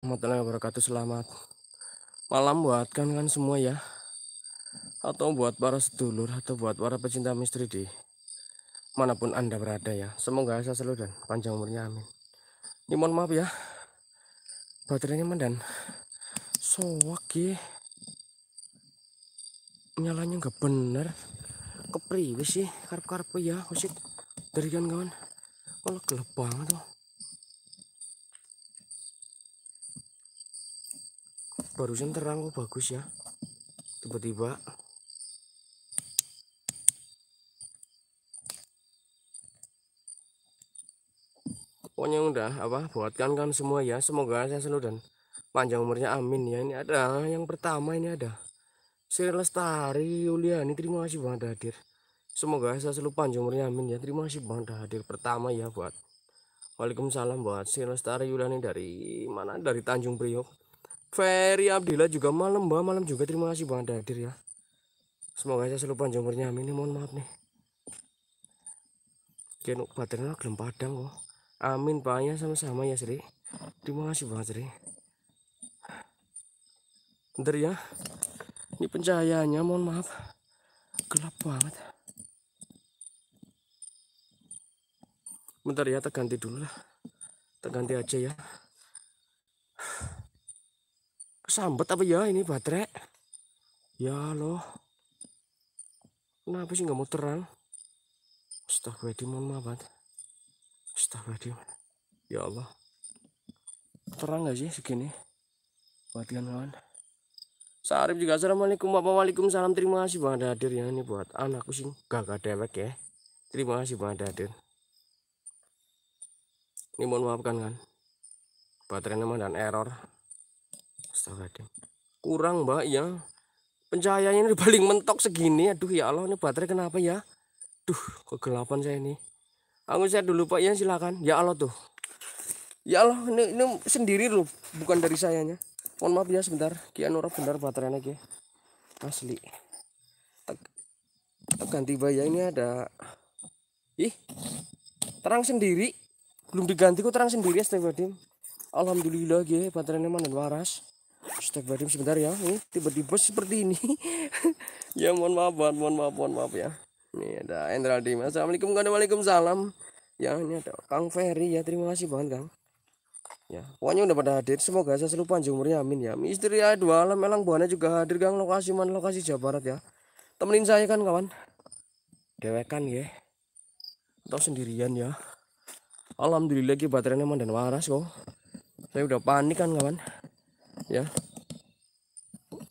warahmatullahi wabarakatuh selamat malam buat kan kan semua ya atau buat para sedulur atau buat para pecinta misteri di manapun anda berada ya semoga saya selalu dan panjang umurnya amin ini mohon maaf ya baterainya mendan soak ya nyalanya nggak bener kepriwe sih karpe-karpe ya usik dari kan kawan malah gelap banget loh barusan terang kok oh, bagus ya tiba-tiba pokoknya udah apa buatkan kan semua ya semoga saya selalu dan panjang umurnya amin ya ini ada yang pertama ini ada Sri lestari Yuliani terima kasih banget hadir semoga saya selalu panjang umurnya amin ya terima kasih banget hadir pertama ya buat Waalaikumsalam buat Sri lestari Yuliani dari mana dari Tanjung Priok Ferry Abdillah juga malam Mbak malam juga terima kasih banget hadir ya semoga saya selalu panjang umurnya amin ya. mohon maaf nih Kenuk baterainya gelem padang kok amin ya sama-sama ya Sri terima kasih banget Sri bentar ya ini pencahayaannya mohon maaf gelap banget bentar ya terganti dulu lah terganti aja ya kesambet apa ya ini baterai ya loh kenapa sih nggak mau terang astagfirullahaladzim maaf astagfirullahaladzim ya Allah terang nggak sih segini perhatian kawan Sarif juga Assalamualaikum Waalaikumsalam Terima kasih Bang hadir ya Ini buat anakku sih gak gak dewek ya Terima kasih Bang hadir. Ini mohon maafkan kan Baterainya mana dan error astaga deh. kurang mbak ya pencahayaannya ini paling mentok segini aduh ya Allah ini baterai kenapa ya duh kegelapan saya ini aku saya dulu pak ya silakan ya Allah tuh ya Allah ini, ini sendiri loh bukan dari sayanya mohon maaf ya sebentar kian orang benar baterainya kia asli ganti bayar ini ada ih terang sendiri belum diganti kok terang sendiri ya, alhamdulillah gue baterainya mana waras badim sebentar ya ini tiba-tiba seperti ini ya mohon maaf mohon maaf mohon maaf ya ini ada Endral Dimas. Assalamualaikum Waalaikumsalam ya ini ada Kang Ferry ya terima kasih banget Kang ya pokoknya udah pada hadir semoga saya selalu panjang umurnya amin ya misteri ya, dua alam elang buahnya juga hadir Kang lokasi mana lokasi Jawa Barat ya temenin saya kan kawan dewekan ya atau sendirian ya Alhamdulillah lagi baterainya mandan waras kok saya udah panik kan kawan ya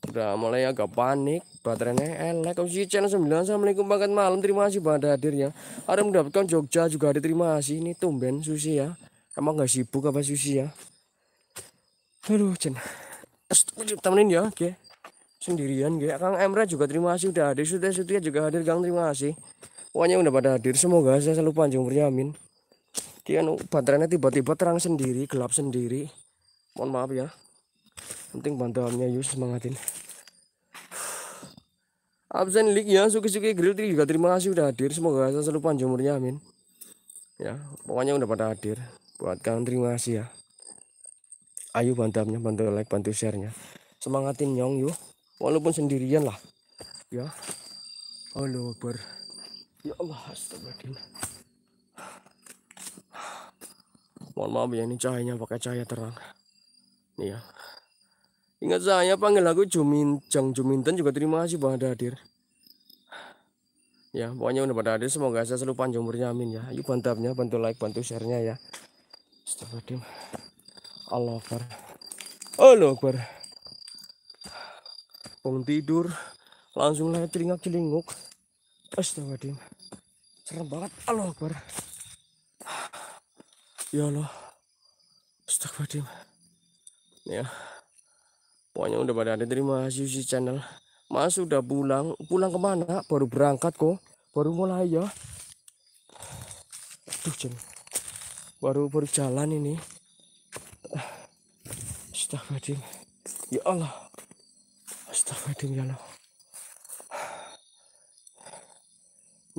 udah mulai agak panik baterainya elek sih channel 9 assalamualaikum banget malam terima kasih pada hadirnya ada mendapatkan Jogja juga ada terima kasih ini tumben Susi ya emang nggak sibuk apa Susi ya aduh Jen temenin ya oke sendirian ya Kang Emre juga terima kasih udah hadir sudah sudah juga hadir Kang terima kasih pokoknya udah pada hadir semoga saya selalu panjang umurnya amin dia anu, baterainya tiba-tiba terang sendiri gelap sendiri mohon maaf ya penting bantuannya yuk semangatin absen link ya suki-suki grill juga terima kasih udah hadir semoga selalu panjang umurnya amin ya pokoknya udah pada hadir buat kalian terima kasih ya ayo bantuannya bantu like bantu sharenya semangatin nyong yuk walaupun sendirian lah ya Allah ber. ya Allah Astagfirullah. mohon maaf ya ini cahayanya pakai cahaya terang nih ya Ingat saya panggil aku Jumin Jang Juminten juga terima kasih Bang hadir. Ya, pokoknya udah pada hadir semoga saya selalu panjang umurnya amin ya. Yuk bantapnya, bantu like, bantu share-nya ya. Astagfirullahaladzim. Allah Akbar. Allah Akbar. Bung tidur langsung lah celingak celinguk. Astagfirullah. Serem banget. Allah Akbar. Ya Allah. Astagfirullah, Ya. Pokoknya udah pada ada terima kasih si channel. Mas udah pulang. Pulang kemana? Baru berangkat kok. Baru mulai ya. Aduh Baru baru jalan ini. Astagfirullahaladzim. Ya Allah. Astagfirullahaladzim ya Allah.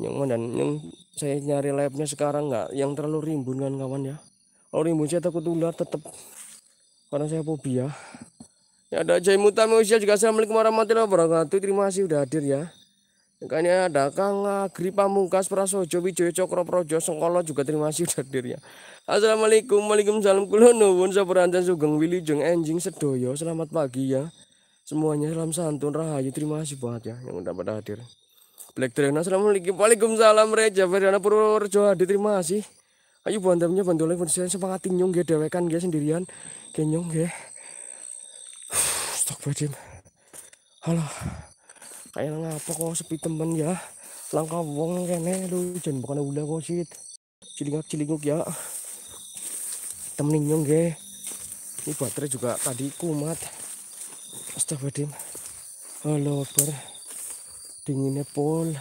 Yang mana yang saya nyari labnya sekarang nggak yang terlalu rimbun kan kawan ya. Kalau rimbun saya takut ular tetap karena saya fobia. Ya ada Jai Muta Official juga Assalamualaikum warahmatullahi wabarakatuh. Terima kasih udah hadir ya. Makanya ada Kang Agri Pamungkas Prasojo Wijoyo Cokro Projo Sengkolo juga terima kasih udah hadir ya. Assalamualaikum Waalaikumsalam Kulonowun nuwun Sugeng Wili Jeng enjing sedoyo. Selamat pagi ya. Semuanya salam santun rahayu. Terima kasih banget ya yang udah pada hadir. Black Dragon Assalamualaikum Waalaikumsalam Reja Ferdana Purworejo hadir terima kasih. Ayo bantamnya bantu lagi Semangat nyong gede dewekan gede sendirian. Genyong gede Astagfirullahaladzim halo, Kayak ngapa kok sepi temen ya Langka wong kene lu jangan bukan udah kok sih Cilingak cilinguk ya Temenin nyong ge Ini baterai juga tadi kumat Astagfirullahaladzim Halo ber Dinginnya pol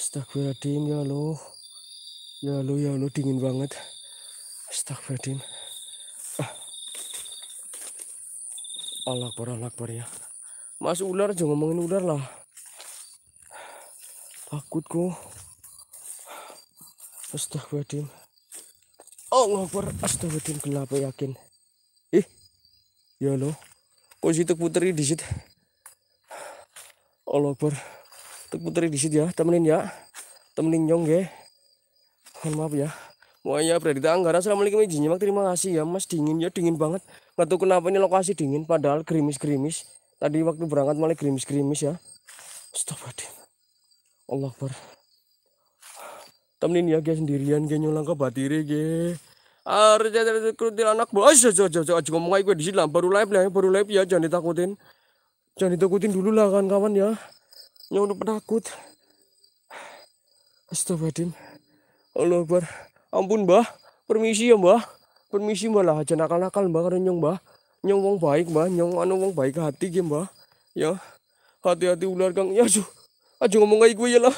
Astagfirullahaladzim ya lo Ya lo ya lo dingin banget Astagfirullahaladzim Allah akbar Allah akbar ya Mas ular jangan ngomongin ular lah Takut takutku Astagfirullahaladzim Allah akbar Astagfirullahaladzim kenapa ya, yakin ih ya lo kok situ putri di situ Allah akbar tuk puteri di situ ya temenin ya temenin nyong ya mohon maaf ya Mau ya Assalamualaikum, Anggara ya. Assalamualaikum izinnya terima kasih ya Mas dingin ya dingin banget nggak tahu kenapa ini lokasi dingin padahal gerimis-gerimis. Tadi waktu berangkat malah gerimis-gerimis ya. stop Astagfirullahaladzim. Allah Akbar. Temenin ya guys sendirian guys nyulang ke batiri guys. Harusnya dari anak bos, aja aja aja ngomong aja gue di sini lah. Baru live lah, ya, baru live ya, jangan ditakutin. Jangan ditakutin dulu lah kawan-kawan ya. Yang udah penakut. Astagfirullahaladzim. Allah Akbar. Ampun mbah, permisi ya mbah permisi mbah lah aja nakal-nakal mbah karena nyong mbah nyong wong baik mbah nyong anu wong baik hati gim mbah ya hati-hati ular kang ya aduh aja ngomong kayak gue ya lah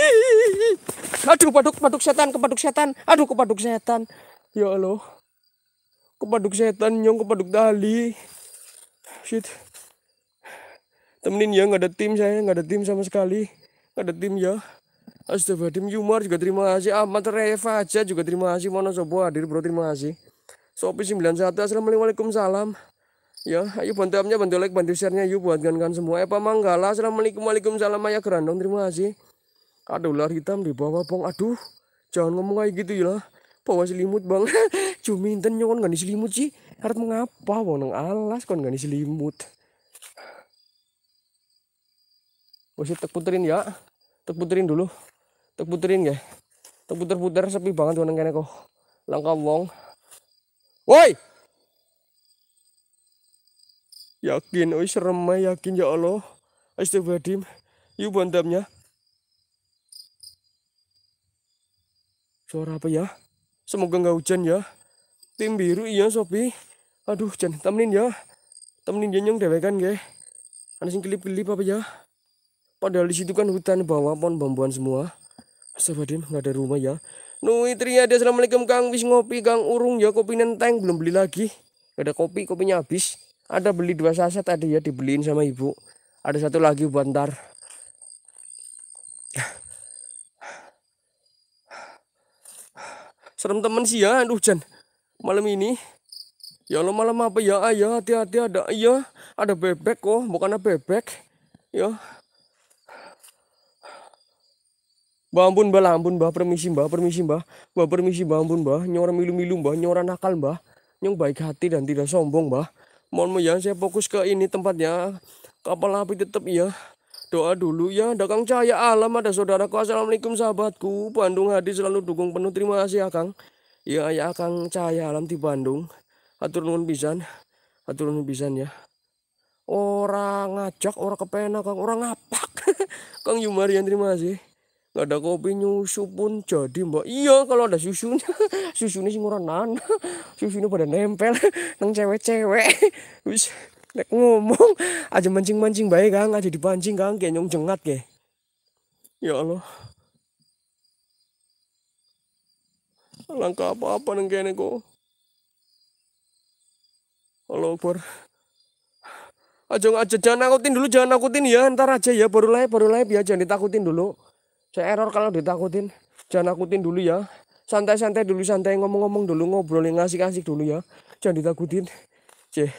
aduh paduk kepaduk setan kepaduk setan aduh kepaduk setan ya Allah kepaduk setan nyong kepaduk dali shit temenin ya nggak ada tim saya nggak ada tim sama sekali nggak ada tim ya tim Yumar juga terima kasih Ahmad Reva aja juga terima kasih Mana Sobo hadir bro terima kasih Sopi 91 Assalamualaikum salam Ya ayo bantu amnya, bantu like bantu sharenya yuk buat kan semua Epa Manggala Assalamualaikum Waalaikumsalam Maya Gerandong terima kasih Ada ular hitam di bawah pong. Aduh jangan ngomong kayak gitu ya bawa selimut bang cumi inten nyokon gak selimut sih harus mengapa bang nang alas kon gak selimut Wes tak puterin ya. Tak puterin dulu. Tuk puterin ya Tuk puter-puter sepi banget tuh nengkene kok langkah wong woi yakin oi serem yakin ya Allah astagfirullahaladzim yuk bantamnya suara apa ya semoga nggak hujan ya tim biru iya sopi aduh jangan temenin ya temenin jenyong dewekan gak? ada sing kelip-kelip apa ya padahal di situ kan hutan bawah pohon bambuan semua Sabadim nggak ada rumah ya. Nui ada assalamualaikum Kang bis ngopi Kang urung ya kopi nenteng belum beli lagi. Gak ada kopi kopinya habis. Ada beli dua saset tadi ya dibeliin sama ibu. Ada satu lagi buat ntar. Serem temen sih ya, aduh Jan. Malam ini. Ya lo malam apa ya? Ayah ya, hati-hati ada Iya, Ada bebek kok, bukan ada bebek. Ya. Mbah ampun mbah ampun mbah permisi mbah permisi mbah. Mbah permisi mbah ampun mbah. Nyora milu-milu mbah, nyora nakal mbah. Nyong baik hati dan tidak sombong mbah. Mohon ya saya fokus ke ini tempatnya. Kapal api tetap ya. Doa dulu ya, dagang Cahaya Alam ada saudara saudaraku. Assalamualaikum sahabatku. Bandung hadis selalu dukung penuh. Terima kasih Akang. Ya, ya Akang Cahaya Alam di Bandung. Atur nuhun pisan. Atur nuhun pisan ya. Orang ngajak, orang kepenak, orang ngapak. Kang Yumarian ya, terima kasih nggak ada kopi nyusu pun jadi mbak iya kalau ada susunya susunya sih nguranan susunya pada nempel nang cewek-cewek wis nek ngomong aja mancing-mancing baik kan aja dipancing kan kayak nyong jengat kayak ya Allah langkah apa-apa nang kene kok Halo Akbar aja aja jangan nakutin dulu jangan nakutin ya ntar aja ya baru live baru live ya jangan ditakutin dulu saya error kalau ditakutin jangan takutin dulu ya santai-santai dulu santai ngomong-ngomong dulu ngobrol yang ngasih-ngasih dulu ya jangan ditakutin ceh.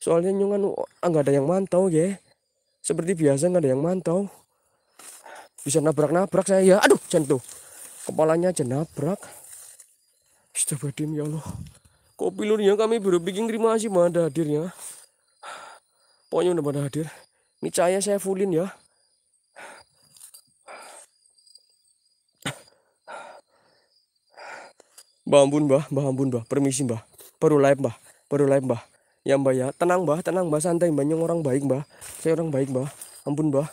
soalnya nyungan ah, nggak ada yang mantau ya seperti biasa nggak ada yang mantau bisa nabrak-nabrak saya ya aduh jangan kepalanya aja nabrak Astagfirullahaladzim ya Allah Kopi pilurnya kami baru bikin terima kasih mana hadirnya pokoknya udah pada hadir ini cahaya saya fullin ya Mbah ampun mbah, mbah ampun mbah, permisi mbah. Baru live mbah, baru live mbah. Ya mbah ya, tenang mbah, tenang mbah, santai mbah, nyong orang baik mbah. Saya orang baik mbah, ampun mbah.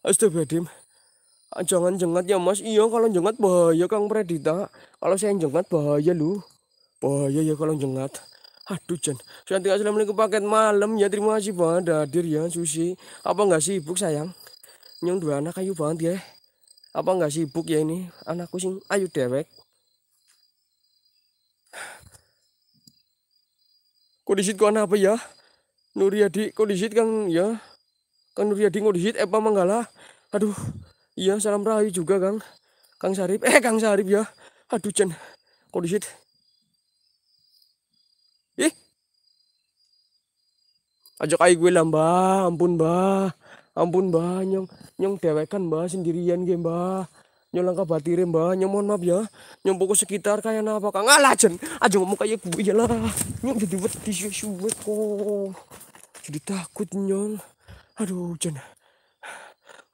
Astagfirullahaladzim. Ah, jangan jengat ya mas, iya kalau jengat bahaya Kang Predita. Kalau saya jengat bahaya lu. Bahaya ya kalau jengat. Aduh Jan, saya tinggal assalamualaikum paket malam ya terima kasih banget hadir ya Susi. Apa nggak sibuk sayang? Nyong dua anak kayu banget ya apa nggak sibuk ya ini anakku sing ayu dewek kondisi kau apa ya nuriyadi kondisi kang ya kang nuriyadi kondisi apa manggala aduh iya salam rahayu juga kang kang Sarip eh kang Sarip ya aduh jen kondisi ih ajak ayu gue lah mbak ampun mbak ampun mbah nyong nyong dewekan mbah sendirian ge mbah nyong langkah batire mbah nyong mohon maaf ya nyong pokok sekitar kayak napa kang ngalah jen aja ngomong kayak gue ya lah nyong jadi wedi suwe kok jadi takut nyong aduh jen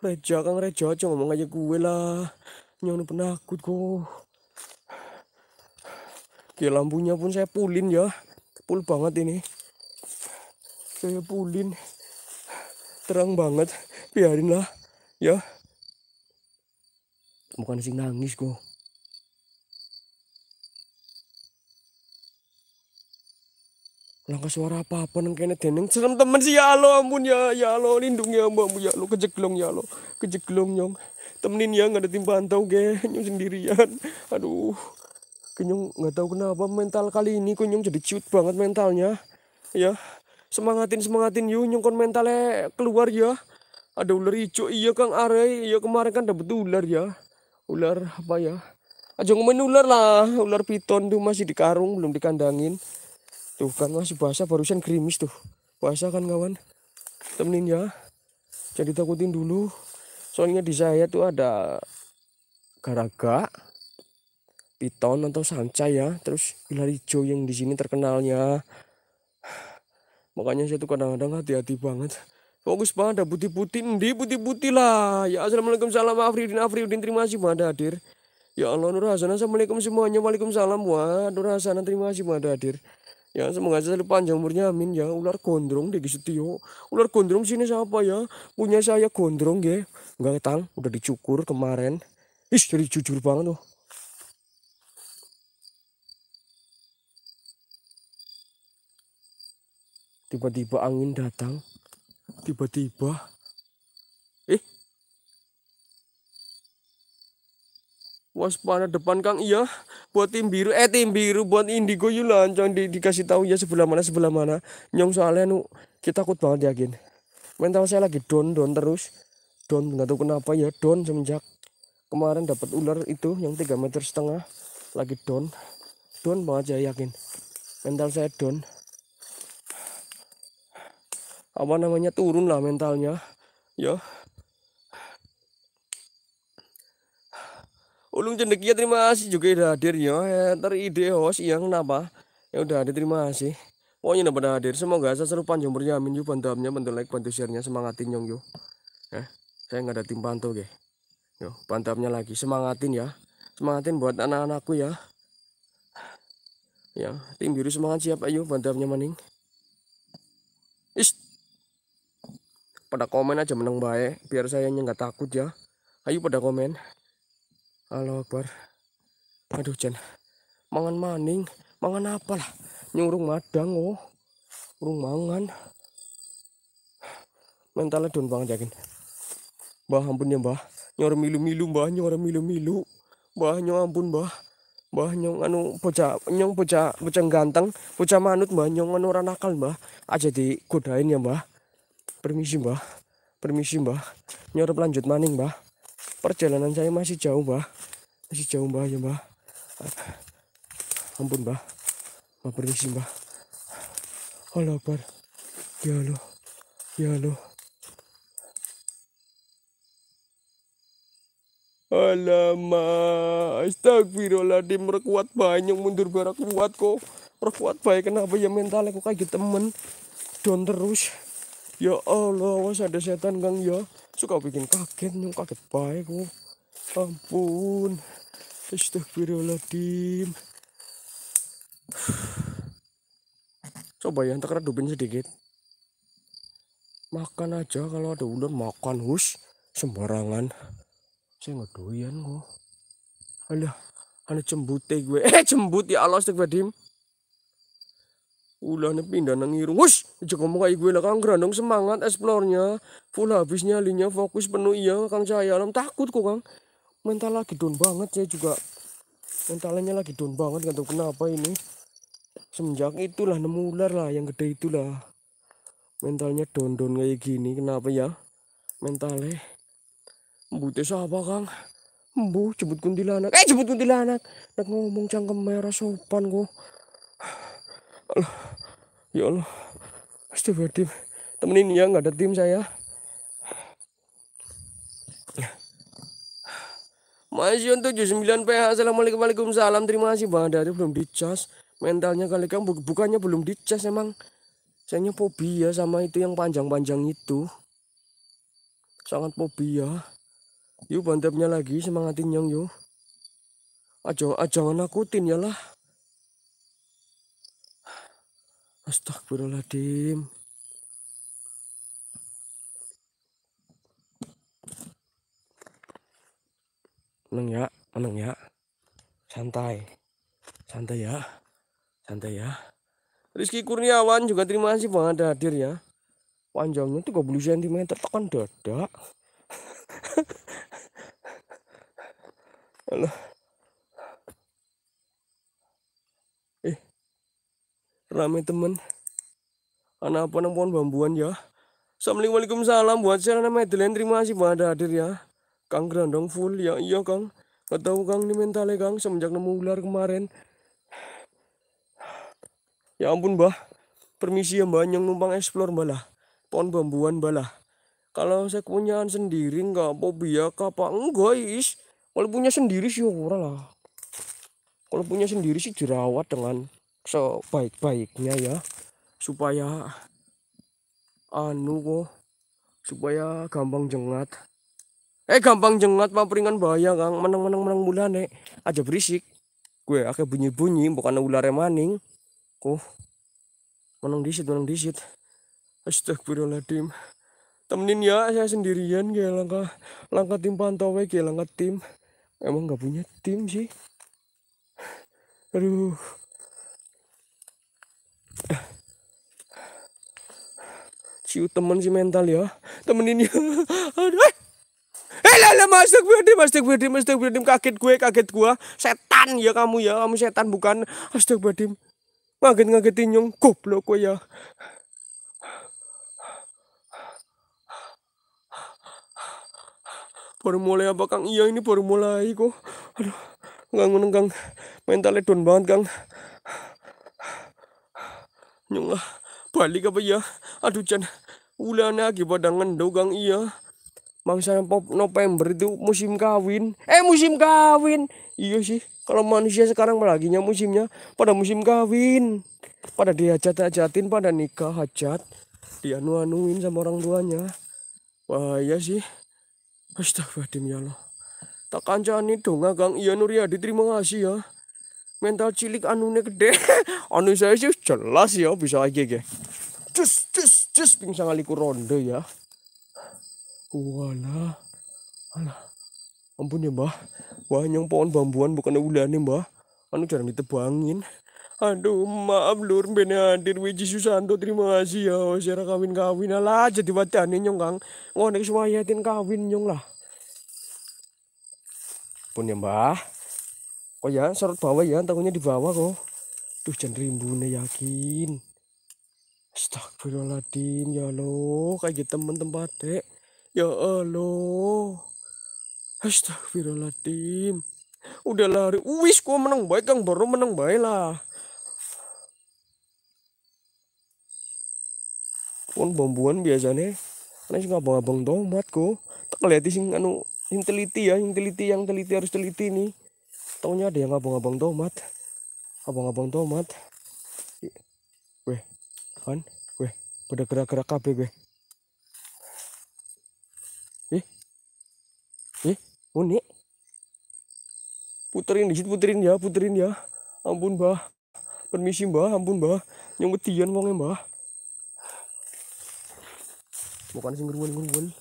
reja kang reja aja ngomong kayak gue lah nyong penakut kok Oke lampunya pun saya pulin ya Pul banget ini Saya pulin terang banget biarin lah ya bukan sih nangis kok Langkah suara apa apa neng kene deneng serem temen sih ya lo ampun ya ya lo lindung ya mbak ya lo kejeglong ya lo kejeglong nyong temenin ya nggak ada tim pantau geng nyong sendirian aduh kenyong nggak tahu kenapa mental kali ini kenyong jadi ciut banget mentalnya ya semangatin semangatin yuk nyongkon mentalnya keluar ya ada ular hijau iya kang are iya kemarin kan dapet ular ya ular apa ya aja ngomongin ular lah ular piton tuh masih di karung belum dikandangin tuh kan masih basah barusan gerimis tuh basah kan kawan temenin ya jadi takutin dulu soalnya di saya tuh ada garaga piton atau sanca ya terus ular hijau yang di sini terkenalnya makanya saya tuh kadang-kadang hati-hati banget fokus ada putih-putih di putih-putih lah ya assalamualaikum salam Afridin Afridin terima kasih pada hadir ya Allah Nur Hasanah assalamualaikum semuanya waalaikumsalam wah Nur Hasanah terima kasih pada hadir ya semoga selalu panjang umurnya amin ya ular gondrong di setio ular gondrong sini siapa ya punya saya gondrong ya enggak tang udah dicukur kemarin Ih, jadi jujur banget tuh. tiba-tiba angin datang tiba-tiba eh waspada depan Kang iya buat tim biru eh tim biru buat indigo yuk iya jangan di, dikasih tahu ya sebelah mana sebelah mana nyong soalnya nu kita takut banget yakin mental saya lagi down down terus down nggak tahu kenapa ya down semenjak kemarin dapat ular itu yang 3 meter setengah lagi down down banget saya yakin mental saya down apa namanya turun lah mentalnya ya Ulung cendekia terima kasih juga udah hadir ya. Ter ide host yang kenapa? Ya udah hadir terima kasih. Pokoknya udah pada hadir. Semoga saya seru panjang berjamin yuk bantu bantu like, bantu sharenya, semangatin nyong yuk. Eh, saya nggak ada tim bantu ge. Yo, bantu lagi, semangatin ya. Semangatin buat anak-anakku ya. Ya, tim biru semangat siap ayo bantu maning. pada komen aja menang baik biar saya nggak takut ya ayo pada komen halo akbar aduh jen mangan maning mangan apalah lah nyurung madang oh urung mangan mentalnya don banget yakin mbah ampun ya mbah nyor milu milu mbah nyor milu milu mbah nyor ampun mbah mbah nyong anu bocah nyong bocah bocah ganteng bocah manut mbah nyong anu ranakal mbah aja digodain ya mbah Permisi mbah, permisi mbah. Nyorop lanjut maning mbah. Perjalanan saya masih jauh mbah. Masih jauh mbah ya mbah. Ampun mbah. Mbah permisi mbah. halo bar Ya lo, Ya Allah. Alamak, astagfirullahaladzim, perkuat banyak mundur barak kuat kok. Perkuat baik kenapa ya mentalnya kok kayak gitu, temen. Don terus ya Allah was ada setan gang ya suka bikin kaget nyung kaget baik oh. ampun Astagfirullahaladzim coba ya entar redupin sedikit makan aja kalau ada ular makan hus sembarangan saya nggak doyan kok alah ada cembute gue eh cembut ya Allah astagfirullahaladzim ularnya pindah nangirung hus Jangan ngomong kayak gue lah Kang Grandong semangat eksplornya. Full habisnya linya fokus penuh iya Kang Cahaya Alam takut kok Kang. Mental lagi down banget ya juga. Mentalnya lagi down banget nggak tahu kenapa ini. Semenjak itulah nemu ular lah yang gede itulah. Mentalnya down down kayak gini kenapa ya? Mentalnya. butuh siapa Kang? Mbu jebut kuntilanak. Eh cebut kuntilanak. Nak ngomong cangkem merah sopan kok. Ya Allah. Ya Allah tim Temenin ya, nggak ada tim saya. masih untuk 79 PH. Assalamualaikum Waalaikumsalam. Terima kasih Bang Dari belum dicas. Mentalnya kali kan bukannya belum dicas emang. Sayangnya fobia sama itu yang panjang-panjang itu. Sangat fobia. Yuk bantepnya lagi semangatin yang yuk. Aja, jangan nakutin ya lah. Astagfirullahaladzim. Tenang ya, tenang ya. Santai. Santai ya. Santai ya. Rizky Kurniawan juga terima kasih banget hadir ya. Panjangnya 30 cm tekan dada. Alah. rame temen anak apa pohon bambuan ya Assalamualaikum salam buat nama Edlen, terima kasih buat ada hadir ya Kang Grandong full ya iya Kang Gak tahu Kang ini mentalnya Kang semenjak nemu ular kemarin Ya ampun bah, Permisi ya Mbah yang numpang eksplor Mbah lah Pohon bambuan Mbah lah Kalau saya kepunyaan sendiri nggak apa biak ya, apa enggak is Kalau punya sendiri sih ora lah kalau punya sendiri sih dirawat dengan sebaik-baiknya ya supaya anu kok supaya gampang jengat eh gampang jengat pamperingan bahaya kang menang menang menang nek aja berisik gue akeh bunyi bunyi bukan ular maning kok menang disit menang disit astagfirullahaladzim temenin ya saya sendirian kayak langkah langkah tim pantau kayak langkah tim emang nggak punya tim sih aduh Ciu temen si mental ya. Temen ini. Ya. Aduh. Eh lala masuk berdiri masuk berdiri masuk berdiri Kaget gue, kaget gue. Setan ya kamu ya. Kamu setan bukan. Masuk berdiri Ngaget-ngagetin nyong. Goblok gue ya. baru mulai apa Kang? Iya ini baru mulai kok. Aduh, Kang nenggang, mentalnya down banget Kang. Nyunga, ah, balik apa ya? Aduh Chan, ulana lagi pada ngendogang iya. Mangsa November itu musim kawin. Eh musim kawin. Iya sih, kalau manusia sekarang laginya musimnya pada musim kawin. Pada dia dihajat-hajatin, pada nikah hajat. dia nuanuin sama orang tuanya. Wah iya sih. Astagfirullahaladzim ya Allah. Tak kancani dong ah, Kang Iya Nuryadi diterima kasih ya mental cilik anune gede anu saya sih jelas ya bisa aja, ge cus cus cus ping sangaliku ronde ya wala alah ampun ya mbah wah nyong pohon bambuan bukan ulane mbah anu jarang ditebangin Aduh, maaf lur bene hadir wiji Susanto terima kasih ya secara kawin-kawin lah jadi wadane nyong Kang. Ngonek suwayatin kawin nyong lah. Pun ya Mbah kok oh ya sorot bawah ya tanggungnya di bawah kok tuh jangan rimbunnya yakin Astagfirullahaladzim ya lo, kayak gitu temen tempat dek ya Allah Astagfirullahaladzim udah lari wis gua menang baik kang baru menang baik lah pun bambuan biasanya karena sih abang-abang tomat kok tak lihat sing anu yang teliti ya yang teliti yang teliti harus teliti nih Taunya ada yang abang-abang tomat. Abang-abang tomat. Weh, kan? Weh, pada gerak-gerak kabe gue. Ih. Ih, unik. Oh, puterin disitu, puterin ya, puterin ya. Ampun, bah, Permisi, Mbah. Ampun, Mbah. Nyemetian wongnya Mbah. Bukan sing ngeruan ngeruwen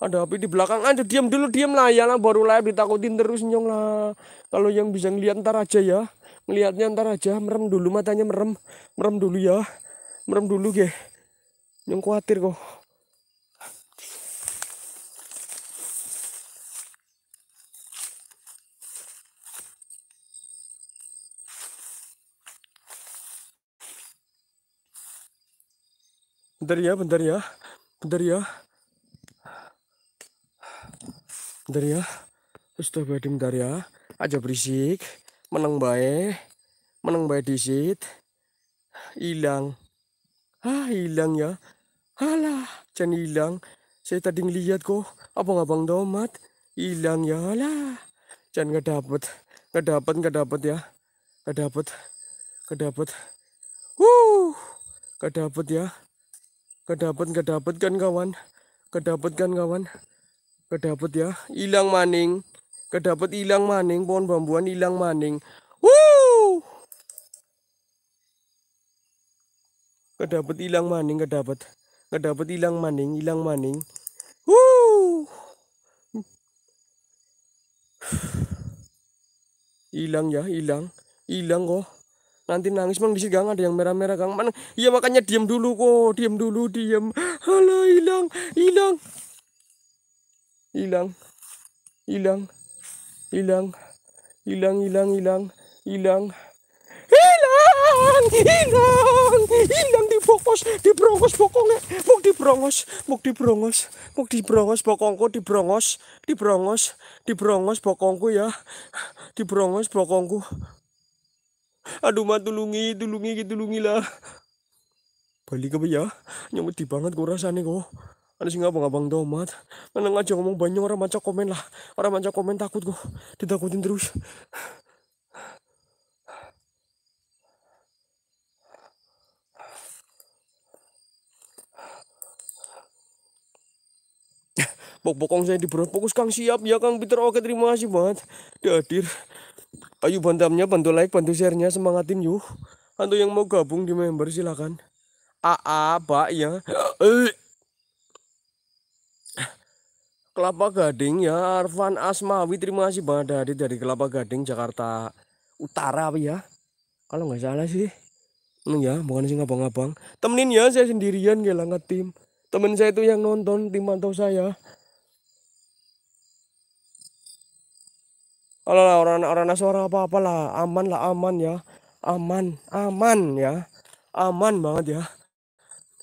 ada api di belakang aja diam dulu diam lah ya lah baru live ditakutin terus nyong lah kalau yang bisa ngeliat ntar aja ya ngeliatnya ntar aja merem dulu matanya merem merem dulu ya merem dulu ge nyong khawatir kok bentar ya bentar ya bentar ya bentar ya Astagfirullahaladzim bentar ya aja berisik menang baik menang baik disit hilang ah hilang ya alah jangan hilang saya tadi ngeliat kok abang-abang domat hilang ya alah jangan nggak dapet nggak dapet nggak dapet ya nggak dapet nggak dapet Wuh, nggak dapet ya nggak dapet nggak dapet kan kawan nggak dapet kan kawan kedapet ya hilang maning kedapet hilang maning pohon bambuan hilang maning Wuu, kedapet hilang maning kedapet kedapet hilang maning hilang maning Wuu, hilang ya hilang hilang kok nanti nangis mang di gang ada yang merah-merah kang mana iya makanya diam dulu kok diam dulu diam halo hilang hilang hilang hilang hilang hilang hilang hilang hilang hilang hilang hilang di fokus di brongos bokongnya muk di brongos muk di brongos muk di brongos bokongku di brongos di brongos di brongos bokongku ya di brongos bokongku aduh ma tulungi tulungi tulungi lah balik apa ya nyamuk banget gue rasanya kok ada sih nga abang domat? Mana mat? ngomong banyak orang macam komen lah. Orang macam komen, takut ko. ditakutin terus. Bok-bokong saya di fokus kang siap ya kang Peter. Oke terima kasih banget. Dadir. Ayo bantamnya, bantu like, bantu sharenya, semangatin yuk. Anto yang mau gabung di member silakan. AA, Pak ya. Eh. Kelapa Gading ya Arfan Asmawi terima kasih banget dari dari Kelapa Gading Jakarta Utara ya kalau nggak salah sih hmm, ya bukan sih ngabang-ngabang temenin ya saya sendirian nggak tim temen saya itu yang nonton tim mantau saya kalau orang orang suara apa apalah aman lah aman ya aman aman ya aman banget ya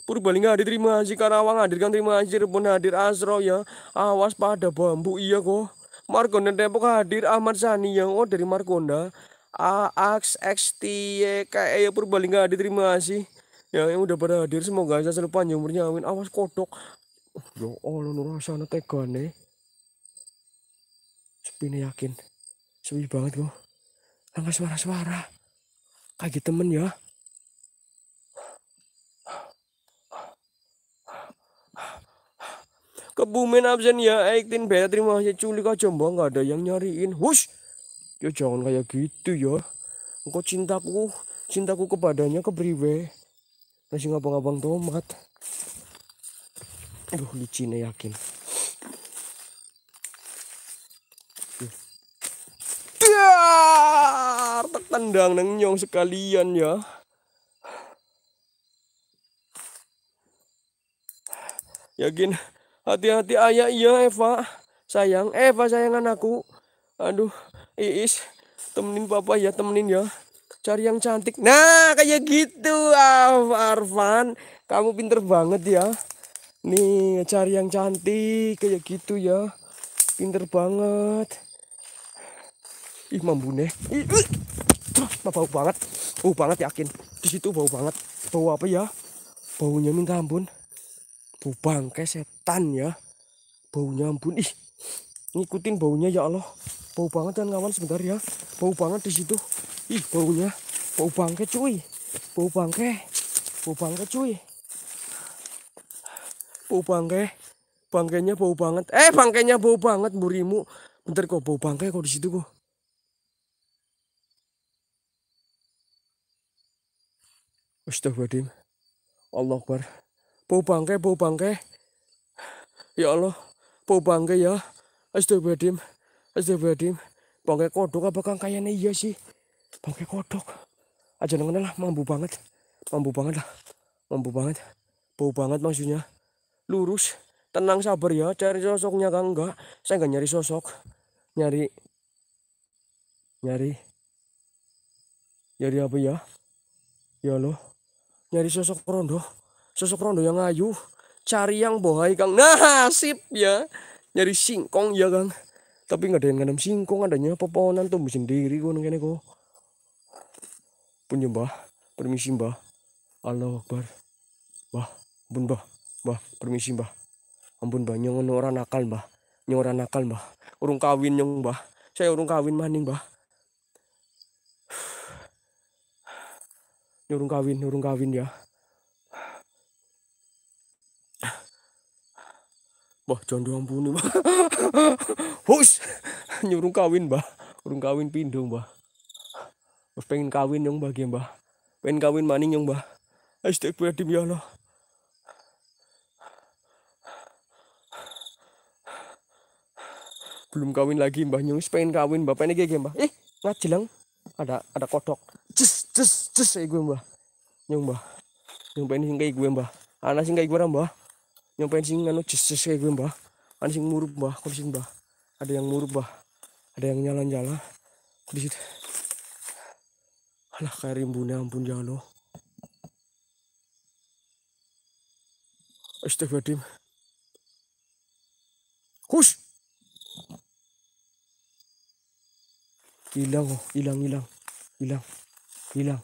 Purbalingga hadir terima kasih Karawang hadir kan terima kasih Cirebon hadir Asro ya awas pada bambu iya kok Markonda Depok hadir Ahmad Sani yang oh dari a x x t AX k e ya Purbalingga hadir terima kasih ya yang udah pada hadir semoga aja selalu panjang umurnya amin awas kodok ya Allah nurasana tegane sepi yakin sepi banget kok langkah suara-suara kaget gitu temen ya Kebumen absen ya acting beta terima aja culik aja mbak nggak ada yang nyariin. Hush. Ya jangan kayak gitu ya. Engkau cintaku, cintaku kepadanya kebriwe. Masih ngabang-abang tomat. Aduh licinnya yakin. Dar tertendang neng nyong sekalian ya. Yakin Hati-hati ayah iya Eva. Sayang, Eva sayangan aku. Aduh, Iis, temenin papa ya, temenin ya. Cari yang cantik. Nah, kayak gitu Arvan. Kamu pinter banget ya. Nih, cari yang cantik kayak gitu ya. Pinter banget. Ih, mambune. Ih, bau banget. Bau banget yakin. Di situ bau banget. Bau apa ya? Baunya minta ampun. Bau bangke, set hutan ya baunya ampun ih ngikutin baunya ya Allah bau banget dan kawan sebentar ya bau banget di situ ih baunya bau bangke cuy bau bangke bau bangke cuy bau bangke bangkainya bau banget eh bangkainya bau banget burimu bentar kok bau bangke kok di situ kok Astagfirullahaladzim Allah Akbar bau bangke bau bangke ya Allah po bangga ya astagfirullahaladzim astagfirullahaladzim Bangga kodok apa kang nih iya sih Bangga kodok aja nengenah lah mampu banget mampu banget lah mampu banget bau banget maksudnya lurus tenang sabar ya cari sosoknya kang enggak saya enggak nyari sosok nyari nyari nyari apa ya ya Allah, nyari sosok rondo sosok rondo yang ayu cari yang bohai kang nah sip ya nyari singkong ya kang tapi nggak ada yang nganam singkong adanya pepohonan tumbuh sendiri gue nengenek kok punya mbah permisi mbah Allah Akbar mbah ampun mbah mbah permisi mbah ampun mbah nyong orang nakal mbah nyong orang nakal mbah urung kawin nyong mbah saya urung kawin maning mbah nyurung kawin nyurung kawin ya Wah, jangan diampuni, Mbah. Hus, nyuruh kawin, Mbah. Urung kawin pindho, Mbah. pengin pengen kawin yang bagi, Mbah. Pengen kawin maning yang, Mbah. Astagfirullahaladzim ya Allah. Belum kawin lagi, Mbah. Nyung pengin kawin, Mbah. Pengen gege, Mbah. Eh, ngajelang ada ada kodok. Cus, cus, cus, eh, gue, Mbah. Nyung, Mbah. Nyung pengin sing kayak gue, Mbah. Ana sing kayak gue, Mbah nyompain sing anu jejes kayak gue gitu, mbah ada sing murub mbah kursi mbah ada yang murub mbah ada yang nyala-nyala kursi alah kayak rimbunnya ampun jano Astagfirullahaladzim Hush Hilang oh, hilang, hilang Hilang, hilang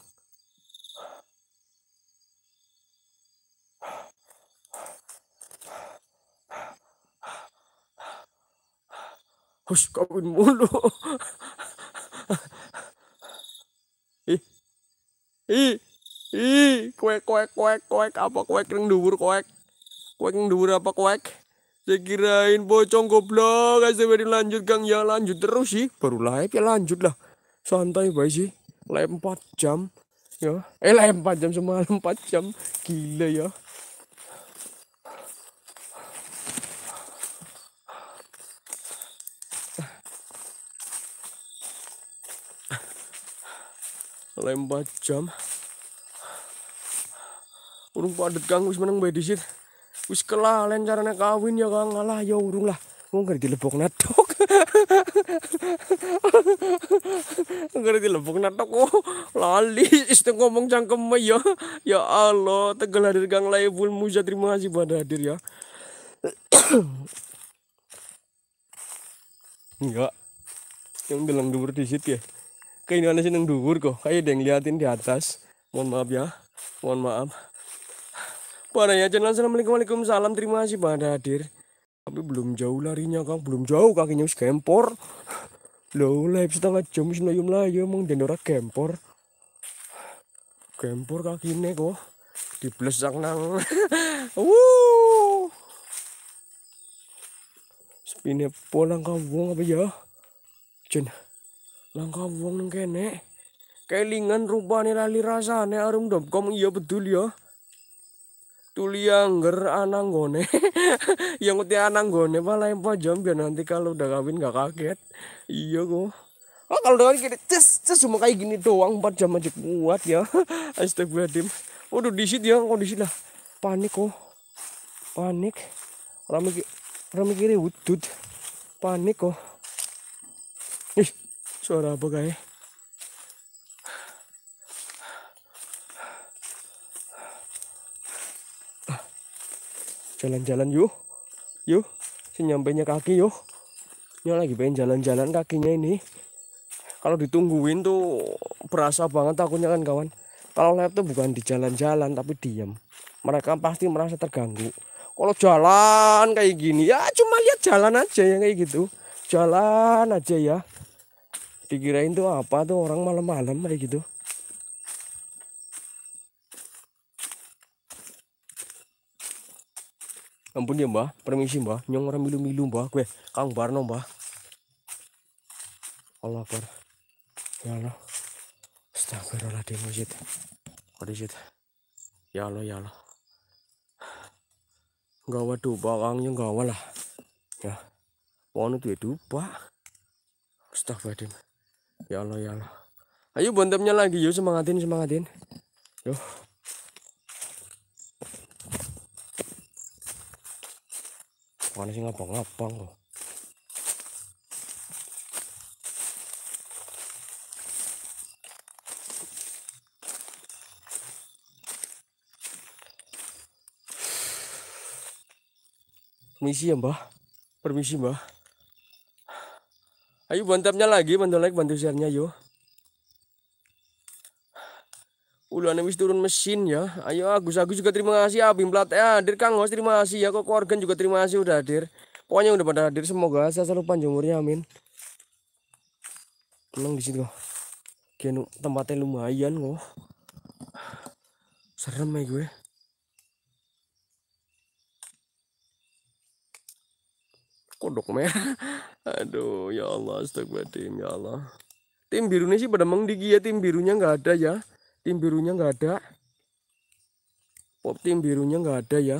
harus kawin mulu ih ih ih kuek kuek kuek kuek apa kuek yang dubur kuek kuek yang dubur apa kuek saya kirain bocong goblok saya beri lanjut gang ya lanjut terus sih baru live ya lanjut lah santai baik sih lem 4 jam ya eh lem 4 jam semalam 4 jam gila ya lembah jam urung padet kang wis meneng bae disit wis kelalen carane kawin ya kang alah ya urung lah wong gak dilebok natok gak dilebok natok oh lali istri ngomong cangkem ya ya Allah tegel hadir kang laibul muja terima kasih pada hadir ya enggak yang bilang dulu disit ya keindahan sih neng dhuwur kok kayak ada liatin di atas mohon maaf ya mohon maaf pada ya channel assalamualaikum waalaikumsalam terima kasih pada hadir tapi belum jauh larinya kang belum jauh kakinya harus kempor lo live setengah jam wis layu melayu emang dendora kempor kempor kakinya kok di belesang nang Wow. spinnya polang kawung apa ya Cina buang neng kene. Kelingan rupane lali rasane kom iya betul ya. Tuli angger ananggone. yang ngerti ananggone malah yang pajam biar nanti kalau udah kawin gak kaget. Iya kok. Oh, kalau doang gini, cus, cus, cuma kayak gini doang empat jam aja kuat ya. Astagfirullahaladzim. Waduh di disit ya kondisi lah. Panik kok. Panik. Rame, ramai kiri wudut. Panik kok. Suara apa guys? Jalan-jalan yuk, yuk, senyampainya kaki yuk. Ini lagi pengen jalan-jalan kakinya ini. Kalau ditungguin tuh berasa banget takutnya kan kawan. Kalau lihat tuh bukan di jalan-jalan tapi diam. Mereka pasti merasa terganggu. Kalau jalan kayak gini ya cuma lihat jalan aja ya kayak gitu. Jalan aja ya dikirain tuh apa tuh orang malam-malam kayak gitu ampun ya mbah permisi mbah nyong orang milu-milu mbah gue kang barno mbah Allah akbar ya Allah astagfirullahaladzim masjid masjid ya Allah ya Allah nggak waduh kang ya nggak walah, ya mau itu ya dupa astagfirullahaladzim Ya Allah ya Allah. Ayo bontemnya lagi yuk semangatin semangatin. Yuk. Mana sih ngapang ngapang kok. Permisi ya mbah Permisi mbah Ayo bantapnya lagi, bantu like, bantu share-nya yo. Ulan wis turun mesin ya. Ayo Agus Agus juga terima kasih Abim Plat ya. Hadir Kang Hos terima kasih ya. Kok Korgan juga terima kasih udah hadir. Pokoknya udah pada hadir semoga saya selalu panjang umurnya amin. Tenang di situ. Kenu tempatnya lumayan kok. Serem ya gue. kodok merah aduh ya Allah astagfirullahaladzim ya Allah tim birunya sih pada menggigi ya tim birunya nggak ada ya tim birunya nggak ada pop tim birunya nggak ada ya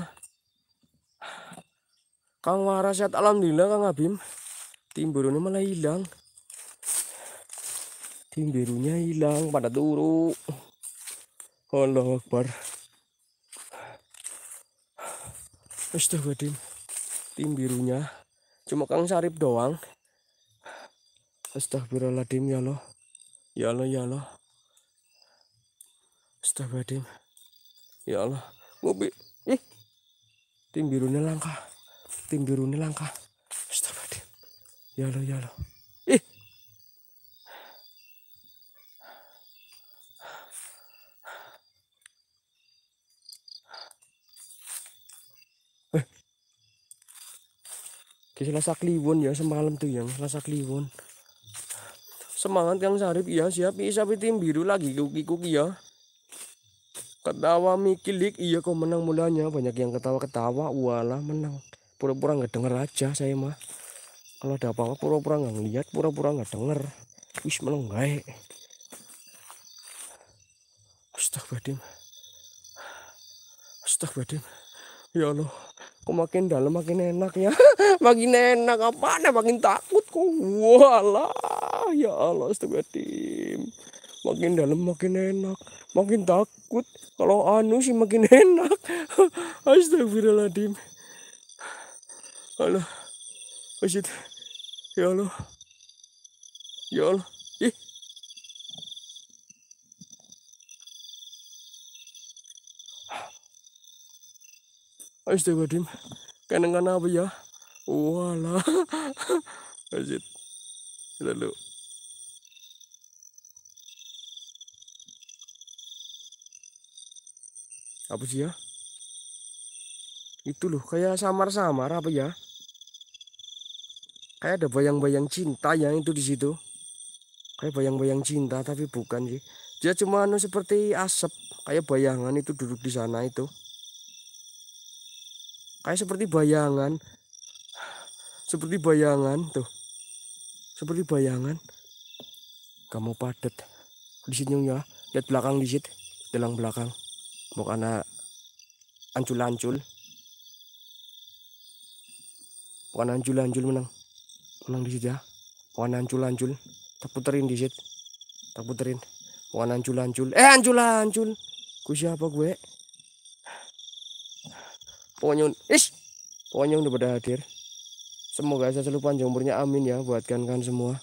Kang Waras sehat ya, alhamdulillah Kang Abim tim birunya malah hilang tim birunya hilang pada turu Allah Akbar Astagfirullahaladzim tim birunya cuma Kang Sarip doang Astagfirullahaladzim ya Allah ya Allah ya Allah Astagfirullahaladzim ya Allah mobil ih tim birunya langkah tim birunya langkah Astagfirullahaladzim ya Allah ya Allah di Selasa Kliwon ya semalam tuh yang Selasa Kliwon semangat yang Sarip ya siap isapi iya, tim biru lagi kuki-kuki ya ketawa mikilik iya kok menang mulanya banyak yang ketawa-ketawa walah menang pura-pura nggak denger aja saya mah kalau ada apa-apa pura-pura nggak ngeliat pura-pura nggak denger wis menang badim astagfirullahaladzim astagfirullahaladzim ya Allah kok makin dalam makin enak ya makin enak apa ya, makin takut kok walah ya Allah astaga tim makin dalam makin enak makin takut kalau anu sih makin enak Astagfirullah astagfirullahaladzim Allah masjid ya Allah ya Allah ih astagfirullahaladzim kenangan apa ya Walah. Masjid. Lalu. Apa sih ya? Itu loh, kayak samar-samar apa ya? Kayak ada bayang-bayang cinta yang itu di situ. Kayak bayang-bayang cinta tapi bukan sih. Dia cuma anu seperti asap, kayak bayangan itu duduk di sana itu. Kayak seperti bayangan, seperti bayangan tuh seperti bayangan kamu padat di sini ya lihat belakang di sini, dalam belakang mau karena ancul-ancul bukan ancul-ancul menang menang di sini ya bukan ancul-ancul tak puterin di sini. tak puterin bukan ancul-ancul eh ancul-ancul ku siapa gue pokoknya is pokoknya udah pada hadir Semoga saya selalu panjang umurnya amin ya buat kan semua.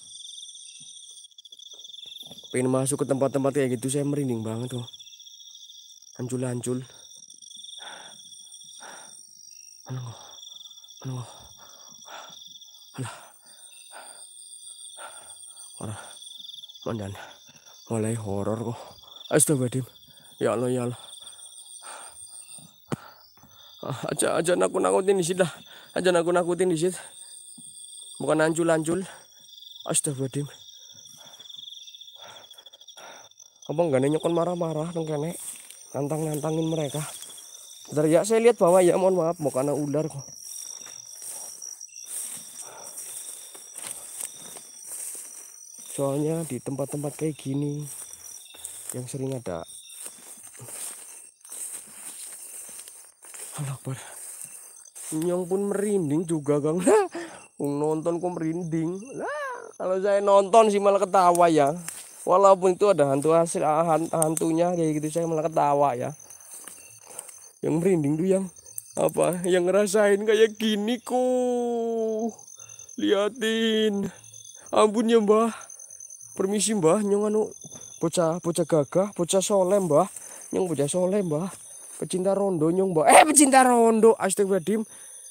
Pengen masuk ke tempat-tempat kayak gitu saya merinding banget tuh. Hancul-hancul. Menunggu. Menunggu. Alah. Orang. Mandan. Mulai horor kok. Oh. Astagfirullahaladzim. Ya Allah ya Allah. Ah, aja aja nakut nakutin di situ lah aja nakut nakutin di situ bukan anjul-anjul astagfirullahaladzim abang gak nyokon marah-marah dong kene nantang-nantangin mereka Bentar ya saya lihat bawah ya mohon maaf bukan ular kok soalnya di tempat-tempat kayak gini yang sering ada Allah nyong pun merinding juga gang nonton kok merinding nah, kalau saya nonton sih malah ketawa ya walaupun itu ada hantu ah, hasil hantunya kayak gitu saya malah ketawa ya yang merinding tuh yang apa yang ngerasain kayak gini ku liatin ampun ya mbah permisi mbah nyong anu bocah bocah gagah bocah soleh mbah nyong bocah soleh mbah pecinta rondo nyong mbah eh pecinta rondo astagfirullahaladzim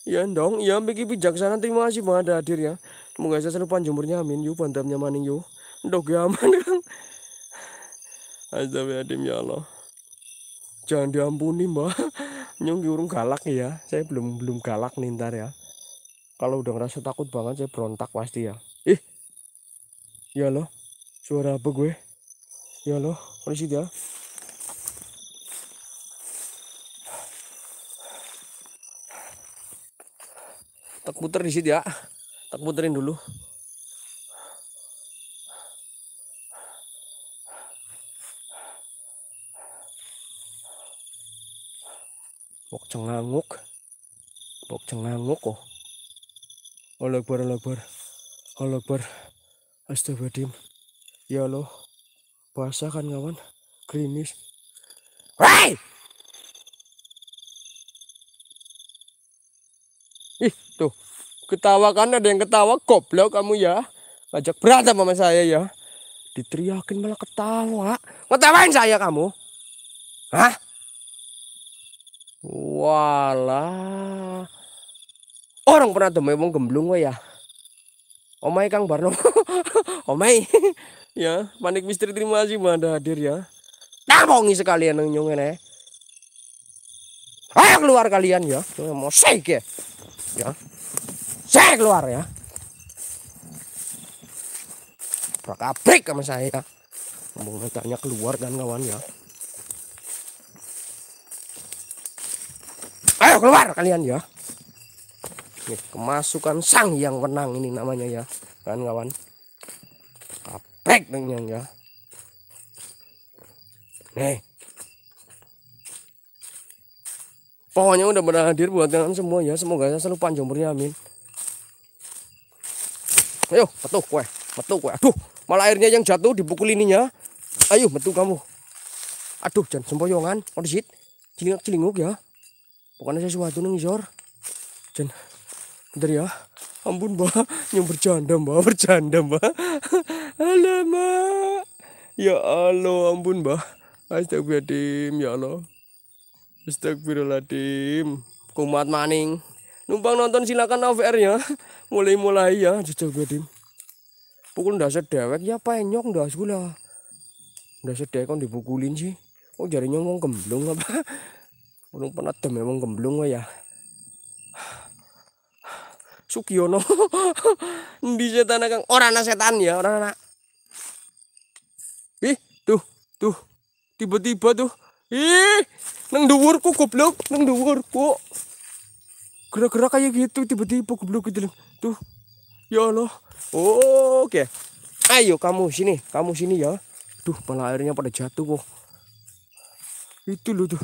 Iya dong, iya begi bagi bijaksana terima kasih ada hadir ya. Semoga saya selalu panjang umurnya amin yuk bantamnya maning yuk. Dok ya aman kan. Astagfirullahaladzim ya Allah. Jangan diampuni mbak. Nyung urung galak ya. Saya belum belum galak nih ntar ya. Kalau udah ngerasa takut banget saya berontak pasti ya. Ih. Ya loh. Suara apa gue? Ya loh. dia. ya. tak puter di situ ya tak puterin dulu Bok cenganguk Bok cenganguk kok oh. Allah Akbar Allah Akbar Allah Akbar Astagfirullahaladzim Ya Allah Basah kan kawan Krimis Hey! Ih, tuh. Ketawa kan ada yang ketawa. Goblok kamu ya. ajak berantem sama saya ya. Diteriakin malah ketawa. Ngetawain saya kamu. Hah? Walah. Orang pernah temui memang gemblung ya. Omai Kang Barno. Omai. ya, panik misteri terima kasih Manda hadir ya. Tampongi nah, sekalian yang nyongen ya. Ayo keluar kalian ya. Mau shake ya ya saya keluar ya berkabrik sama saya ya ngomong keluar kan kawan ya ayo keluar kalian ya ini kemasukan sang yang menang ini namanya ya kan kawan kaprek dengan ya nih pohonnya udah pernah hadir buat kalian semua ya semoga saya selalu panjang umurnya amin ayo betul kue betul kue aduh malah airnya yang jatuh dipukul ininya ayo betul kamu aduh jangan sempoyongan orsit oh, cilinguk cilinguk ya saya suatu nih jor jangan bentar ya ampun mbak yang bercanda mbak bercanda mbak alamak ya Allah ampun mbak astagfirullahaladzim ya Allah Astagfirullahaladzim. Kumat maning. Numpang nonton silakan AVR ya Mulai-mulai ya, Astagfirullahaladzim. Pukul ndak sedewek ya penyok ndak sekolah Ndak sedewek kan dipukulin sih. Oh jarinya ngomong gemblung apa? Urung pernah dem wong gemblung ya. Sukiono Ndi setan Kang? Orang anak setan ya, orang anak. Ih, tuh, tuh. Tiba-tiba tuh Ih, nang dhuwurku goblok, nang dhuwurku. Gerak-gerak kayak gitu tiba-tiba goblok gitu loh. Tuh. Ya Allah. Oh, Oke. Okay. Ayo kamu sini, kamu sini ya. Duh, malah airnya pada jatuh kok. Itu loh tuh.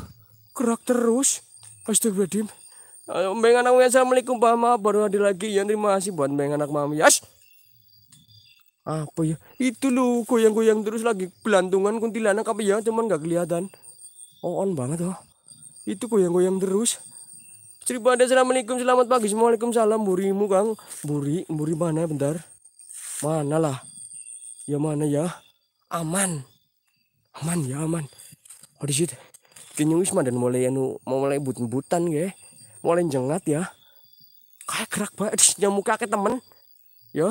Gerak terus. Astagfirullahaladzim. Ayo, mbak anak Assalamualaikum Pak Maaf, baru hadir lagi ya Terima kasih buat mbak anak Mami Yes. Apa ya Itu loh goyang-goyang terus lagi Belantungan kuntilanak apa ya Cuman gak kelihatan Oh on banget loh, Itu goyang-goyang terus. Sri Assalamualaikum, selamat pagi semua. salam burimu Kang. Buri, buri mana bentar? Mana lah? Ya mana ya? Aman. Aman ya aman. Oh di situ. Kayaknya dan mulai anu mau mulai but-butan ge. Mulai jengat ya. Kayak kerak banget muka kakek temen. Ya.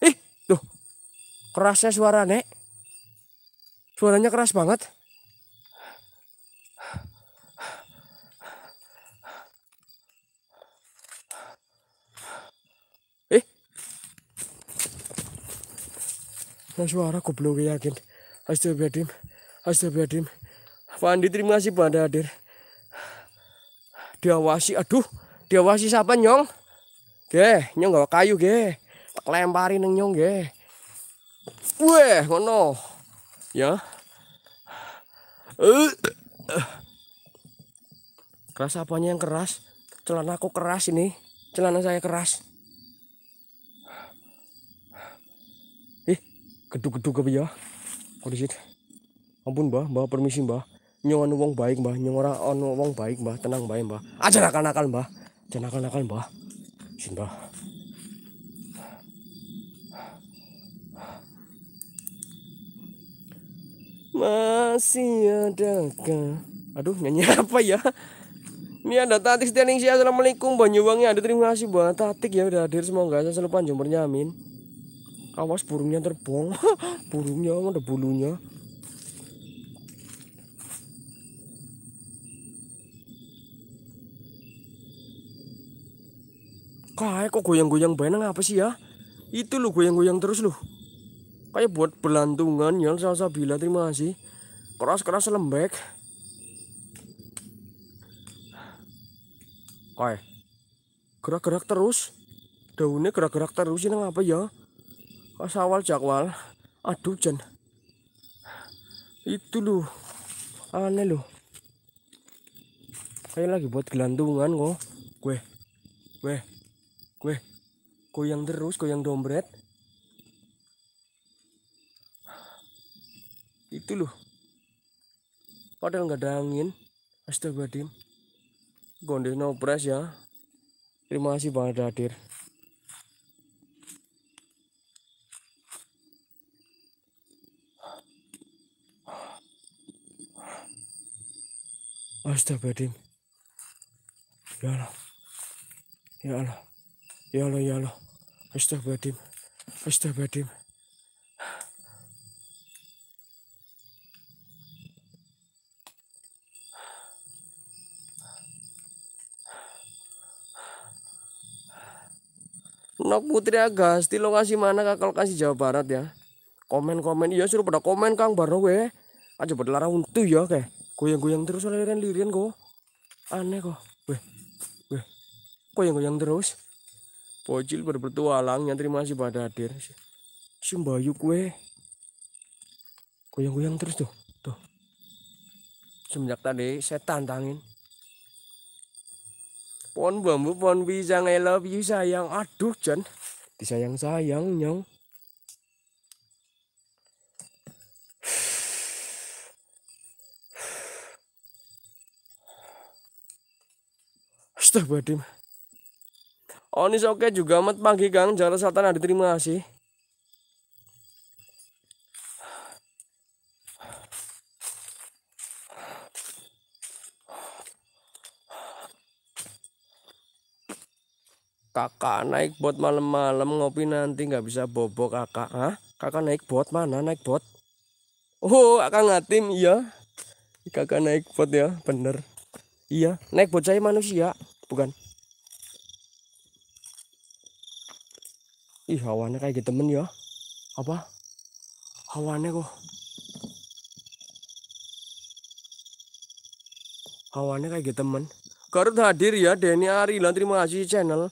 Ih, tuh. Kerasnya suara, Nek. Suaranya keras banget. suara goblok yakin Astagfirullahaladzim Astagfirullahaladzim Pandi terima kasih pada hadir diawasi aduh diawasi siapa nyong ge nyong gak kayu ge tak lemparin neng nyong ge weh kono ya uh. keras apanya yang keras celana aku keras ini celana saya keras geduk-geduk apa ya kondisi ampun mbah mbah permisi mbah nyong anu wong baik mbah ora anu wong baik mbah tenang mbah mbah aja nakal-nakal mbah aja nakal-nakal mbah sin mbah masih ke aduh nyanyi apa ya ini ada Tatik Setianingsi Assalamualaikum Banyuwangi ada terima kasih buat Tatik ya udah hadir semoga saya selalu panjang bernyamin amin awas burungnya terbang burungnya ada bulunya kayak kok goyang-goyang benang apa sih ya itu lo goyang-goyang terus lo kayak buat belantungan yang salsa bilang terima kasih keras-keras lembek kayak Gerak-gerak terus. Daunnya gerak-gerak terus ini apa ya? Pas awal jakwal aduh jen itu lu, aneh lu. kayak lagi buat gelantungan kok gue gue gue goyang terus goyang dombret itu loh padahal nggak ada angin astagfirullahaladzim gondes no press ya terima kasih banget hadir Astagfirullahaladzim. Ya Allah. Ya Allah. Ya Allah, ya Allah. Astagfirullahaladzim. Astagfirullahaladzim. Nok Putri Agas di lokasi mana kak kalau kasih Jawa Barat ya komen komen iya suruh pada komen Kang Baru gue aja pada larang untu ya kayak goyang-goyang terus lirian-lirian kok aneh kok weh weh goyang-goyang terus bocil berpetualang yang terima kasih pada hadir si kue goyang-goyang terus tuh tuh semenjak tadi saya tantangin pohon bambu pohon pisang I love you sayang aduh Jan disayang sayang nyong Astagfirullahaladzim. Onis oke juga amat pagi Kang, jalan ada terima kasih. Kakak naik bot malam-malam ngopi nanti nggak bisa bobok kakak. ah? Kakak naik bot mana naik bot? Oh, kakak ngatim iya. Kakak naik bot ya, bener. Iya, naik bot saya manusia bukan ih hawanya kayak gitu temen ya apa hawanya kok hawanya kayak gitu temen Garut hadir ya Denny Arila terima kasih channel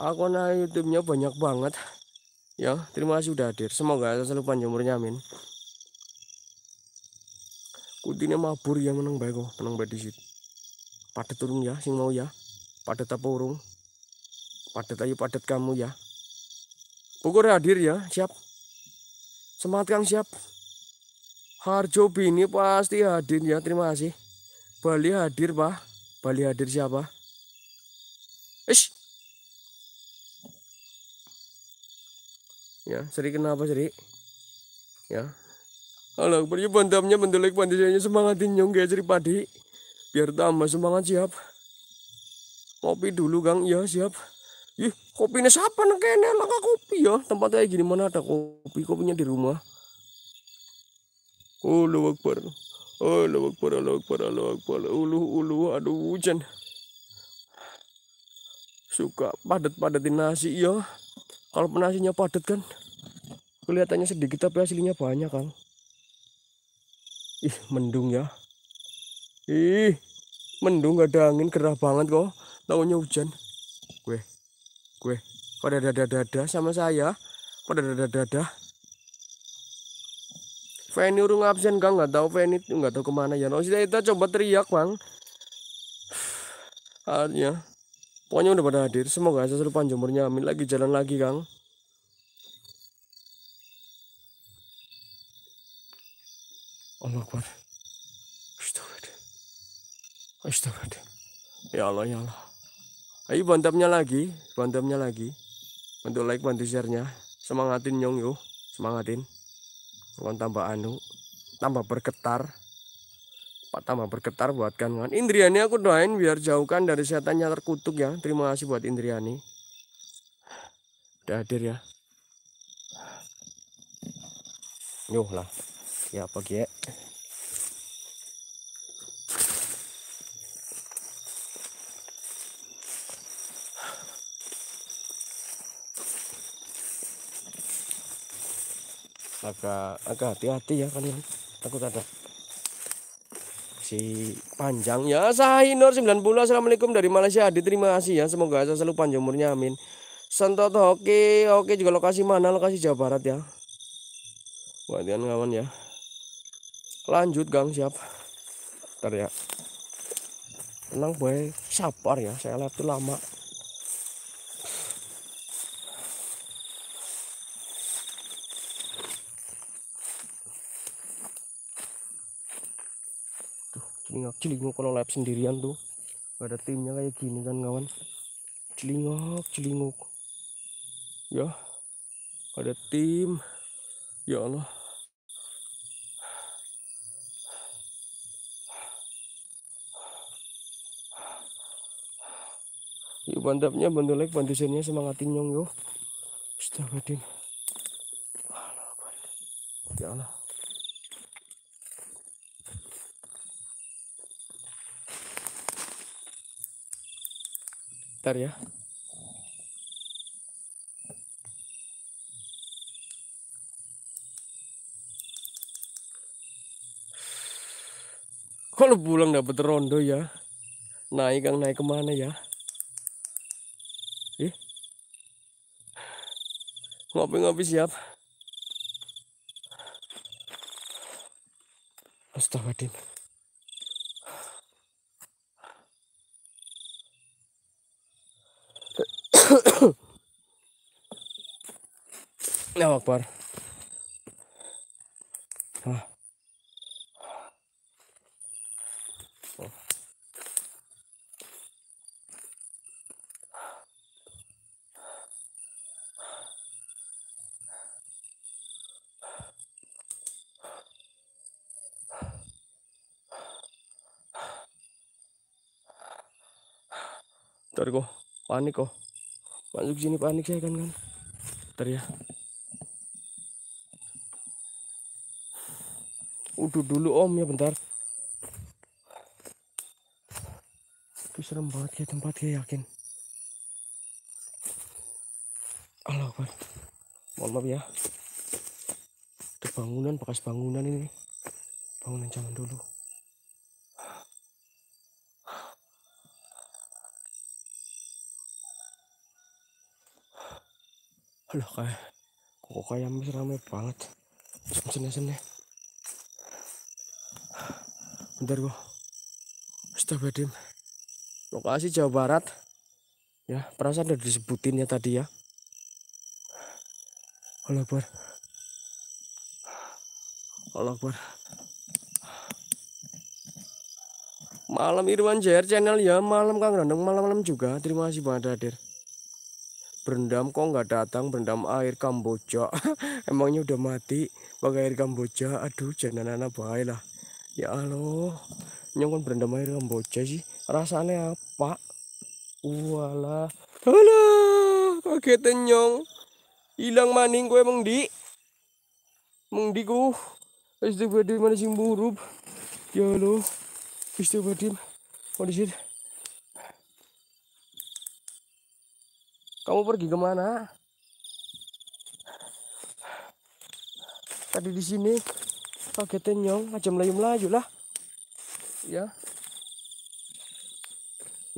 akun YouTube-nya banyak banget ya terima kasih udah hadir semoga selalu panjang umurnya amin Kudinya mabur ya menang baik kok menang baik di Padat turun ya sing mau ya padat apa urung padet ayo padat kamu ya Pukul hadir ya siap semangat Kang siap Harjo Bini pasti hadir ya terima kasih Bali hadir Pak Bali hadir siapa Ish ya seri kenapa seri ya Halo, beri iya, bandamnya mendelik pandisnya semangatin nyong gak padi biar tambah semangat siap kopi dulu gang ya siap ih kopinya siapa nang kene langka kopi ya tempatnya gini mana ada kopi kopinya di rumah oh Akbar oh Akbar Allah Akbar Allah Akbar ulu ulu aduh hujan suka padat-padatin nasi ya kalau nasinya padat kan kelihatannya sedikit tapi hasilnya banyak kan ih mendung ya Ih, mendung gak ada angin gerah banget kok. Tahunya hujan. Gue, gue, pada dada dada sama saya. Pada dada dada. Feni urung absen kang nggak tahu Fanny nggak tahu kemana ya. nanti kita coba teriak bang. Artinya, pokoknya udah pada hadir. Semoga saya seluruh panjang amin lagi jalan lagi kang. Allah kuat. Astaga. Ya Allah, ya Allah. Ayo bantamnya lagi, bantamnya lagi. Bantu like, bantu share-nya. Semangatin nyong yuk, semangatin. Kon tambah anu, tambah bergetar. Pak tambah bergetar buat kan Indriani aku doain biar jauhkan dari setan yang terkutuk ya. Terima kasih buat Indriani. Udah hadir ya. Yuh lah. Ya apa gie. agak agak hati-hati ya kalian takut ada si panjang ya sahinor 90 Assalamualaikum dari Malaysia diterima kasih ya semoga saya selalu panjang umurnya amin Sentot oke oke juga lokasi mana lokasi Jawa Barat ya buatian kawan ya lanjut gang siap ntar ya tenang boy sabar ya saya lihat tuh lama Ingat celingok kalau live sendirian tuh. Gak ada timnya kayak gini kan kawan. Celingok, celingok. Ya. Ada tim. Ya Allah. Yuk bantapnya bantu like, bantu share semangat semangatin nyong yo. Astaga, Din. Ya Allah. Bentar ya. Kalau pulang dapat rondo ya. Naik kang naik kemana ya? Ih. Ngopi-ngopi siap. Astagfirullah. lapar. हाँ kok panik kok. Masuk sini panik saya kan kan. Ntar ya. Udah dulu om ya bentar. itu serem banget ya tempat ya yakin. Allah Akbar. Mohon maaf ya. Ada bangunan, bekas bangunan ini. Bangunan zaman dulu. Halo kayak kok kayak ramai banget. Sini sini bentar kok edim lokasi Jawa Barat ya perasaan udah disebutin ya tadi ya Allah Akbar Allah Malam Irwan JR channel ya malam Kang Randeng malam-malam juga terima kasih banget hadir berendam kok nggak datang berendam air Kamboja emangnya udah mati pakai air Kamboja aduh jangan anak bahaya lah ya Allah kan berendam air lemboja sih rasanya apa walah alah kaget ya, nyong hilang maning gue emang di mengdi ku wis mana sing burup ya Allah wis tiba di sini. kamu pergi kemana tadi di sini Kagetin nyong, aja melayu-melayu lah. Ya.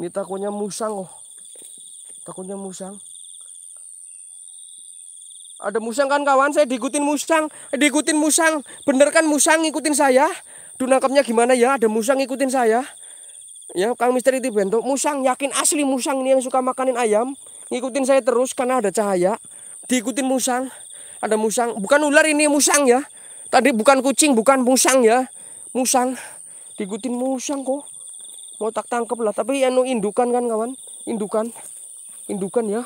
Ini takutnya musang oh. Takutnya musang. Ada musang kan kawan, saya diikutin musang, diikutin musang. Bener kan musang ngikutin saya? Duh nangkapnya gimana ya? Ada musang ngikutin saya. Ya, Kang Mister itu bentuk musang, yakin asli musang ini yang suka makanin ayam. Ngikutin saya terus karena ada cahaya. Diikutin musang. Ada musang, bukan ular ini musang ya. Tadi bukan kucing, bukan musang ya. Musang. digutin musang kok. Mau tak tangkap lah. Tapi anu indukan kan kawan. Indukan. Indukan ya.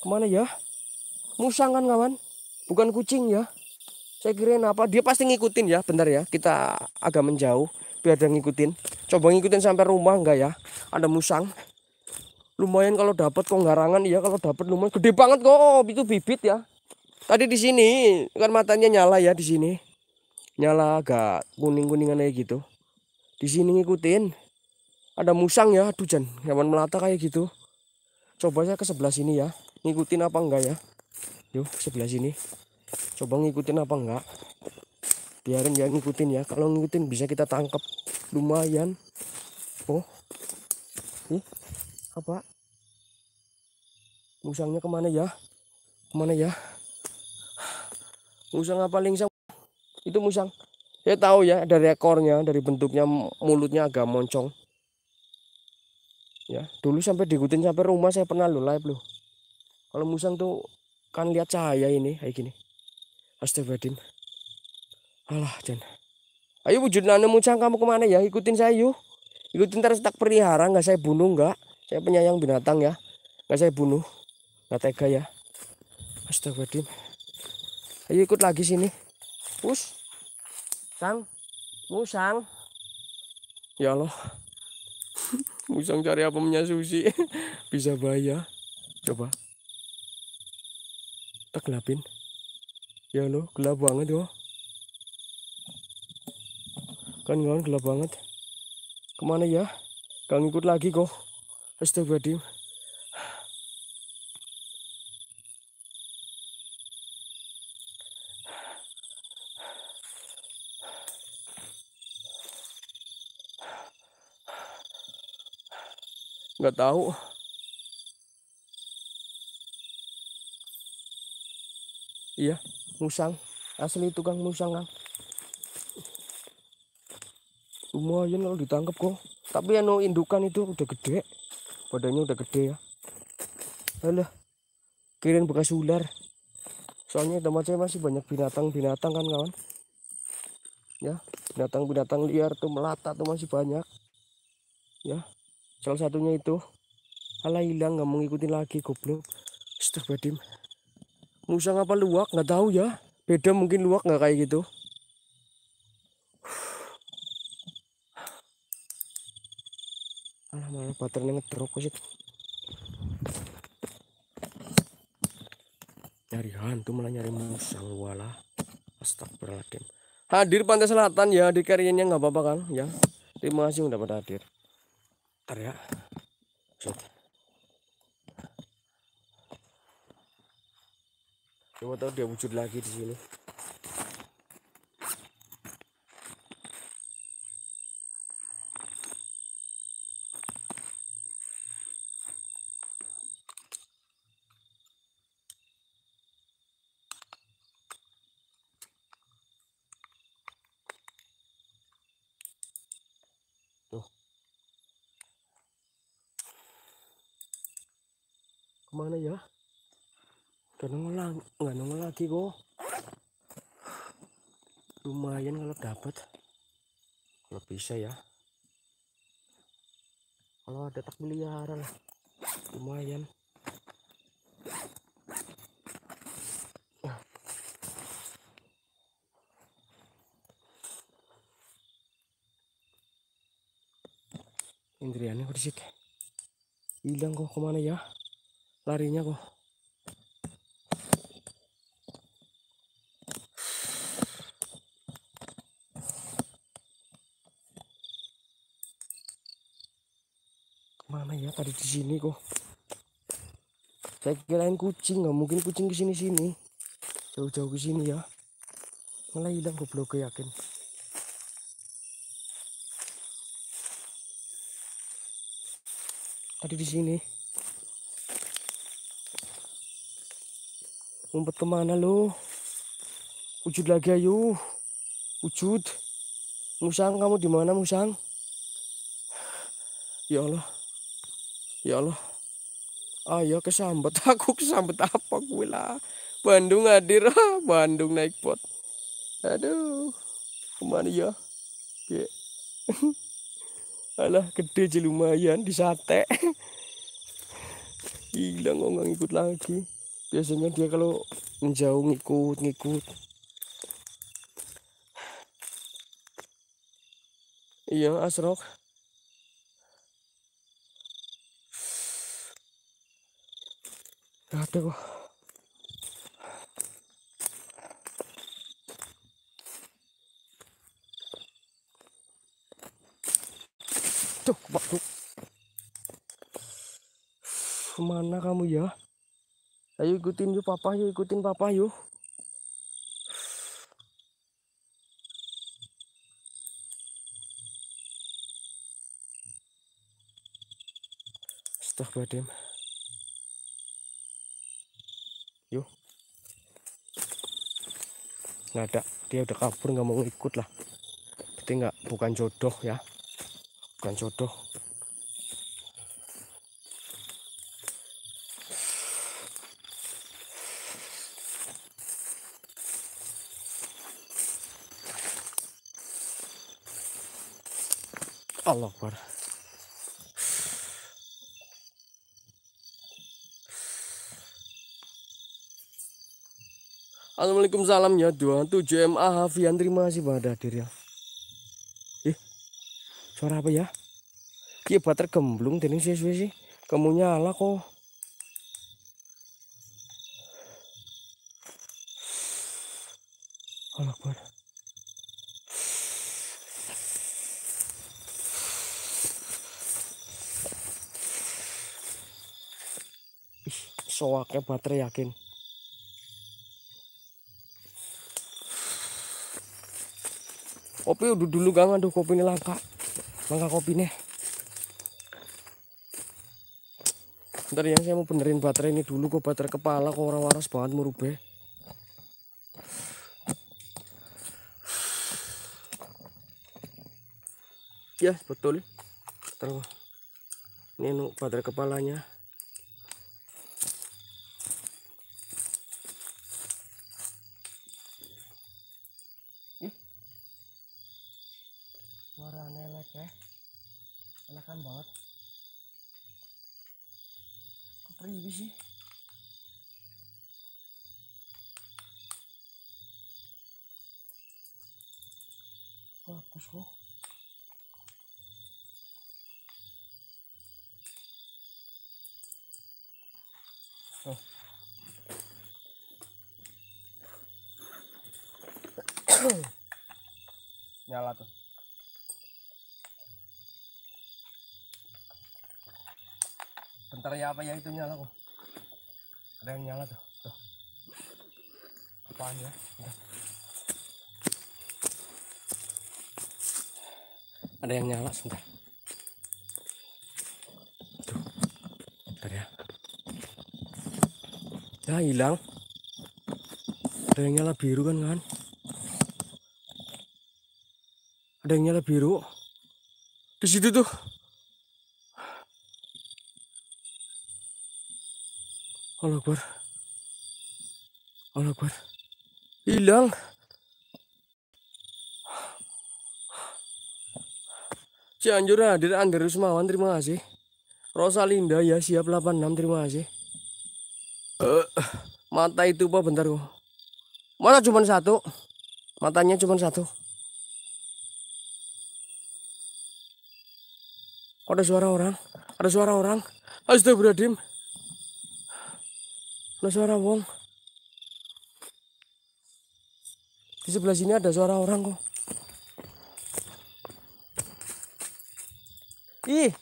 Kemana ya? Musang kan kawan. Bukan kucing ya. Saya kira apa. Dia pasti ngikutin ya. Bentar ya. Kita agak menjauh. Biar dia ngikutin. Coba ngikutin sampai rumah enggak ya. Ada musang lumayan kalau dapat kok garangan ya kalau dapat lumayan gede banget kok itu bibit ya Tadi di sini kan matanya nyala ya di sini. Nyala agak kuning-kuningan kayak gitu. Di sini ngikutin. Ada musang ya, aduh Jan, hewan melata kayak gitu. Coba saya ke sebelah sini ya. Ngikutin apa enggak ya? Yuk, sebelah sini. Coba ngikutin apa enggak? Biarin ya ngikutin ya. Kalau ngikutin bisa kita tangkap lumayan. Oh. Ih, apa? Musangnya kemana ya? Kemana ya? musang apa lingsang itu musang saya tahu ya dari ekornya dari bentuknya mulutnya agak moncong ya dulu sampai diikutin sampai rumah saya pernah lo live lo kalau musang tuh kan lihat cahaya ini kayak gini astagfirullahaladzim alah jangan ayo wujud nana musang kamu kemana ya ikutin saya yuk ikutin terus tak perihara nggak saya bunuh nggak saya penyayang binatang ya nggak saya bunuh nggak tega ya astagfirullahaladzim ayo ikut lagi sini push sang musang ya Allah musang cari apa Susi. bisa bahaya coba tak gelapin ya loh, gelap banget loh, kan kawan gelap banget kemana ya Kang ikut lagi kok astagfirullahaladzim nggak tahu iya musang asli tukang musang kan lumayan kalau ditangkap kok tapi yang mau indukan itu udah gede badannya udah gede ya alah kirim bekas ular soalnya tempat saya masih banyak binatang-binatang kan kawan ya binatang-binatang liar tuh melata tuh masih banyak ya salah satunya itu ala hilang nggak mau ngikutin lagi goblok badim. musang apa luwak nggak tahu ya beda mungkin luwak nggak kayak gitu alah malah baterainya ngedrop sih nyari hantu malah nyari musang wala astagfirullahaladzim hadir pantai selatan ya di karyanya nggak apa-apa kan ya terima kasih udah pada hadir bakar ya Set. coba tahu dia muncul lagi di sini kemana ya gak nongol lagi nggak nongol lagi kok lumayan kalau dapat kalau bisa ya kalau ada tak miliaran lah lumayan Indriannya berisik hilang kok kemana ya larinya kok kemana ya tadi di sini kok saya kirain kucing nggak mungkin kucing ke sini sini jauh-jauh ke sini ya malah hilang goblok yakin tadi di sini ngumpet kemana lo wujud lagi ayo wujud musang kamu di mana musang ya Allah ya Allah ayo kesambet aku kesambet apa gue lah Bandung hadir Bandung naik pot aduh kemana ya Oke. alah gede aja lumayan di sate Gila nggak ikut lagi biasanya dia kalau menjauh ngikut-ngikut iya asrok ada kok tuh waktu mana kamu ya ayo ikutin yuk papa yuk ikutin papa yuk badem. yuk nggak ada dia udah kabur nggak mau ikut lah berarti nggak bukan jodoh ya bukan jodoh Allah Akbar. Assalamualaikum salamnya 27 MA Hafian terima kasih pada hadir ya. Ih. Suara apa ya? Iya baterai gemblung dening sih sih. Kamu nyala kok. baterai yakin kopi udah dulu gak aduh kopi ini langka langka kopi nih ntar ya saya mau benerin baterai ini dulu kok baterai kepala kok orang waras banget merubah ya betul terus ini baterai kepalanya apa ya itu nyala kok ada yang nyala tuh tuh apaan ya Entah. ada yang nyala sebentar tuh bentar ya ya hilang ada yang nyala biru kan kan ada yang nyala biru di situ tuh Allah Akbar. Allah Akbar. hilang. Cianjur hadir derus mawan, terima kasih. Rosalinda ya siap 86 terima kasih. Uh, mata itu pak bentar kok. Mata cuma satu? Matanya cuma satu. Ada suara orang, ada suara orang. Astagfirullahaladzim. Ada suara wong. Di sebelah sini ada suara orang kok. Ih.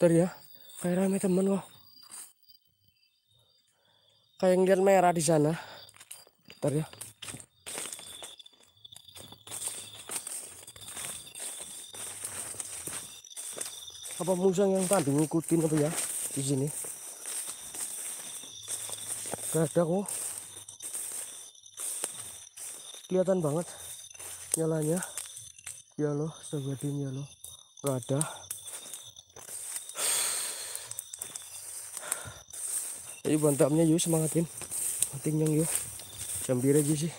Bentar ya, kayak rame temen loh kayak ngeliat merah di sana bentar ya apa musang yang tadi ngikutin apa ya di sini gak ada kok kelihatan banget nyalanya ya loh sebagainya loh gak ada Jadi bantamnya yuk semangatin. Penting yang yuk. Jambir aja sih.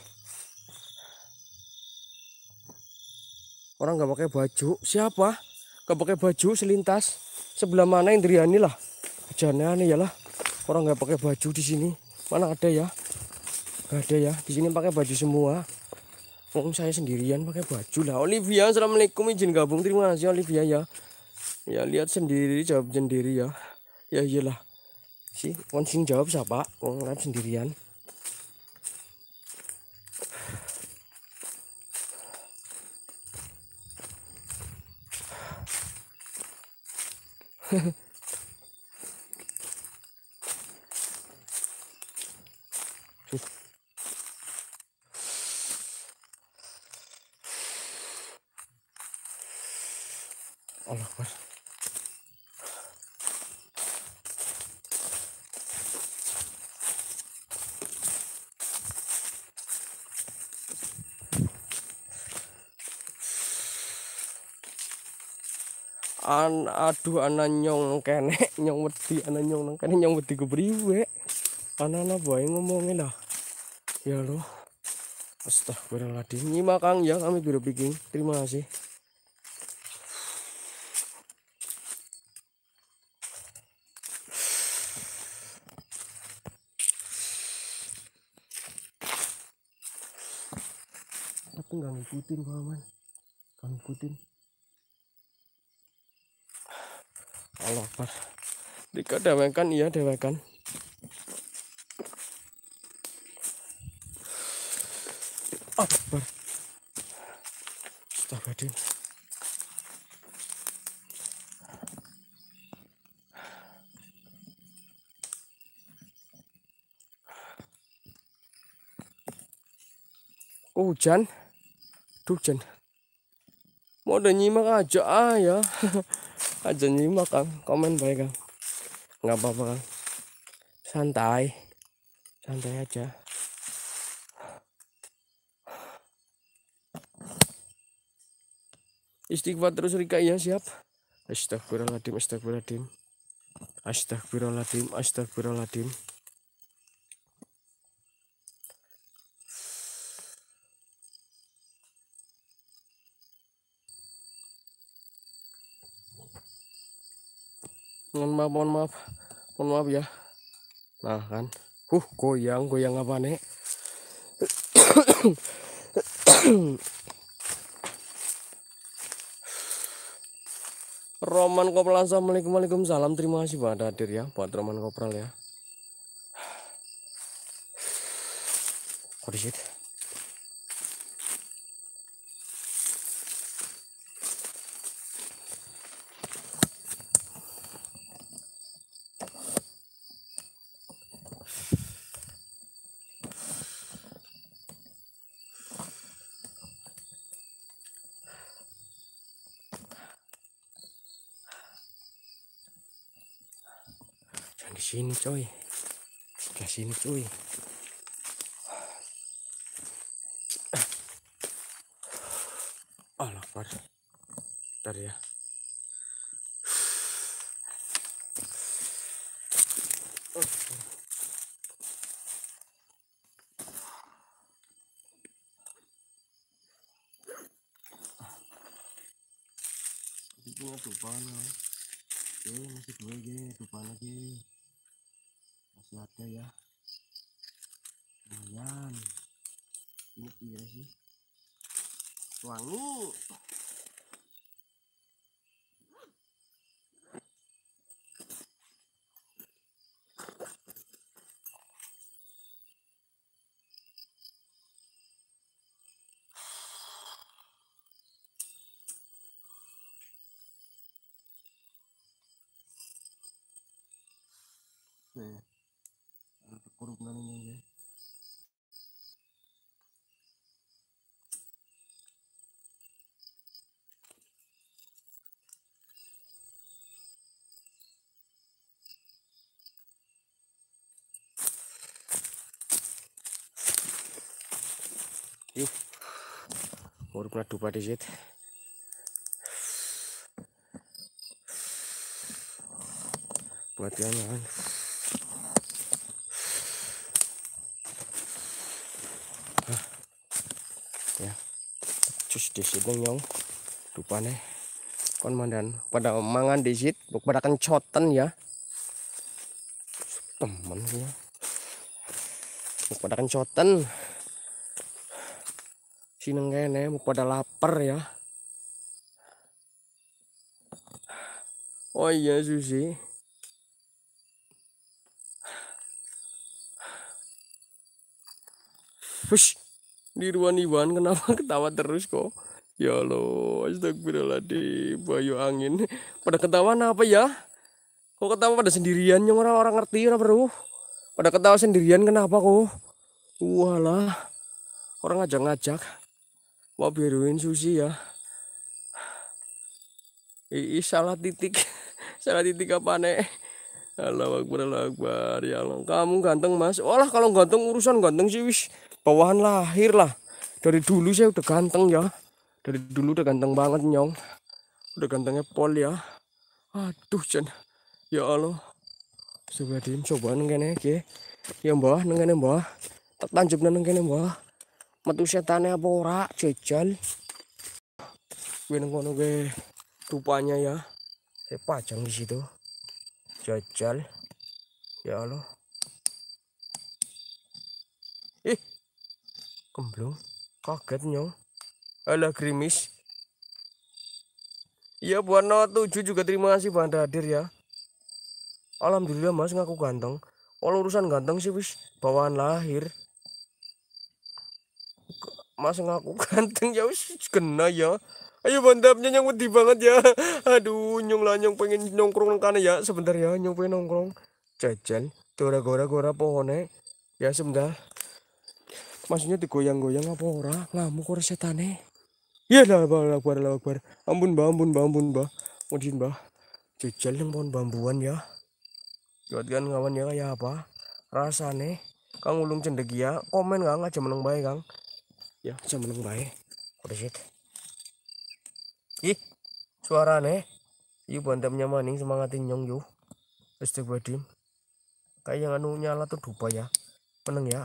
Orang nggak pakai baju. Siapa? Gak pakai baju selintas. Sebelah mana Indriani lah. Jangan aneh ya lah. Orang nggak pakai baju di sini. Mana ada ya? Gak ada ya. Di sini pakai baju semua. Om saya sendirian pakai baju lah. Olivia, assalamualaikum izin gabung. Terima kasih Olivia ya. Ya lihat sendiri, jawab sendiri ya. Ya iyalah sih kon sing jawab siapa wong sendirian aduh anak nyong kene nyong wedi anak nyong nang kene nyong wedi kebriwe anak-anak boy ngomongin lah ya lo astagfirullahaladzim nyima makang ya kami biru bikin terima kasih tapi nggak ngikutin paman nggak ngikutin lover Dika dewekan iya dewekan Akbar Astagfirullahaladzim hujan hujan mau udah nyimak aja ah ya aja nyimak kang komen baik kang nggak apa-apa kang santai santai aja istighfar terus Rika ya siap astagfirullahaladzim astagfirullahaladzim astagfirullahaladzim astagfirullahaladzim maaf mohon maaf mohon maaf ya nah kan uh goyang goyang apa nih Roman Kopral Assalamualaikum Waalaikumsalam Terima kasih buat hadir ya Buat Roman Kopral ya Kodisit coy ke sini cuy oh lapar ntar ya oh. Ini Eh, masih dua lagi, tuh panas lagi. mau Murupna dupa situ Buat yang lain. Ya. Cus di situ nyong. Dupane kon mandan pada mangan bukan pada kencotan ya temen ya pada kencotan sinengene mau pada lapar ya oh iya Susi di diruan-iwan kenapa ketawa terus kok ya Astagfirullah astagfirullahaladzim bayu angin pada ketawa apa ya kok ketawa pada sendirian yang orang-orang ngerti orang bro pada ketawa sendirian kenapa kok walah orang ngajak-ngajak Pak biruin Susi ya Ii salah titik salah titik apa nek Allah Akbar Allah Akbar ya Allah kamu ganteng mas Walah kalau ganteng urusan ganteng sih wis bawahan lahir lah dari dulu saya udah ganteng ya dari dulu udah ganteng banget nyong udah gantengnya pol ya aduh jen ya Allah coba dim coba nengkene ke ya mbah nengkene mbah tak tanjub nengkene mbah metu setane apa ora jejal gue ngono ge tupanya ya saya eh, pajang di situ jajal ya Allah ih kemblung kaget nyong ala grimis iya buat tujuh juga terima kasih bang hadir ya Alhamdulillah mas ngaku ganteng kalau urusan ganteng sih wis bawaan lahir masa ngaku ganteng ya wis kena ya ayo bandarnya nyong wedi banget ya aduh nyong lah nyong pengen nongkrong nang ya sebentar ya nyong pengen nongkrong jajan gora gora gora pohonnya ya sebentar maksudnya digoyang-goyang apa ora ngamuk ora setane ya lah lah akbar lah akbar ampun mbak ampun mbak ampun mbak mudin mbak jajan yang pohon bambuan ya buat kan ngawan ya kayak apa rasane kang ulung cendekia ya. komen kang aja meneng baik kang ya bisa menang baik udah shit ih suara nih yuk bantamnya maning semangatin nyong yuk astagfirullahaladzim kayak yang anu nyala tuh dupa ya menang ya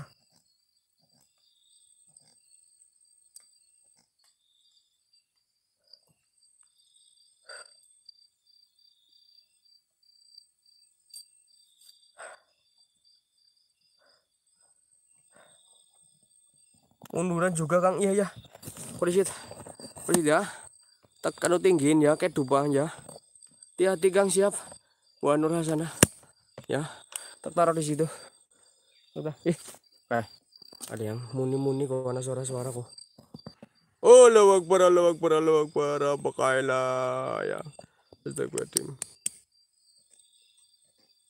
unduran juga Kang iya, iya. ya polisi polisi ya kalau tinggiin ya kayak dupa ya hati-hati Kang siap Wah Nur sana. ya tertaruh di situ udah ih eh ada yang muni-muni kok mana suara-suara kok oh lewak para lewak para lewak para bakaila ya sudah Astagfirullahaladzim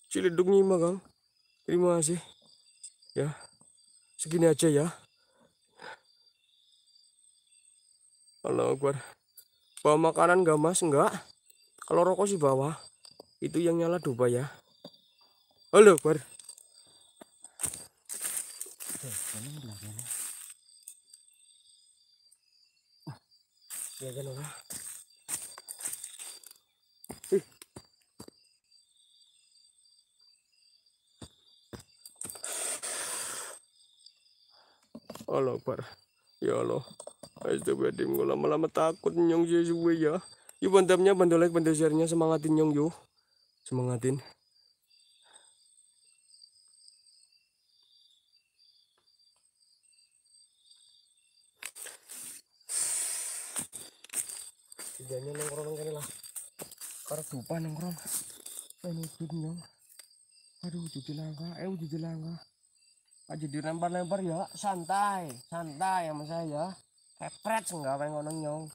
Ciledug nih magang, Terima kasih Ya Segini aja ya kalau gua bawa makanan enggak mas enggak kalau rokok sih bawa itu yang nyala dupa ya halo gua iya, kan, halo kan Ya Allah gue lama-lama takut nyong sih gue ya. Yuk bantamnya, bantu like, bantu share-nya, semangatin nyong yuk. Semangatin. Sejanya nongkrong kali lah. Karena dupa nongkrong. Ini ikut nyong. Aduh, cuci langka. Eh, cuci langka. Aja dirempar lempar ya. Santai, santai sama saya. Ya. Pepret sing gawe ngono nyong.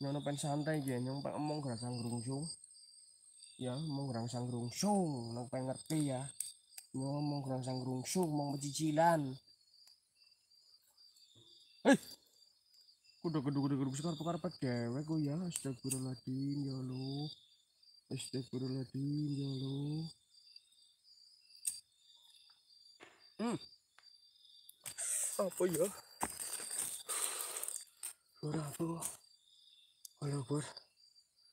Nyono pen santai ge nyong pak omong Ya, omong gak sangrungsung, nang pengen ngerti ya. Ngomong gak sangrungsung, ngomong pecicilan. Eh. Kudu kudu kudu sekarang sekarang pekar pek oh ya, astagfirullahaladzim ya lo. Astagfirullahaladzim ya lo. Hmm. Apa ya? Surabaya Allah apa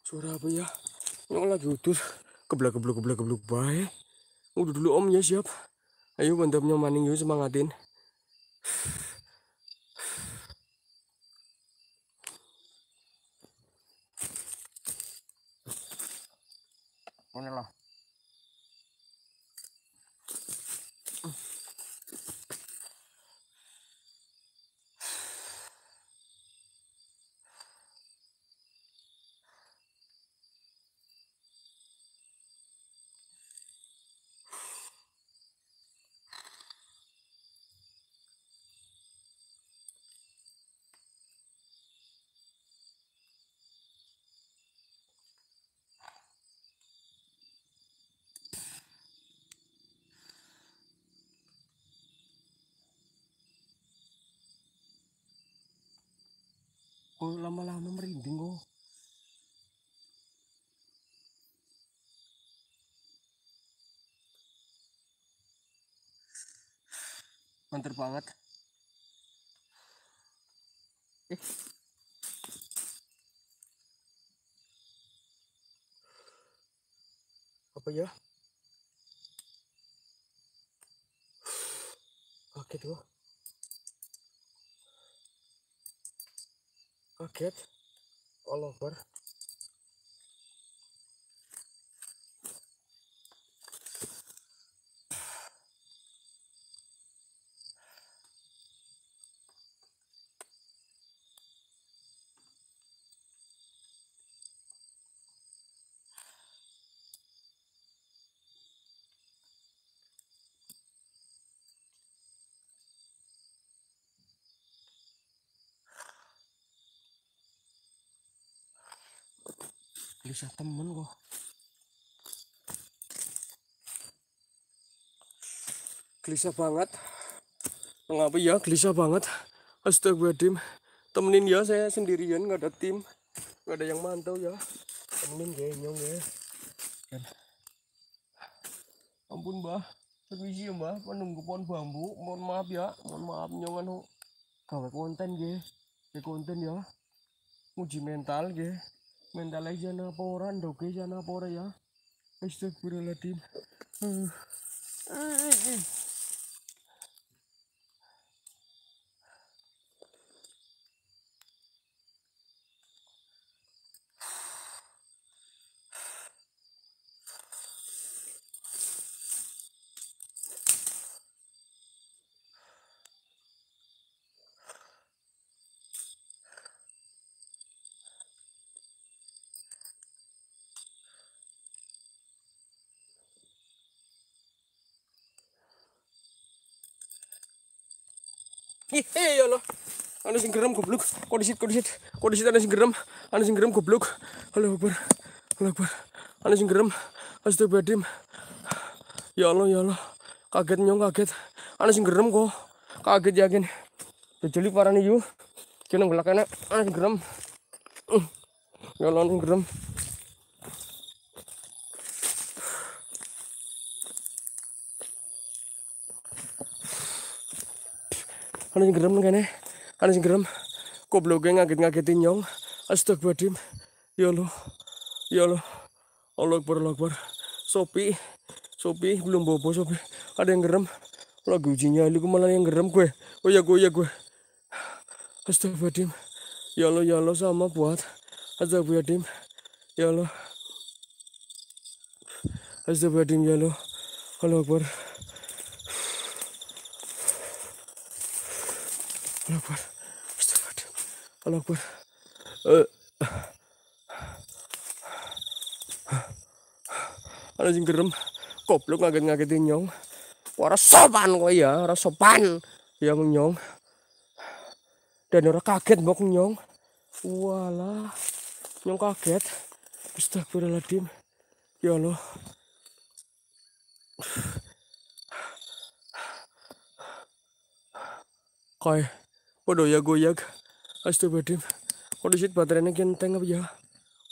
Surabaya yang lagi udur keblak keblak keblak keblak baik udah dulu om ya siap ayo mantapnya maning yuk semangatin lama-lama merinding kok. Oh. Mantap banget. Eh. Apa ya? Oke tuh. a all over bisa temen kok gelisah banget mengapa ya gelisah banget astagfirullahaladzim temenin ya saya sendirian nggak ada tim nggak ada yang mantau ya temenin ya nyong ya ampun mbah permisi ya mbah menunggu pohon bambu mohon maaf ya mohon maaf nyongan kau konten ya konten ya uji mental ya mentalnya jana apa orang doge jana apa ya astagfirullahaladzim uh, uh. eh ya lo, anu sing gerem goblok kok disit kondisi disit kok disit anu sing gerem anu sing gerem goblok Allah akbar Allah akbar anu sing gerem astagfirullahaladzim ya Allah ya Allah kaget nyong kaget anu sing gerem kok kaget yakin jejeli ya, parane yu kene enak, anu sing gerem mm. ya Allah anu sing gerem ana sing gerem kene? ana sing gerem? Kobloke ngaget-ngagetin nyong. astagfirullahalazim Ya Allah. Ya Allah. Allah Akbar, Allah Akbar. Sopi. Sopi belum bobo Sopi. Ada yang gerem. Lagu ujinya nyali malah yang gerem gue. Oh ya gue, ya gue. astagfirullahalazim Ya Allah, ya Allah sama buat. astagfirullahalazim Ya Allah. astagfirullahalazim ya Allah. Allah Akbar. walaupun uh, eh. ada yang gerem koplo ngaget-ngagetin nyong ora sopan kok ya ora sopan yang nyong dan ora kaget mbok nyong walah nyong kaget astagfirullahaladzim ya Allah koi waduh ya goyak Astagfirullahaladzim. Kondisi baterainya kian apa ya?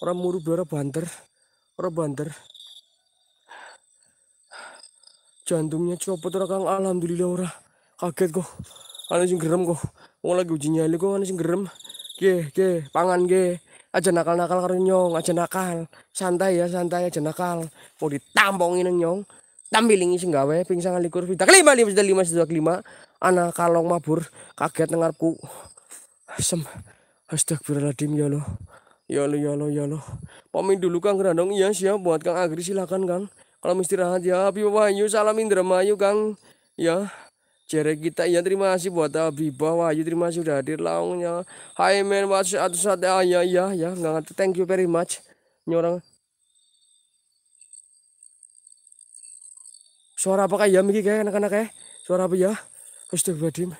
Orang muru orang banter. Orang banter. Jantungnya copot orang kang alhamdulillah orang. Kaget kok. aneh sing gerem kok. Mau lagi uji nyali kok aneh sing gerem. Ge, ge, pangan ge. Aja nakal-nakal karo nyong, aja nakal. Santai ya, santai aja nakal. Mau ditampongin nyong. tambilingi sing gawe ping likur vita kelima lima sudah lima sudah kelima anak kalong mabur kaget dengarku Asem. Astagfirullahaladzim ya Allah. Ya Allah, ya Allah, ya Allah. Pamit dulu Kang Grandong. Iya siap ya, buat Kang Agri silakan Kang. Kalau istirahat ya. api Wahyu salam Indramayu Kang. Ya. Jerek kita ya terima kasih buat Abi Wahyu terima kasih sudah hadir laungnya. Hai men what's satu saat ah, ya ya ya ya nggak ngerti thank you very much. Nyorang. Suara apa kayak ya Miki kayak anak-anak ya? Suara apa ya? Astagfirullahaladzim.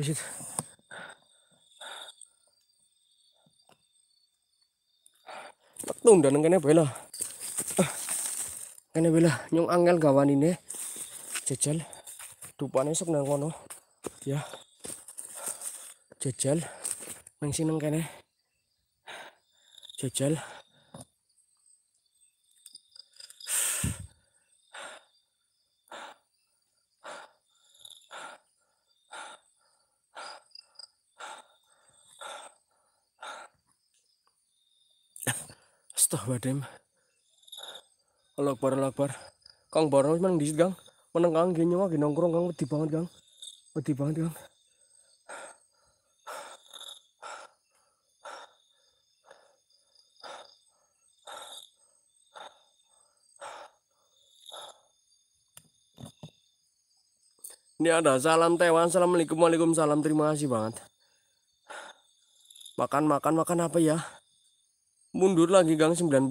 Oh shit. Petun dan kene bela. Kene bela nyong angel gawan ini jejal dupane sok nang kono. Ya. Jejal nang sineng kene. Jejal. badem lakbar lakbar kang barno memang di gang Meneng kang gini mah gini nongkrong kang wedi banget kang wedi banget kang Ini ada salam Taiwan, assalamualaikum, waalaikumsalam, terima kasih banget. Makan, makan, makan apa ya? mundur lagi gang 99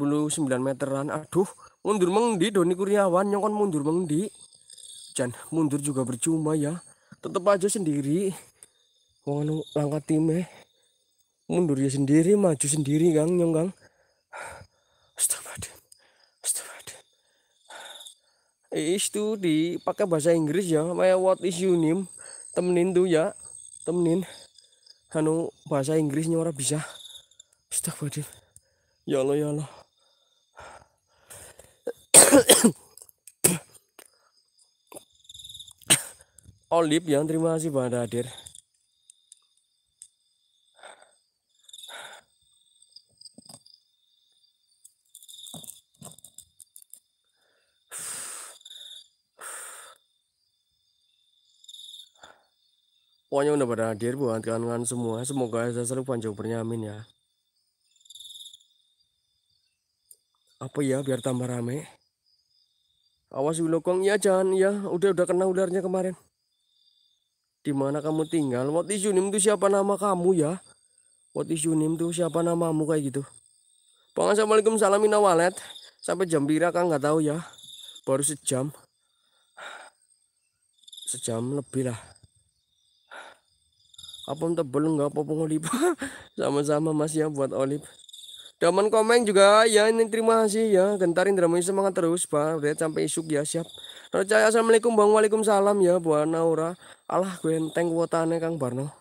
meteran aduh mundur mengdi Doni Kurniawan kan mundur mengdi dan mundur juga bercuma ya tetep aja sendiri wong anu langkah timnya mundur ya sendiri maju sendiri gang nyong gang Astagfirullah Astagfirullah Is tuh dipakai bahasa Inggris ya My what is your name Temenin tuh ya Temenin Anu bahasa Inggrisnya orang bisa Astagfirullah Ya Allah, ya Allah. Olip yang terima kasih Anda hadir. Pokoknya udah pada hadir buat kawan-kawan semua. Semoga saya selalu panjang bernyamin ya. apa ya biar tambah rame awas wilokong ya jangan ya udah udah kena ularnya kemarin di mana kamu tinggal what is your name tuh siapa nama kamu ya what is your name tuh siapa namamu kayak gitu Bang Assalamualaikum salamina walet sampai jam bira kan nggak tahu ya baru sejam sejam lebih lah apa belum nggak apa pengolip sama-sama mas ya buat olip Daman komeng juga ya ini terima kasih ya gentarin dramanya semangat terus bang udah sampai isuk ya siap percaya assalamualaikum bang waalaikumsalam ya buat Naura alah gue enteng kuotanya Kang Barno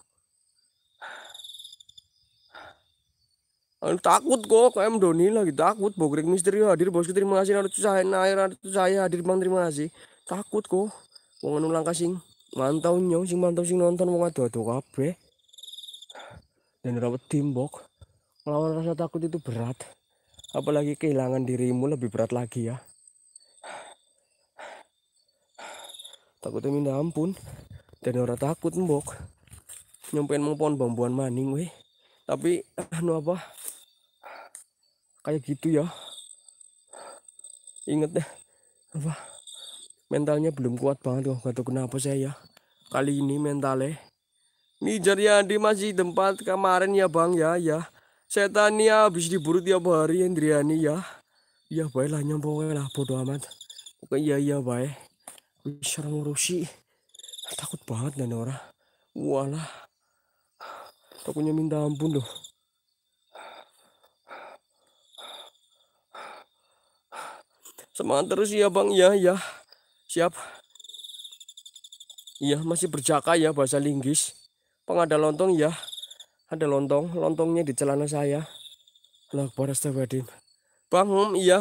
takut kok KM Doni lagi takut Bogrek Misteri hadir bosku terima kasih Naruto saya Naruto saya hadir bang terima kasih takut kok Mau anu langkah mantau nyong sing mantau sing nonton Mau ngadu-adu kabe dan rawat timbok melawan rasa takut itu berat apalagi kehilangan dirimu lebih berat lagi ya takutnya minta ampun dan orang takut mbok nyampein mau pohon bambuan maning weh tapi anu apa kayak gitu ya inget deh apa mentalnya belum kuat banget kok gak tau kenapa saya ya kali ini mentalnya Nijar Yandi masih tempat kemarin ya bang ya ya ya habis diburu tiap hari Indriani ya ya baiklah nyambung lah bodo amat Oke, ya iya, ya baik bisa ngurusi takut banget dan orang walah takutnya minta ampun loh semangat terus ya bang ya ya siap iya masih berjaka ya bahasa linggis pengada lontong ya ada lontong, lontongnya di celana saya. lah Akbar Bang, um, iya.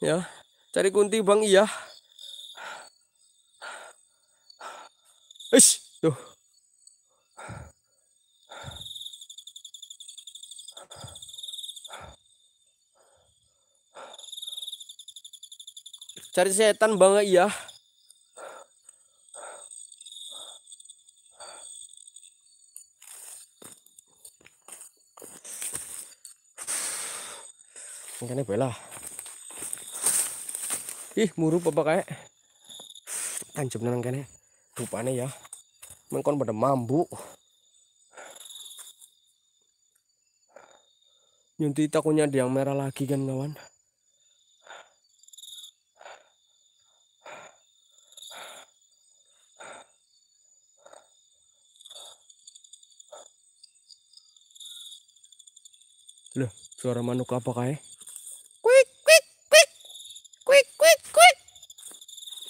Ya, cari kunti bang, iya. Ish, tuh. Cari setan bang, iya. kene bela ih muru apa kayak anjem nang kene rupane ya mengkon pada mambu nyunti takunya ada yang merah lagi kan kawan Loh, suara manuk apa kayak?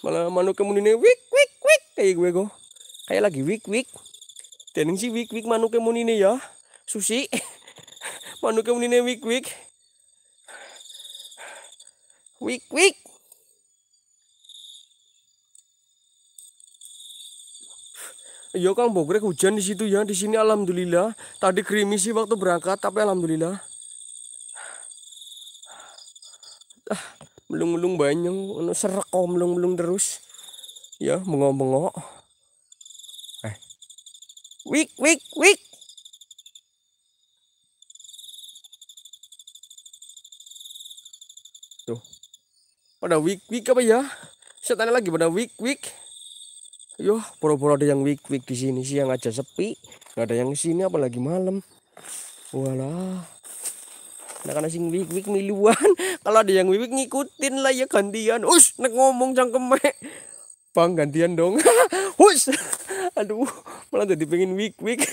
Kalau manuk ne wik wik wik kayak gue go. Kayak lagi wik wik. tenang sih wik wik manuk ne ya. Susi. manuk ne wik wik. Wik wik. yo iya, Kang Bogrek hujan di situ ya. Di sini alhamdulillah. Tadi krimis sih waktu berangkat tapi alhamdulillah melung-melung banyak ono serak kok melung-melung terus ya bengok-bengok eh wik wik wik tuh pada wik wik apa ya saya tanya lagi pada wik wik yo pura-pura ada yang wik wik di sini siang aja sepi nggak ada yang di sini apalagi malam walah Nah karena sing wik miluan, kalau ada yang wik ngikutin lah ya gantian. Us, nek ngomong cangkeme. Bang gantian dong. Us. Aduh, malah jadi pengen wik-wik.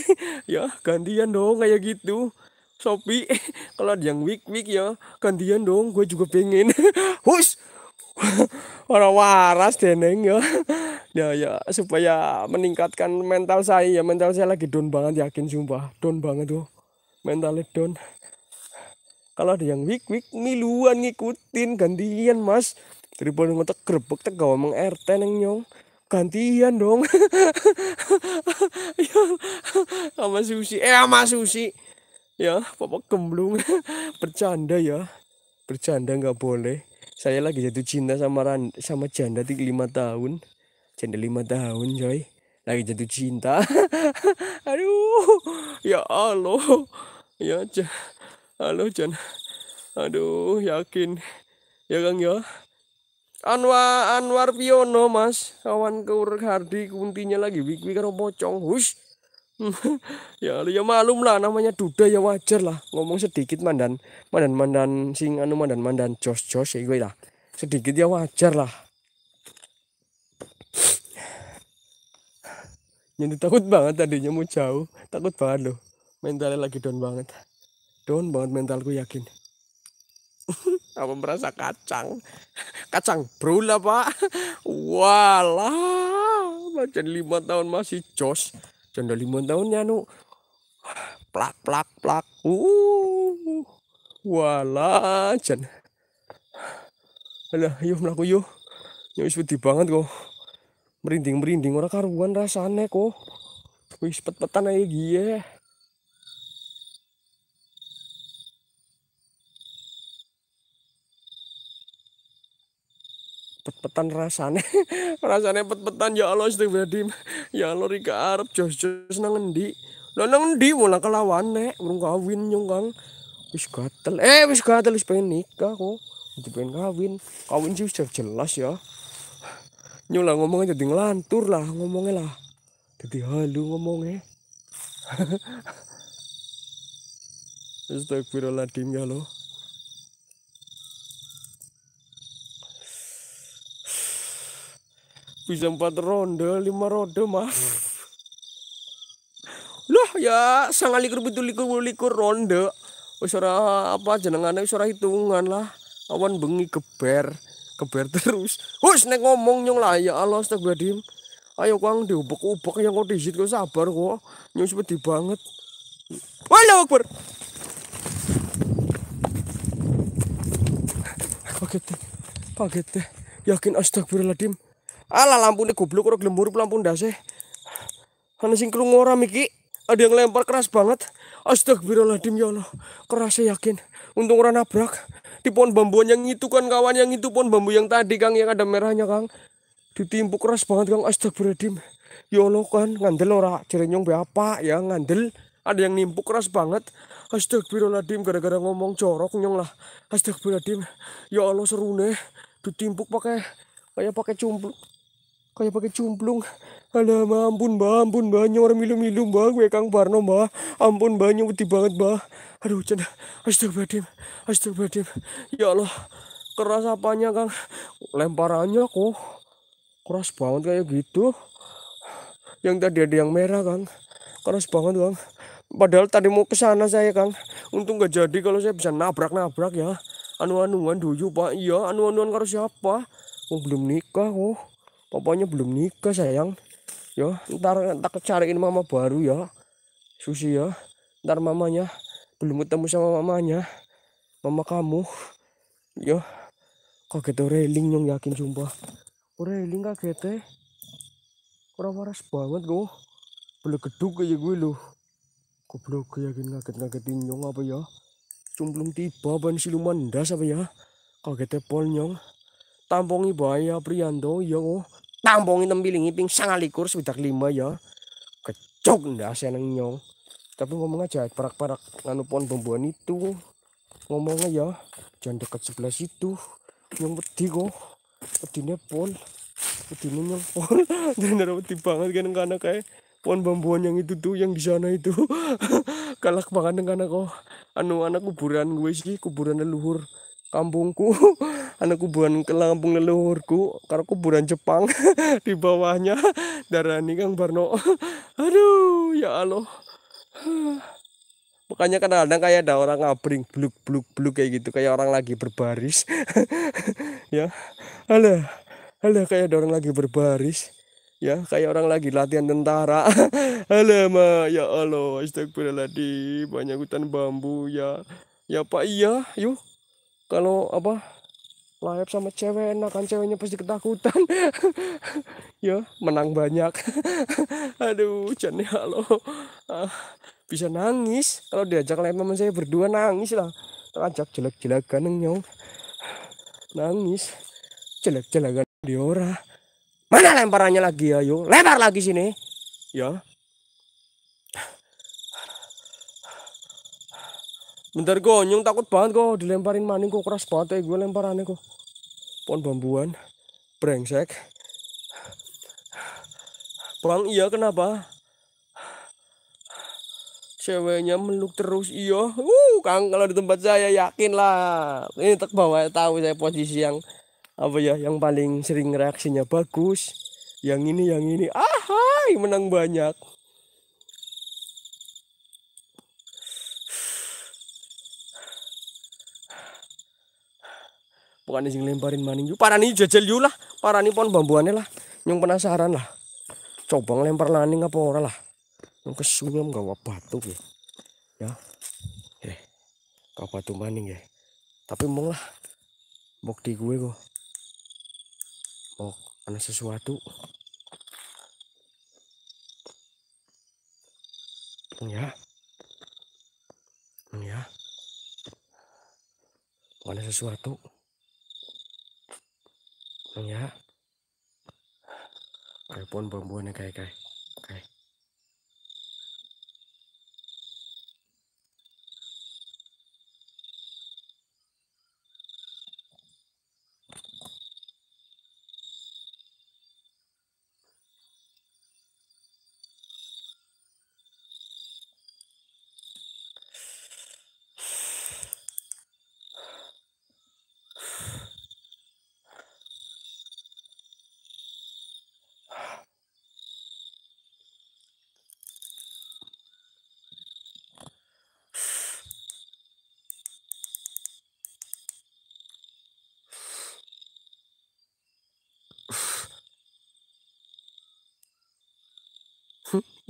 ya, gantian dong kayak gitu. Sopi, kalau ada yang wik-wik ya gantian dong, gue juga pengen. Hus. Orang waras deneng ya. Ya ya supaya meningkatkan mental saya ya, mental saya lagi down banget yakin sumpah, down banget tuh. Mentalnya down kalau ada yang wik wik miluan ngikutin gantian mas daripada ngotak grebek tak gawa meng RT neng nyong gantian dong ya sama susi eh sama susi ya papa gemblung bercanda ya bercanda nggak boleh saya lagi jatuh cinta sama ran sama janda tiga lima tahun janda lima tahun coy lagi jatuh cinta aduh ya allah ya cah halo Chan aduh yakin ya Kang ya Anwar Anwar Piono Mas kawan ke Hardi kuntinya lagi wiki karo pocong hush ya ya malum lah namanya duda ya wajar lah ngomong sedikit mandan mandan mandan sing anu mandan mandan jos jos ya gue lah sedikit ya wajar lah jadi takut banget tadinya mau jauh takut banget loh mentalnya lagi down banget Don banget mentalku yakin aku merasa kacang kacang bro pak walah macam lima tahun masih jos janda lima tahunnya nu plak plak plak uh walah jan alah yuk melaku yuk yuk sedih banget kok merinding merinding orang karuan rasanya kok wis pet petan aja gie pet-petan rasane rasane pet-petan ya Allah istighfarim ya Allah rika Arab jos-jos nang endi lho nang endi mulang kelawan nek urung kawin nyong Kang wis gatel eh wis gatel wis pengen nikah kok wis pengen kawin kawin sih sudah jelas ya nyola ngomongnya jadi ngelantur lah ngomongnya lah jadi halu ngomongnya Astagfirullahaladzim ya loh bisa empat ronde lima ronde mas, loh ya sangat likur betul likur likur ronde wis apa jenengan wis hitungan lah awan bengi keber keber terus us nek ngomong nyong lah ya Allah astagfirullahaladzim ayo kuang diubek-ubek yang kok disit kau sabar kok nyong seperti banget Wallahu akbar paket, deh kaget deh yakin astagfirullahaladzim Alah ini goblok ora glembur lampun sih. Ana sing krungu ora miki. Ada yang lempar keras banget. Astagfirullahaladzim ya Allah. saya yakin. Untung orang nabrak. Di pohon bambu yang itu kan kawan yang itu pohon bambu yang tadi Kang yang ada merahnya Kang. Ditimpuk keras banget Kang. Astagfirullahaladzim. Ya Allah kan ngandel orang cerenyong apa ya ngandel. Ada yang nimpuk keras banget. Astagfirullahaladzim gara-gara ngomong corok nyong lah. Astagfirullahaladzim. Ya Allah serune. Ditimpuk pakai kayak pakai cumpluk kayak pakai cumplung ada ampun mbak ampun mbak nyor milu milu mbak gue kang Barno mbak ampun mbak nyuti banget mbak aduh hujan astagfirullahaladzim astagfirullahaladzim ya Allah keras apanya kang lemparannya kok keras banget kayak gitu yang tadi ada yang merah kang keras banget kang padahal tadi mau ke sana saya kang untung gak jadi kalau saya bisa nabrak nabrak ya anu anuan dulu pak iya anu anuan karo siapa oh belum nikah kok oh. Pokoknya belum nikah sayang. yo, ntar tak cariin mama baru ya. Susi ya. Ntar mamanya belum ketemu sama mamanya. Mama kamu. Ya. Kaget railing yang yakin sumpah. railing kaget teh. Kurang waras banget kok. Boleh geduk aja gue loh. Goblok yakin kaget-kagetin nyong apa ya? Cumplung tiba ban siluman das apa ya? Kagetnya pol nyong. Tampungi bahaya Prianto ya oh tambongin tembilingi ping sangat likur sudah lima ya kecok ndak seneng nyong tapi ngomong aja parak-parak nganu pohon bambuan itu ngomongnya ya jangan dekat sebelah situ yang peti kok petinya pohon petinya yang pol dan peti banget kan anak kayak pohon bambuan yang itu tuh yang di sana itu kalak banget anak kok anu anak kuburan gue sih kuburan leluhur kampungku anak kuburan Lampung leluhurku karena kuburan Jepang di bawahnya darani Kang Barno aduh ya Allah makanya kadang-kadang kayak ada orang ngabring bluk bluk bluk kayak gitu kayak orang lagi berbaris ya alah alah kayak ada orang lagi berbaris ya kayak orang lagi latihan tentara mah ya Allah astagfirullahaladzim banyak hutan bambu ya ya Pak iya yuk kalau apa layap sama cewek enak kan ceweknya pasti ketakutan ya menang banyak aduh jangan ya halo ah, bisa nangis kalau diajak live teman saya berdua nangis lah terajak jelek-jelekan nyong nangis jelek-jelekan diora mana lemparannya lagi ayo lempar lagi sini ya Bentar gonyong, takut banget kok dilemparin maning kok keras banget ya gue lemparannya kok pohon bambuan brengsek perang iya kenapa ceweknya meluk terus iyo uh kang kalau di tempat saya yakin lah ini tak bawa tahu saya posisi yang apa ya yang paling sering reaksinya bagus yang ini yang ini ahai ah, menang banyak bukan izin lemparin maning yuk parani jajal yuk lah parani pon bambuannya lah yang penasaran lah coba ngelempar laning apa ora lah yang kesunya nggak batu ya ya eh ya. kau batu maning ya tapi mong lah mok di gue kok mok ada sesuatu ya ya ada sesuatu nhá cái bồn bồn bồn này cái cái cái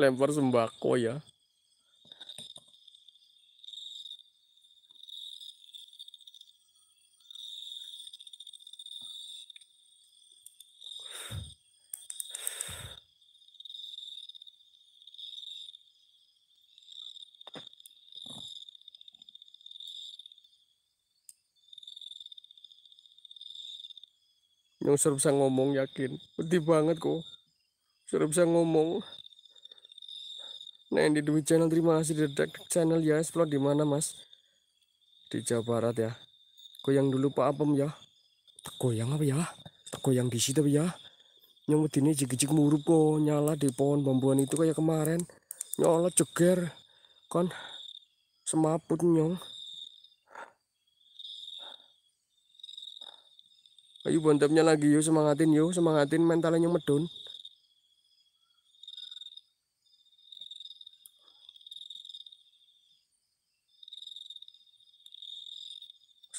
lempar sembako ya yang sudah bisa ngomong yakin penting banget kok sudah bisa ngomong Nah, di Dewi Channel terima kasih di channel ya. Explore di mana, Mas? Di Jawa Barat ya. Goyang dulu Pak Apem ya. Goyang apa ya? Goyang di situ ya. Nyemut ini jigijig murup kok nyala di pohon bambuan itu kayak kemarin. Nyala kan sema semaput nyong. Ayo bontepnya lagi yuk semangatin yuk semangatin mentalnya medun.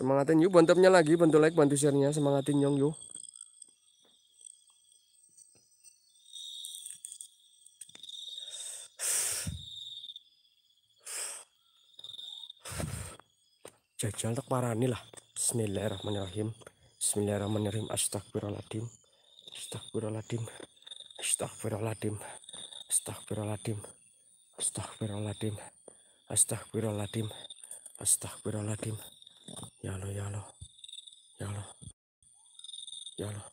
semangatin yuk bantu lagi bantu like bantu share-nya semangatin nyong yuk jajal tak parani lah Bismillahirrahmanirrahim Bismillahirrahmanirrahim Astagfirullahaladzim Astagfirullahaladzim Astagfirullahaladzim Astagfirullahaladzim Astagfirullahaladzim Astagfirullahaladzim Astagfirullahaladzim Ya Allah, ya Allah. Ya Allah. Ya Allah.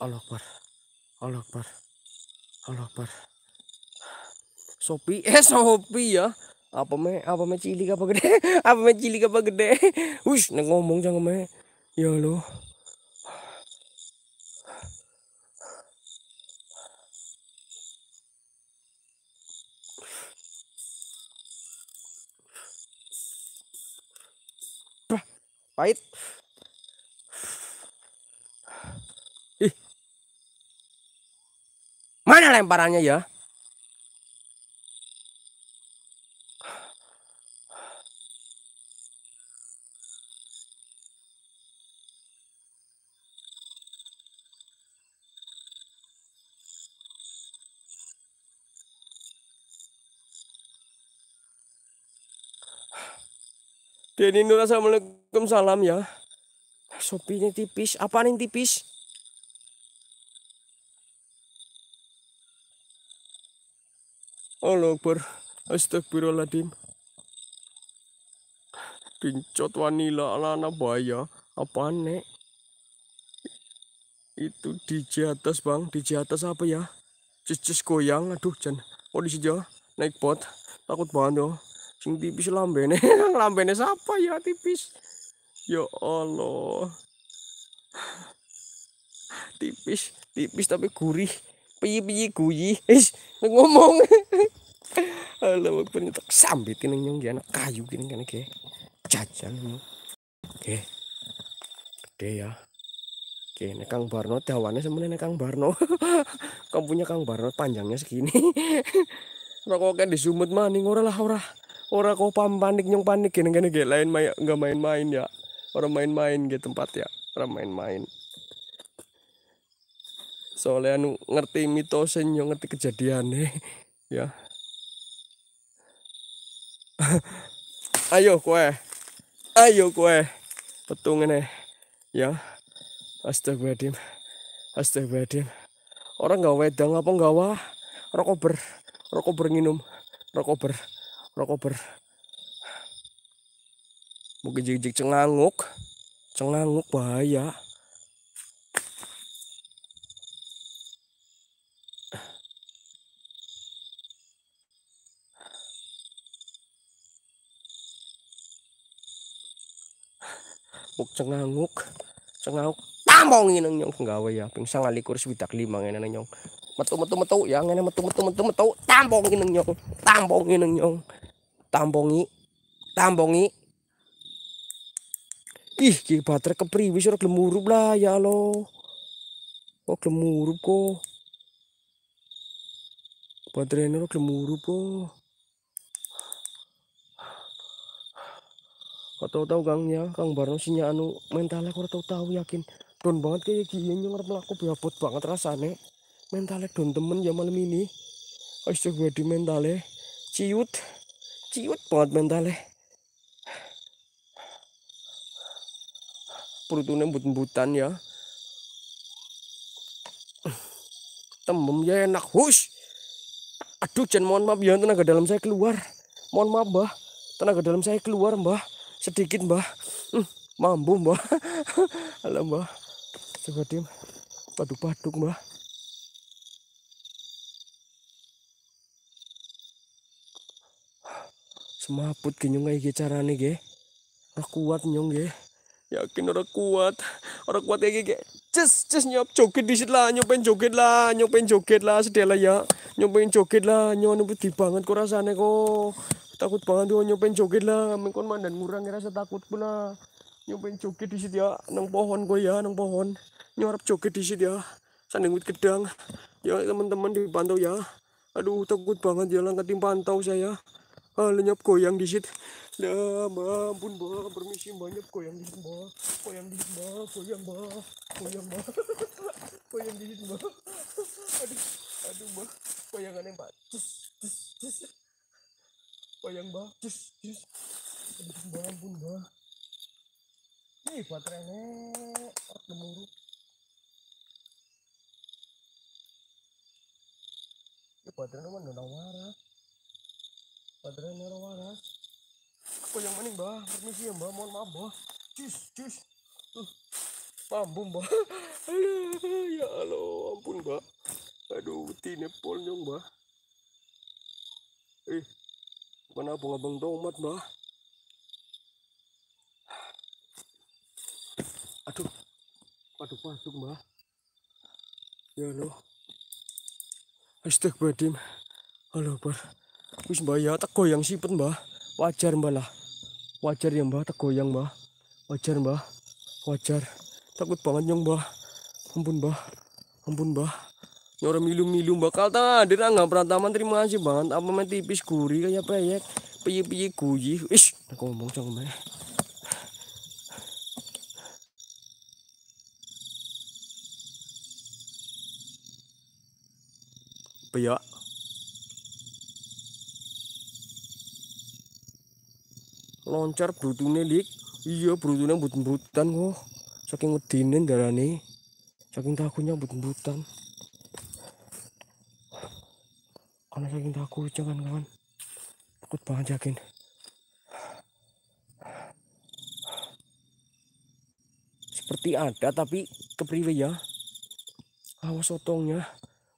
Allah Akbar. Allah Akbar. Allah Akbar. Sopi eh Sopi ya. Apa me apa me cilik apa gede? Apa me cilik apa gede? Wis ngomong jangan me. Ya Allah. pahit ih mana lemparannya ya Denny Nur Assalamualaikum salam ya Sopinya tipis Apa nih tipis Allah Akbar Astagfirullahaladzim Pincot wanila ala anak bahaya. Apa nih? Itu di atas bang Di atas apa ya Cicis goyang Aduh jangan Oh di naik pot Takut banget dong oh sing tipis lambene lambene siapa ya tipis ya Allah tipis tipis tapi gurih piye-piye guyi is ngomong Allah waktu tak sambit ini nyong ya, anak kayu gini kan ke jajan oke gede ya oke ini Kang Barno dawannya sebenarnya Kang Barno kamu punya Kang Barno panjangnya segini rokoknya di sumut maning ora lah ora orang kau paham panik nyong panik gini gini gini lain main nggak main-main ya orang main-main gitu tempat ya orang main-main soalnya nung ngerti mitosnya nyong ngerti kejadiannya ya ayo kue ayo kue petung ini ya astagfirullahaladzim astagfirullahaladzim orang nggak wedang apa nggak wah rokok ber rokok ber nginum rokok ber rokober mungkin jijik cenganguk cenganguk bahaya Muk cenganguk cenganguk tamong ini nyong ya pingsang alikur swidak lima ngene nyong metu metu metu ya ngene metu metu metu metu tambong ini nyong tambong ini nyong tambongi tambongi ih ki baterai kepriwe suruh gemurup lah ya lo kok gemurup kok baterainya lo gemurup kok kau tau tau kangnya kang Barno sinya anu mentalnya kau tau tau yakin don banget kayak gini nyengar melaku beabot banget rasane mentalnya don temen ya malam ini Astaga di mentalnya ciut ciut banget mentalnya perutnya but-butan ya tembem ya enak hush aduh jen mohon maaf ya tenaga dalam saya keluar mohon maaf mbah tenaga dalam saya keluar mbah sedikit mbah hmm, mampu mbah alam mbah coba diem padu-paduk mbah semaput nyungai ke cara nih ge orang kuat nyong ge yakin orang kuat orang kuat kayak ke Cus, cus nyop joget di lah nyop pengen joget lah nyop pengen joget lah sedela ya nyop pengen joget lah nyop nubuti banget kok rasane kok takut banget tuh nyop pengen joget lah mengkon mandan ngurang rasa takut pula nyop pengen joget di situ ya nang pohon gue ya nang pohon nyorap joget di situ ya sanding wit gedang ya teman-teman dipantau ya aduh takut banget jalan ya. ketim pantau saya ya ah, lenyap goyang di situ ya mbak ampun mbak permisi banyak goyang di situ mbak goyang di situ mbak goyang mbak goyang mbak goyang di situ mbak aduh aduh mbak goyangannya mbak cus cus cus goyang mbak cus cus aduh ampun ba ini baterainya gemuruh ini baterainya mana warah padahal narowara aku yang mending, Mbah? permisi ya Mbah, mohon maaf Mbah. cus cus tuh mambu mbak aduh ya Allah ampun Mbah. aduh tine polnyong Mbah. eh mana abang bang tomat Mbah? aduh aduh masuk Mbah. ya Allah Astagfirullahaladzim. Allah Pak. Wis mbah ya tak goyang sipet mbah. Wajar mbah lah. Wajar ya mbah tak goyang mbah. Wajar mbah. Wajar. Takut banget nyong mbah. Ampun mbah. Ampun mbah. Nyora milu-milu mbak, kaltan ada nggak perantaman terima kasih banget apa main tipis guri kayak peyek piye-piye guyi wis ngomong cang mbah. Peyek loncar brutune lik iya brutune but-butan kok saking wedine darane saking takutnya but-butan karena saking takut jangan kawan takut banget yakin seperti ada tapi kepriwe ya awas otongnya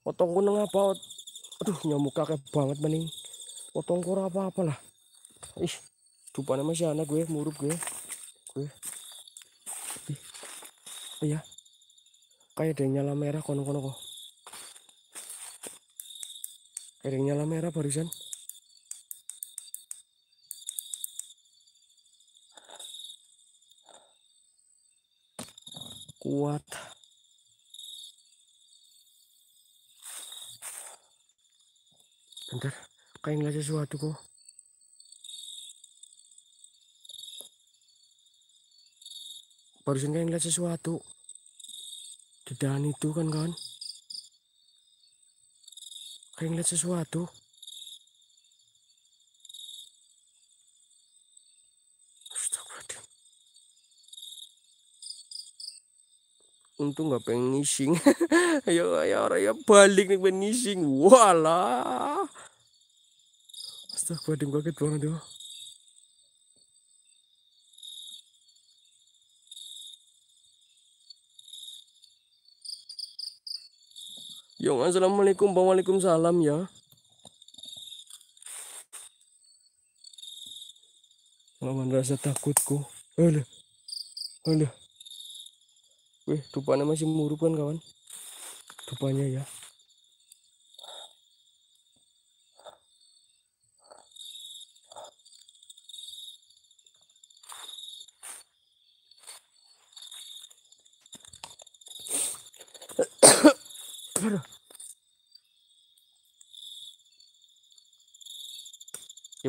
otongku neng apa aduh nyamuk kakek banget mending otongku apa-apa lah ih Tupuan sama si ya, anak gue, murup gue. Gue. Oh iya. Kayak ada yang nyala merah kono-kono kok. Kayak ada yang nyala merah barusan. Kuat. Bentar, kayak ngeliat sesuatu kok. barusan kan ngeliat sesuatu dedahan itu kan kawan kayak ngeliat sesuatu untung gak pengen ngising ayo ayo ayo balik nih pengen ngising walah astaga gue kaget banget tuh ya. Yung assalamualaikum, waalaikumsalam ya. Lawan rasa takutku. Aduh. Aduh. Wih, rupanya masih muruk kan kawan? Rupanya ya.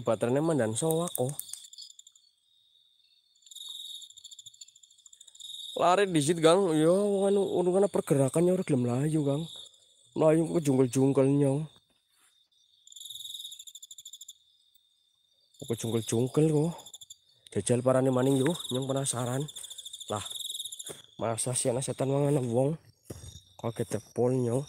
baterainya mandan Oh. lari di situ gang yo, kan urungan pergerakannya udah gelem layu gang melayu ke jungkel-jungkelnya ke jungkel-jungkel kok jajal parane maning yo yang penasaran lah masa sih anak setan mangan wong kaget tepolnya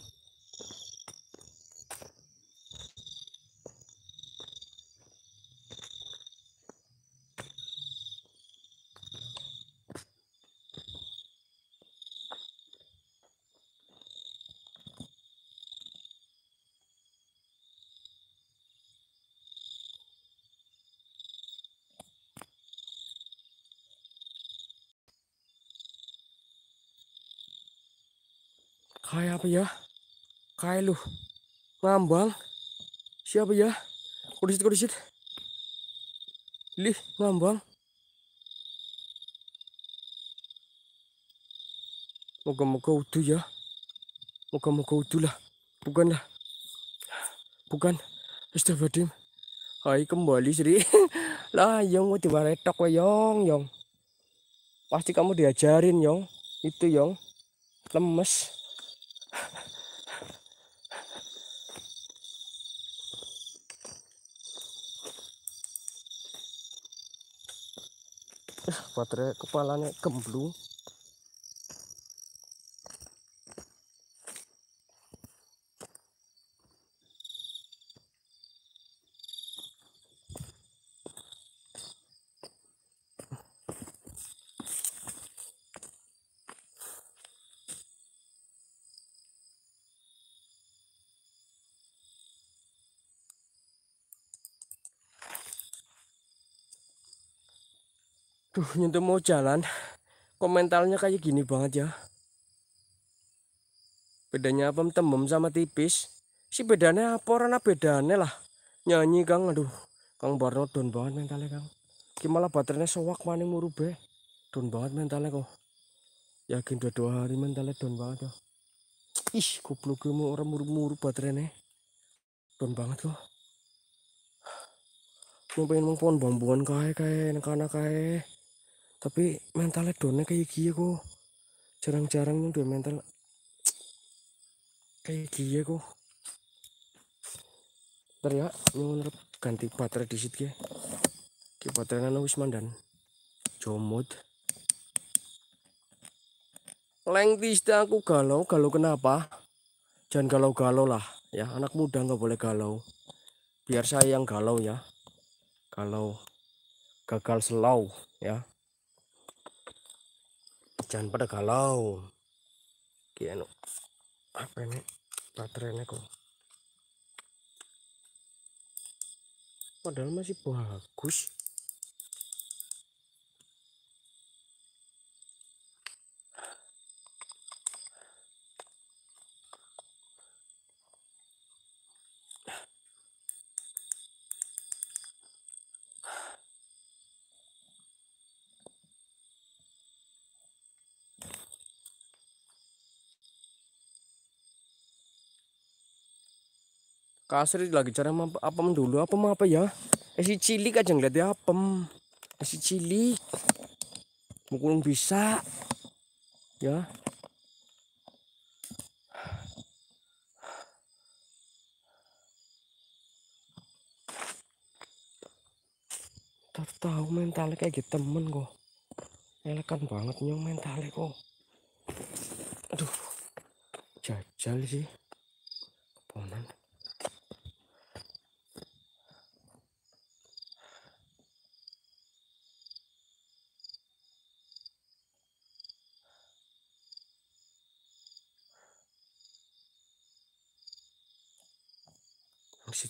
kayak apa ya kayak lu ngambang siapa ya kudisit kudisit lih ngambang moga-moga utuh ya moga-moga utuh lah bukan lah bukan astagfirullahaladzim hai kembali Sri lah yang mau diwaretok yong yong pasti kamu diajarin yong itu yong lemes baterai kepalanya kemblung Aduh, nyentuh mau jalan. Komentarnya kayak gini banget ya. Bedanya apa tembem sama tipis? Si bedanya apa orang bedanya lah. Nyanyi Kang, aduh. Kang Barno down banget mentalnya Kang. Gimana baterainya sewak maning murube. Down banget mentalnya kok. Yakin dua dua hari mentalnya down banget ya. Ih, goblok mau orang muru-muru baterainya. Down banget kok. Ngapain mau pohon bambuan kaya kaya anak-anak tapi mentalnya dona kayak gini kok jarang-jarang yang dua mental kayak gini ya kok ntar ya nyuwun ganti baterai di situ ya ke baterai nana wis mandan jomot lengtis dah aku galau galau kenapa jangan galau-galau lah ya anak muda nggak boleh galau biar saya yang galau ya kalau gagal selau ya jangan pada galau kianu, apa ini baterainya kok padahal masih bagus kasir lagi cara apem dulu apem apa ya esi cilik aja ngeliat ya apem esi cilik mukul bisa ya tahu mentalnya kayak gitu temen kok elekan banget nyong mentalnya kok aduh jajal sih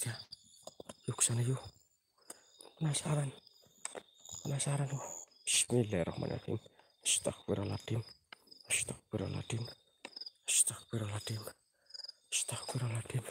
aja iya. yuk sana yuk penasaran penasaran loh Bismillahirrahmanirrahim Astagfirullahaladzim Astagfirullahaladzim Astagfirullahaladzim Astagfirullahaladzim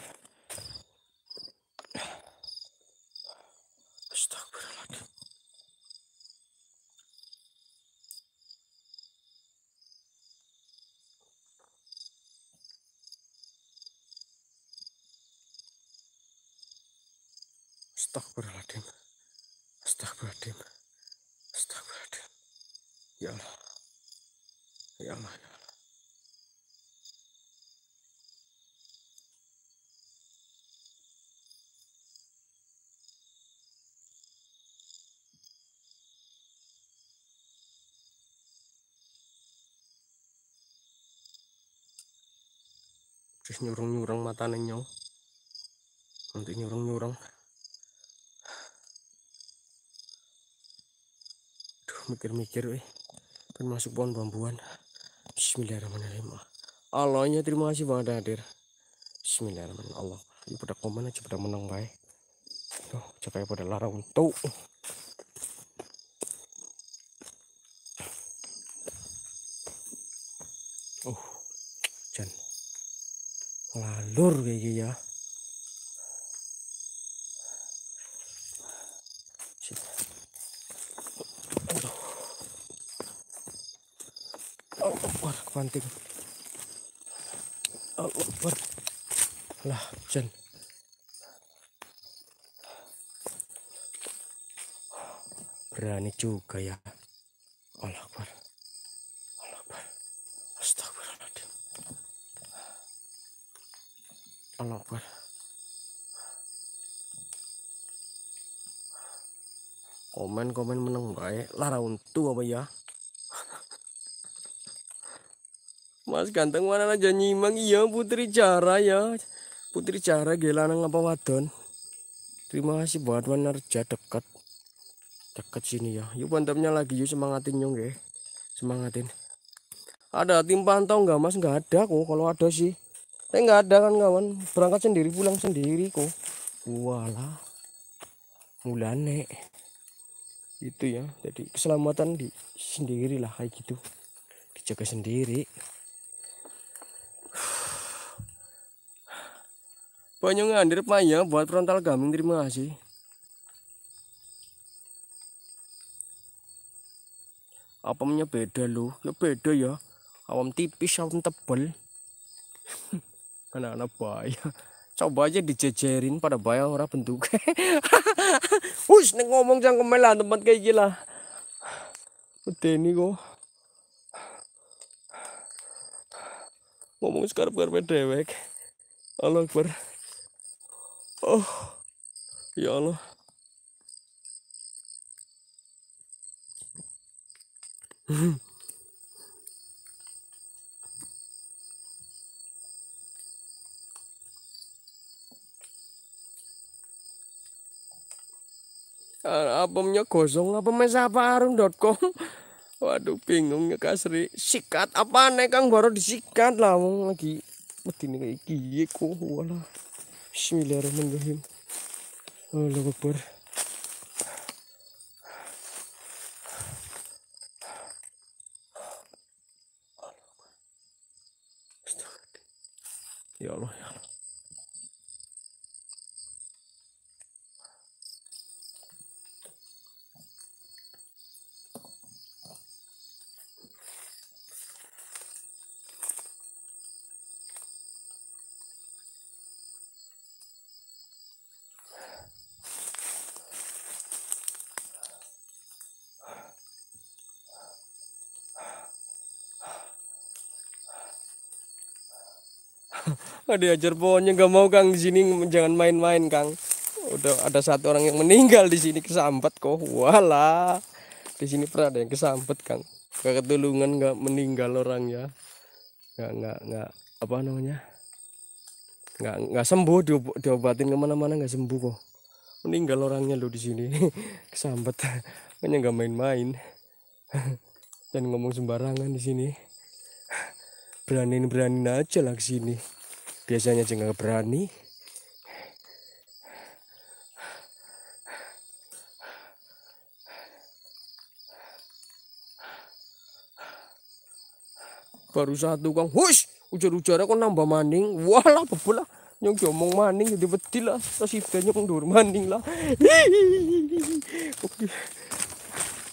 kanan nyaw nanti nyurang-nyurang aduh mikir-mikir weh kan masuk pohon bambuan bismillahirrahmanirrahim Allahnya terima kasih banget hadir bismillahirrahmanirrahim Allah ini pada komen aja pada menang baik tuh capek pada larang tuh lur kayak gini ya Akbar oh, kebanting Akbar oh, lah hujan berani juga ya Allah Akbar Mas ganteng mana aja nyimang iya putri cara ya. Putri cara gelanang apa wadon. Terima kasih buat Wanarja dekat. Dekat sini ya. Yuk bantemnya lagi yuk semangatin yuk ya. Semangatin. Ada tim pantau nggak Mas? Nggak ada kok kalau ada sih. Tapi eh, nggak ada kan kawan. Berangkat sendiri pulang sendiri kok. wala Mulane. Itu ya. Jadi keselamatan di sendirilah kayak gitu. Dijaga sendiri. Banyak ngandir payah buat frontal gaming. Terima kasih. Apa punya beda lu? Ya beda ya. Awam tipis, awam tebel. Anak-anak bahaya. Coba aja dijejerin pada bayar orang bentuk. Wus, nih ngomong jangan kemelan tempat kayak gila. Udah ini kok. Ngomong sekarang berbeda dewek. Allah Akbar. Oh, ya Allah. albumnya gosong apa mesaparun.com waduh bingungnya ya Kasri. sikat apa nih baru disikat lah wong lagi medine kayak iki kok walah Bismillahirrahmanirrahim. Allah akbar. Ya Allah. Gak diajar pohonnya nggak mau Kang di sini jangan main-main Kang. Udah ada satu orang yang meninggal di sini kesambet kok. Wala, Di sini pernah ada yang kesambet Kang. Gak ketulungan nggak meninggal orang ya. Nggak nggak nggak apa namanya? Nggak nggak sembuh diobatin kemana-mana nggak sembuh kok. Meninggal orangnya lo di sini kesambet. Makanya nggak main-main. Dan ngomong sembarangan di sini beraniin beraniin aja lah sini biasanya jengkel berani baru satu kang hush ujar-ujar aku nambah maning walah bebola nyong ngomong maning jadi bedil lah terus banyak dur maning lah oke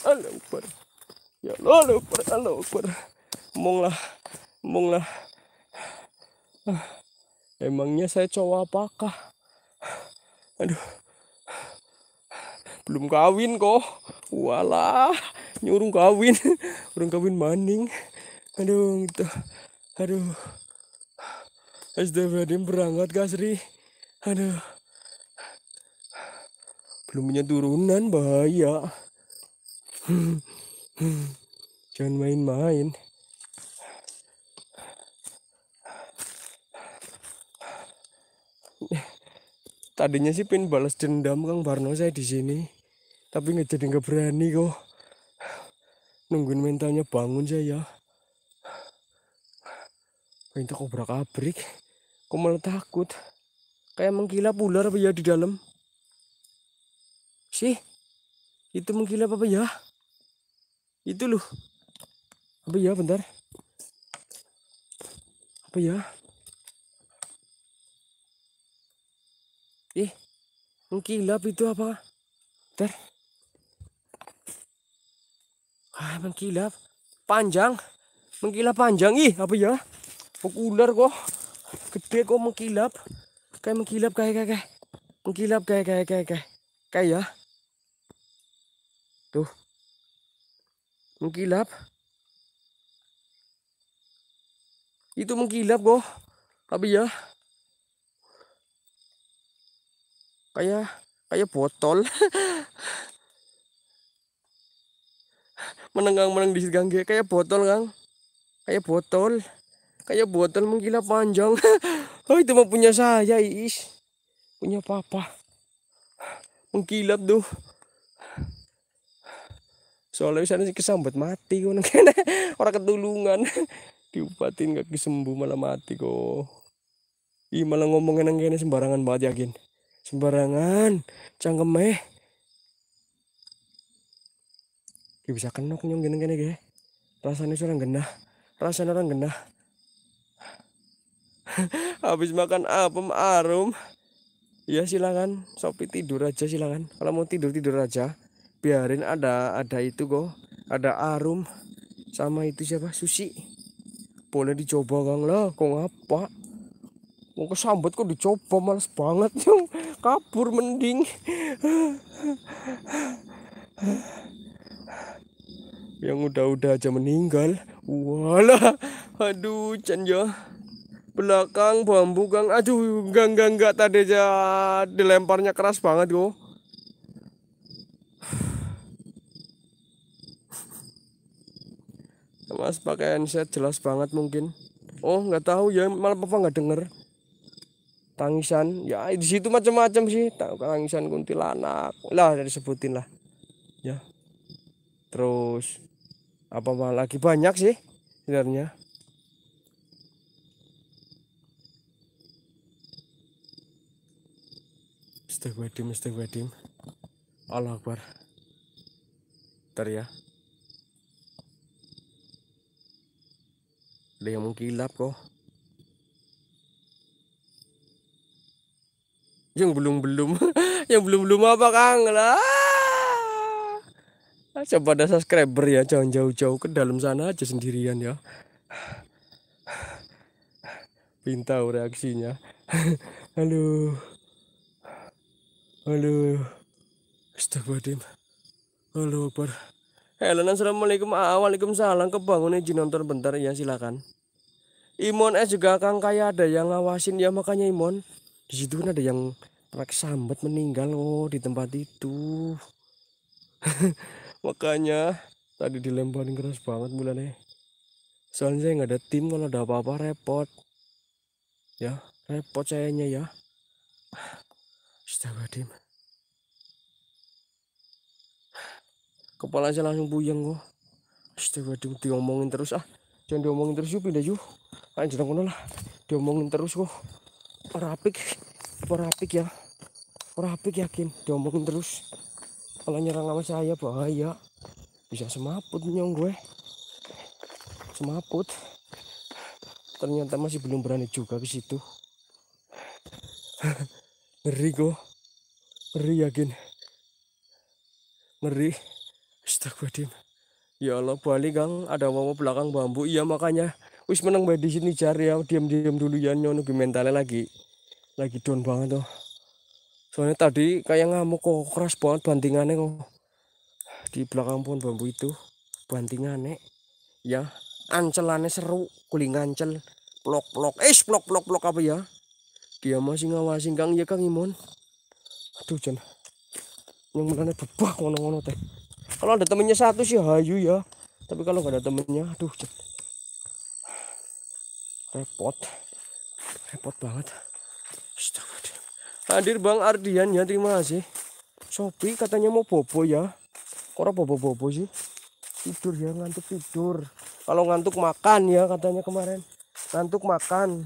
halo per ya lo per Allah per mong lah mong lah ah. Emangnya saya cowok apakah? Aduh. Belum kawin kok. Walah, nyuruh kawin. Orang kawin maning. Aduh, gitu. Aduh. SDBD berangkat gasri. Aduh. Belum punya turunan bahaya. Hmm, hmm. Jangan main-main. tadinya sih pin balas dendam Kang Barno saya di sini tapi nggak jadi nggak berani kok nungguin mentalnya bangun saya minta ya. kau abrik kau malah takut kayak mengkilap ular apa ya di dalam sih itu mengkilap apa ya itu loh apa ya bentar apa ya mengkilap itu apa ter ah, mengkilap panjang mengkilap panjang ih apa ya ular kok gede kok mengkilap kayak mengkilap kayak kayak kayak mengkilap kayak kayak kayak kayak kayak ya tuh mengkilap itu mengkilap kok tapi ya kayak kayak botol menenggang meneng di gangge kayak botol kang kayak botol kayak botol mengkilap panjang oh itu mah punya saya is punya papa mengkilap tuh soalnya misalnya sih kesambat mati kok orang ketulungan diupatin gak kesembuh malah mati kok ih malah ngomongin yang sembarangan banget yakin sembarangan cangkem eh ya bisa kenok nyong gini gini gini rasanya seorang genah rasanya orang genah habis makan apa arum ya silakan sopi tidur aja silakan kalau mau tidur tidur aja biarin ada ada itu kok ada arum sama itu siapa susi boleh dicoba kang lah kok ngapa mau kesambet kok dicoba males banget nyong kabur mending yang udah-udah aja meninggal wala aduh canja ya. belakang bambu gang aduh gang gang tadeja tadi aja dilemparnya keras banget kok Mas pakai headset jelas banget mungkin. Oh nggak tahu ya malah papa nggak denger tangisan ya di situ macam-macam sih tangisan kuntilanak lah sebutin lah ya terus apa malah lagi banyak sih sebenarnya Mister wedding Mister wedding Allah Akbar teriak. ya Ada yang mengkilap kok yang belum belum yang belum belum apa kang lah coba ah, ada subscriber ya jangan jauh-jauh ke dalam sana aja sendirian ya pintau reaksinya halo halo astagfirullahaladzim halo akbar halo assalamualaikum ah, waalaikumsalam kebangun izin nonton bentar ya silakan Imon S juga Kang kayak ada yang ngawasin ya makanya Imon di situ kan ada yang Trek sambet meninggal loh di tempat itu. Makanya tadi dilemparin keras banget bulannya. Soalnya saya nggak ada tim kalau ada apa-apa repot. Ya, repot sayanya ya. tim. Kepala saya langsung buyang kok. tim diomongin terus ah. Jangan diomongin terus yuk pindah yuk. Ayo kono lah. Diomongin terus kok. Oh. Parapik. Parapik ya. Rapik yakin diomongin terus kalau nyerang sama saya bahaya bisa semaput nyong gue semaput ternyata masih belum berani juga ke situ ngeri kok, ngeri yakin ngeri astagfirullahaladzim ya Allah balik gang ada wawa belakang bambu iya makanya wis menang baik di sini cari ya diam diam dulu ya nyono mentalnya lagi lagi down banget tuh oh soalnya tadi kayak ngamuk kok oh, keras banget bantingannya kok di belakang pohon bambu itu bantingannya ya ancelannya seru kuling ancel plok plok eh plok plok plok apa ya dia masih ngawasin kang ya kang imon aduh jen yang mana bebah ngono ngono teh kalau ada temennya satu sih hayu ya tapi kalau nggak ada temennya aduh jen repot repot banget Hadir Bang Ardian ya terima kasih. Sopi katanya mau bobo ya. Kok bobo-bobo sih? Tidur ya ngantuk tidur. Kalau ngantuk makan ya katanya kemarin. Ngantuk makan.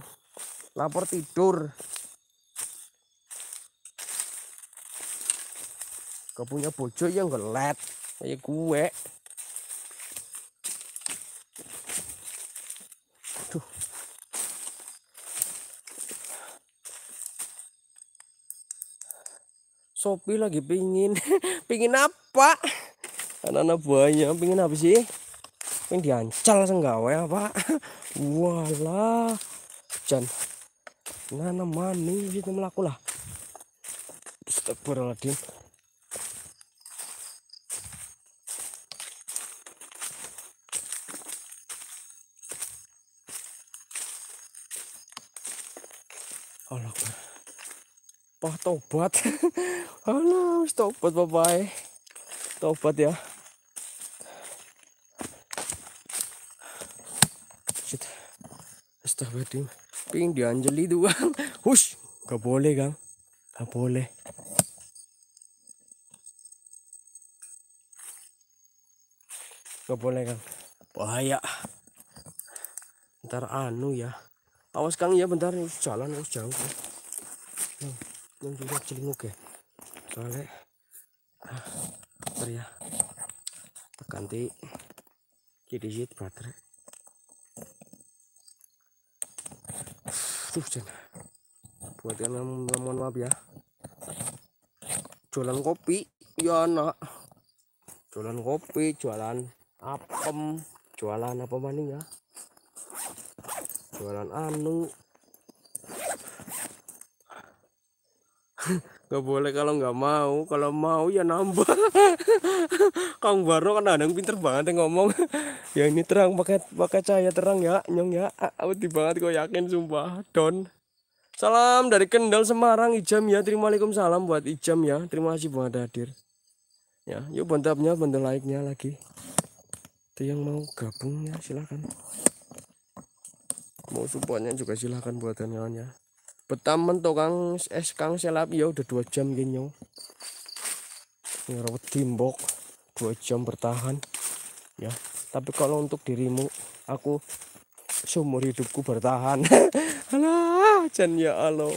Lapor tidur. Gak punya bojo yang gelet kayak gue. Sopi lagi pingin pingin apa anak-anak buahnya pingin apa sih pengen diancal senggawe apa walah hujan nana maning gitu melakukan. lah Astagfirullahaladzim Wah tobat. Halo, tobat bye-bye. Tobat ya. Shit. Astagfirullahaladzim. Ping dianjeli itu bang. Hush. Gak boleh kang. Gak boleh. Gak boleh kang. Bahaya. Ntar anu ya. Awas kang ya bentar. Jalan harus jauh. Kan yang juga celinguk ya soalnya ah, bentar ya kita ganti sedikit baterai tuh jen buat yang mohon maaf ya jualan kopi ya nak jualan kopi jualan apem jualan apa maning ya jualan anu nggak boleh kalau nggak mau kalau mau ya nambah Kang Barno kan kadang pinter banget yang ngomong ya ini terang pakai pakai cahaya terang ya nyong ya awet ah, banget kau yakin sumpah don salam dari Kendal Semarang Ijam ya terima salam buat Ijam ya terima kasih buat hadir ya yuk bantapnya bantu like-nya lagi itu yang mau gabungnya ya silahkan mau supportnya juga silahkan buat teman betam mentok kang es kang selap ya udah dua jam gini ngerawat timbok dua jam bertahan ya tapi kalau untuk dirimu aku seumur hidupku bertahan alah jan ya Allah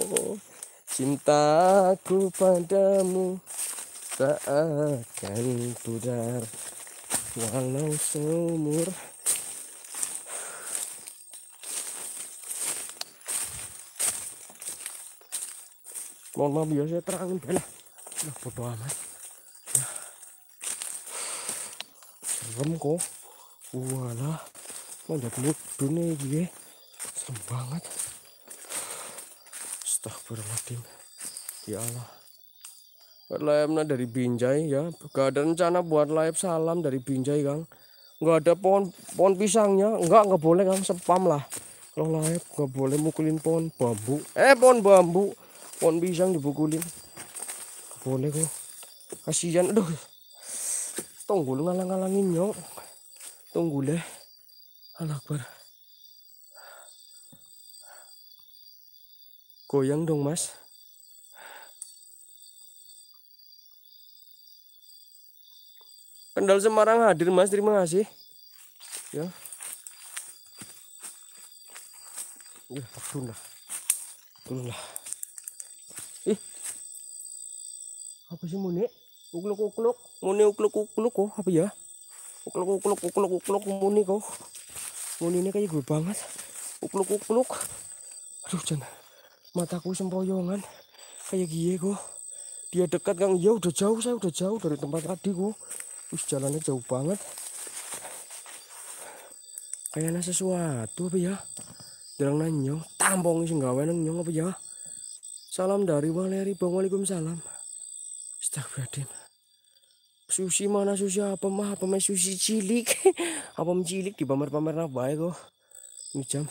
cintaku padamu tak akan pudar walau seumur mohon maaf ya saya terangin bela nah bodo amat ya. serem kok walah manjat mudun nih gue serem banget astagfirullahaladzim ya Allah buat layapnya dari Binjai ya gak ada rencana buat layap salam dari Binjai Kang nggak ada pohon pohon pisangnya nggak nggak boleh Kang sepam lah kalau layap nggak boleh mukulin pohon bambu eh pohon bambu pohon pisang dibukulin boleh kok kasihan aduh lu ngalang-ngalangin nyok Tunggu deh alak alakbar goyang dong mas Kendal Semarang hadir mas terima kasih ya ya turunlah turunlah apa sih moni? ukluk ukluk moni ukluk ukluk kok oh, apa ya ukluk ukluk ukluk ukluk moni kok oh. Moni ini kayak gue banget ukluk ukluk aduh jangan mataku sempoyongan kayak gie kok oh. dia dekat kang ya udah jauh saya udah jauh dari tempat tadi kok us jalannya jauh banget kayaknya sesuatu apa ya jarang nanyo. tampong sih nggak wenang nyong apa ya salam dari Bang Bang Waalaikumsalam Astagfirullahaladzim. Susi mana susi apa mah apa mah susi cilik. apa cilik di pamer-pamer apa ya kok. Ini jam.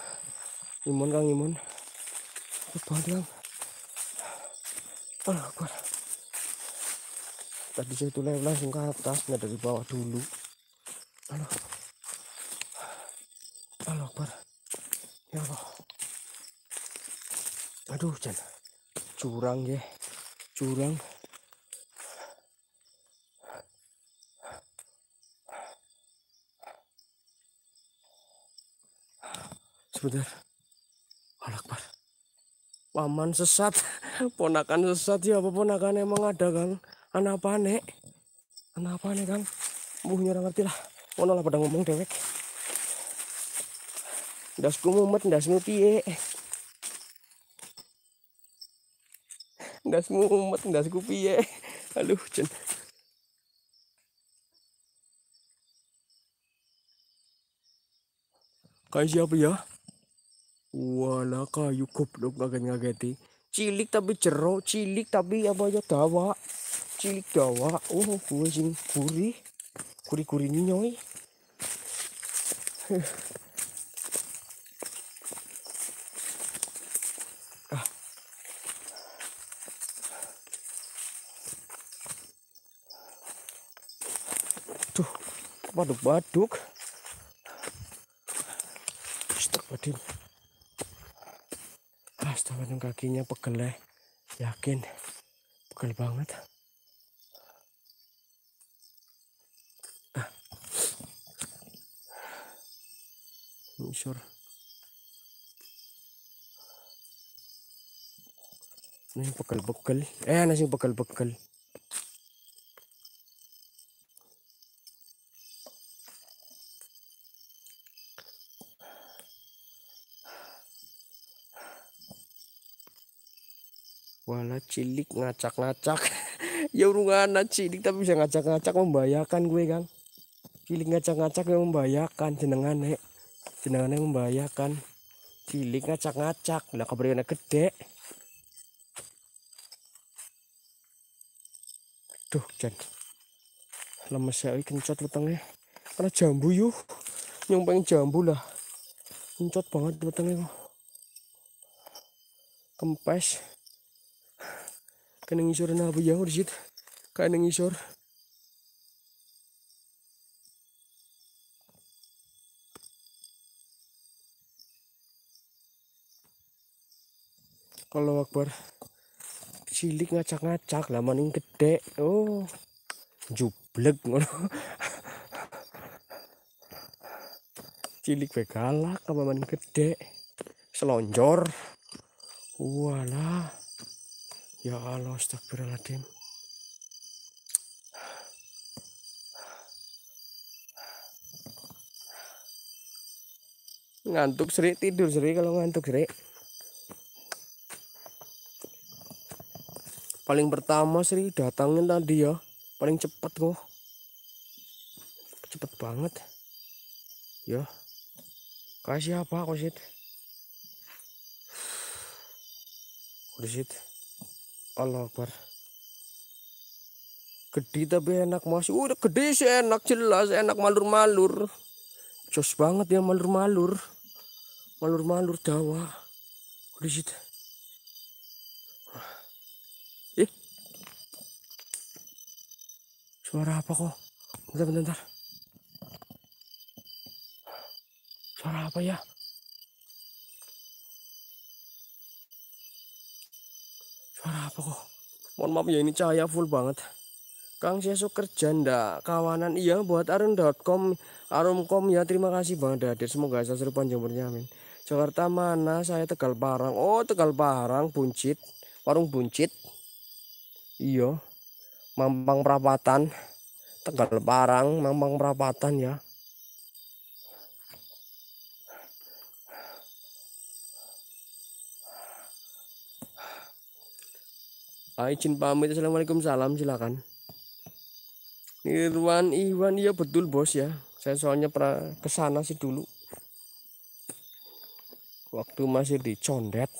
Imun kang imun. apa Kepadang. ah kuat. Tadi saya tuh langsung ke atas, nggak dari bawah dulu. halo halo ber Ya Allah. Aduh, jangan Curang ya. Curang. benar alakbar paman sesat ponakan sesat ya apa ponakan emang ada kang anak apa nek anak apa nek kang buh nyerang ngerti lah mana lah pada ngomong dewek dasku mumet dasmu piye dasmu mumet dasku piye aduh cen kayak siapa ya wala kayu goblok ngaget-ngageti eh. cilik tapi jero cilik tapi apa aja dawa cilik dawa oh gue sing kuri kuri kuri nyoy ah. Tuh, baduk-baduk. Astagfirullahaladzim. -baduk macam kakinya pegel ya yakin pegel banget ah. nyusur ini pegel-pegel eh nasi pegel-pegel cilik ngacak-ngacak ya urunganan cilik tapi bisa ngacak-ngacak membahayakan gue kan cilik ngacak-ngacak yang membahayakan aneh jeneng aneh membahayakan cilik ngacak-ngacak lah kabarnya gede aduh jan lemes ya kencot wetenge karena jambu yuk yang pengen jambu lah kencot banget wetenge kempes Kaya nangisor na ya yung orsit. Kaya nangisor. Kalau akbar cilik ngacak-ngacak lah maning gede oh jublek ngono cilik begalak apa maning gede selonjor walah Ya Allah, astagfirullahaladzim. Ngantuk Sri, tidur Sri kalau ngantuk Sri. Paling pertama Sri datangnya tadi ya, paling cepat kok. Cepet banget. Ya. Kasih apa kok Sri? Kok Sri? Allah Akbar gede tapi enak masih udah gede sih enak jelas enak malur-malur jos banget ya malur-malur malur-malur dawa di situ eh suara apa kok bentar bentar suara apa ya apa kok mohon maaf ya ini cahaya full banget Kang suka kerja ndak kawanan iya buat arun.com arumcom ya terima kasih banget hadir semoga saya seru panjang bernyamin Jakarta mana saya Tegal Parang oh Tegal Parang buncit warung buncit iya Mampang Prapatan Tegal Parang Mampang Prapatan ya Ah, izin pamit assalamualaikum salam silakan Irwan Iwan iya betul bos ya saya soalnya pernah kesana sih dulu waktu masih di condet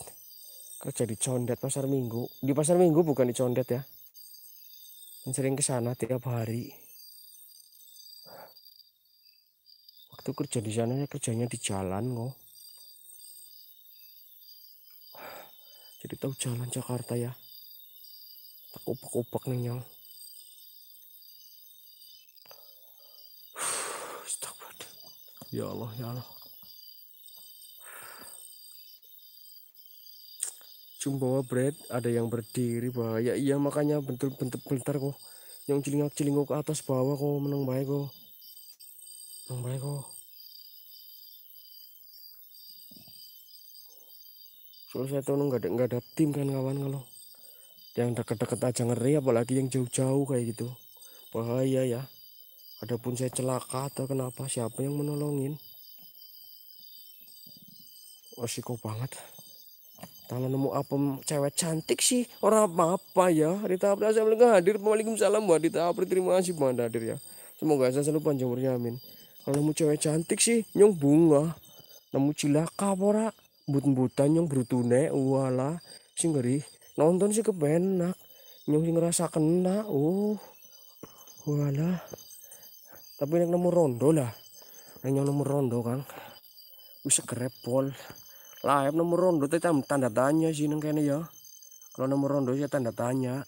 kerja di condet pasar minggu di pasar minggu bukan di condet ya Dan sering kesana tiap hari waktu kerja di sana ya kerjanya di jalan kok jadi tahu jalan Jakarta ya yang, upak nyong. Ya Allah, ya Allah. Cuma bread, ada yang berdiri bahaya. Iya makanya bentuk bentuk bentar kok. Yang celingak cilingok ke atas bawah kok menang baik kok. Menang baik kok. soalnya saya tahu nggak ada nggak ada tim kan kawan kalau yang dekat-dekat aja ngeri apalagi yang jauh-jauh kayak gitu bahaya ya adapun saya celaka atau kenapa siapa yang menolongin resiko banget tangan nemu apa cewek cantik sih orang apa apa ya Rita April saya nggak hadir Waalaikumsalam buat Rita April terima kasih buat hadir ya semoga saya selalu panjang umurnya amin kalau nemu cewek cantik sih nyong bunga nemu cilaka pora but-butan yang brutune wala sing ngeri nonton sih kebenak nyung sih ngerasa kena uh walah tapi yang nemu rondo lah yang nyong nemu rondo kan bisa kerepol lah nemu rondo itu tanda tanya sih neng kene ya kalau nemu rondo sih ya tanda tanya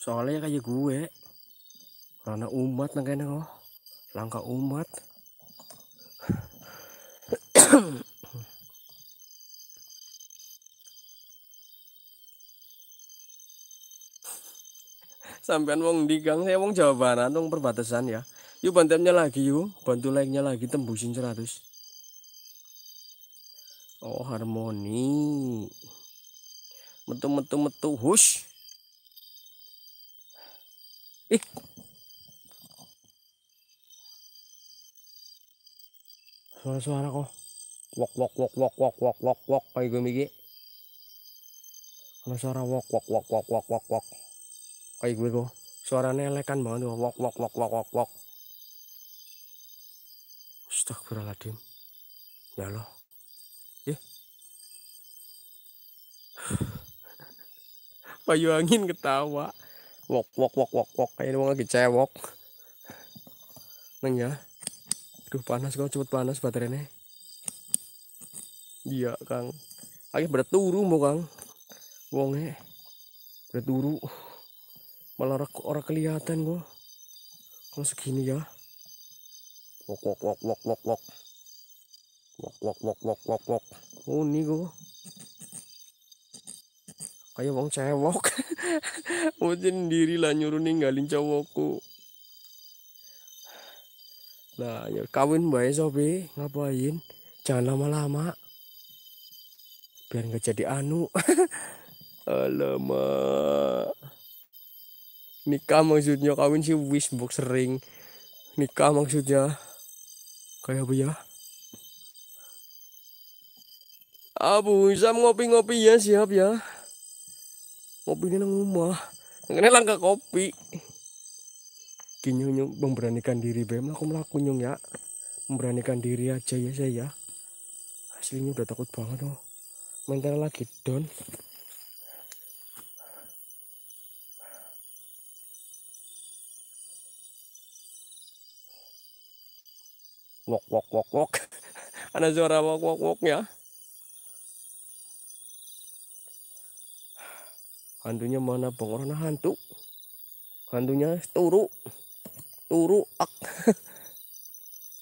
soalnya kayak gue karena umat neng kene kok oh. langkah umat sampean wong digang saya wong Jawa Barat wong perbatasan ya yuk bantemnya lagi yuk bantu like-nya lagi tembusin 100 oh harmoni metu metu metu hush ih suara-suara kok wok wok wok wok wok wok wok wok kayak gue mikir suara wok wok wok wok wok wok wok kayak gue gitu. kok suaranya elekan banget tuh wok wok wok wok wok wok Astagfirullahaladzim ya loh ih payu angin ketawa wok wok wok wok wok Kayaknya doang lagi cewok neng ya aduh panas kok cepet panas baterainya iya kang akhirnya berturu mau kang wonge berturu malah orang kelihatan gua kalau segini ya wok wok wok wok wok wok wok wok wok wok wok wok oh ini gua kayak bang cewek mau sendiri lah nyuruh ninggalin cowokku lah ya kawin baik sobi ngapain jangan lama-lama biar nggak jadi anu alamak nikah maksudnya kawin sih wis box sering nikah maksudnya kayak apa ya Abu ah, sam ngopi-ngopi ya siap ya ngopi nang rumah ini langkah kopi kinyong memberanikan diri bem aku melaku nyong ya memberanikan diri aja ya saya ya. aslinya udah takut banget oh mental lagi don wok wok wok wok ada suara wok wok wok ya hantunya mana bang orang hantu hantunya turu turu ak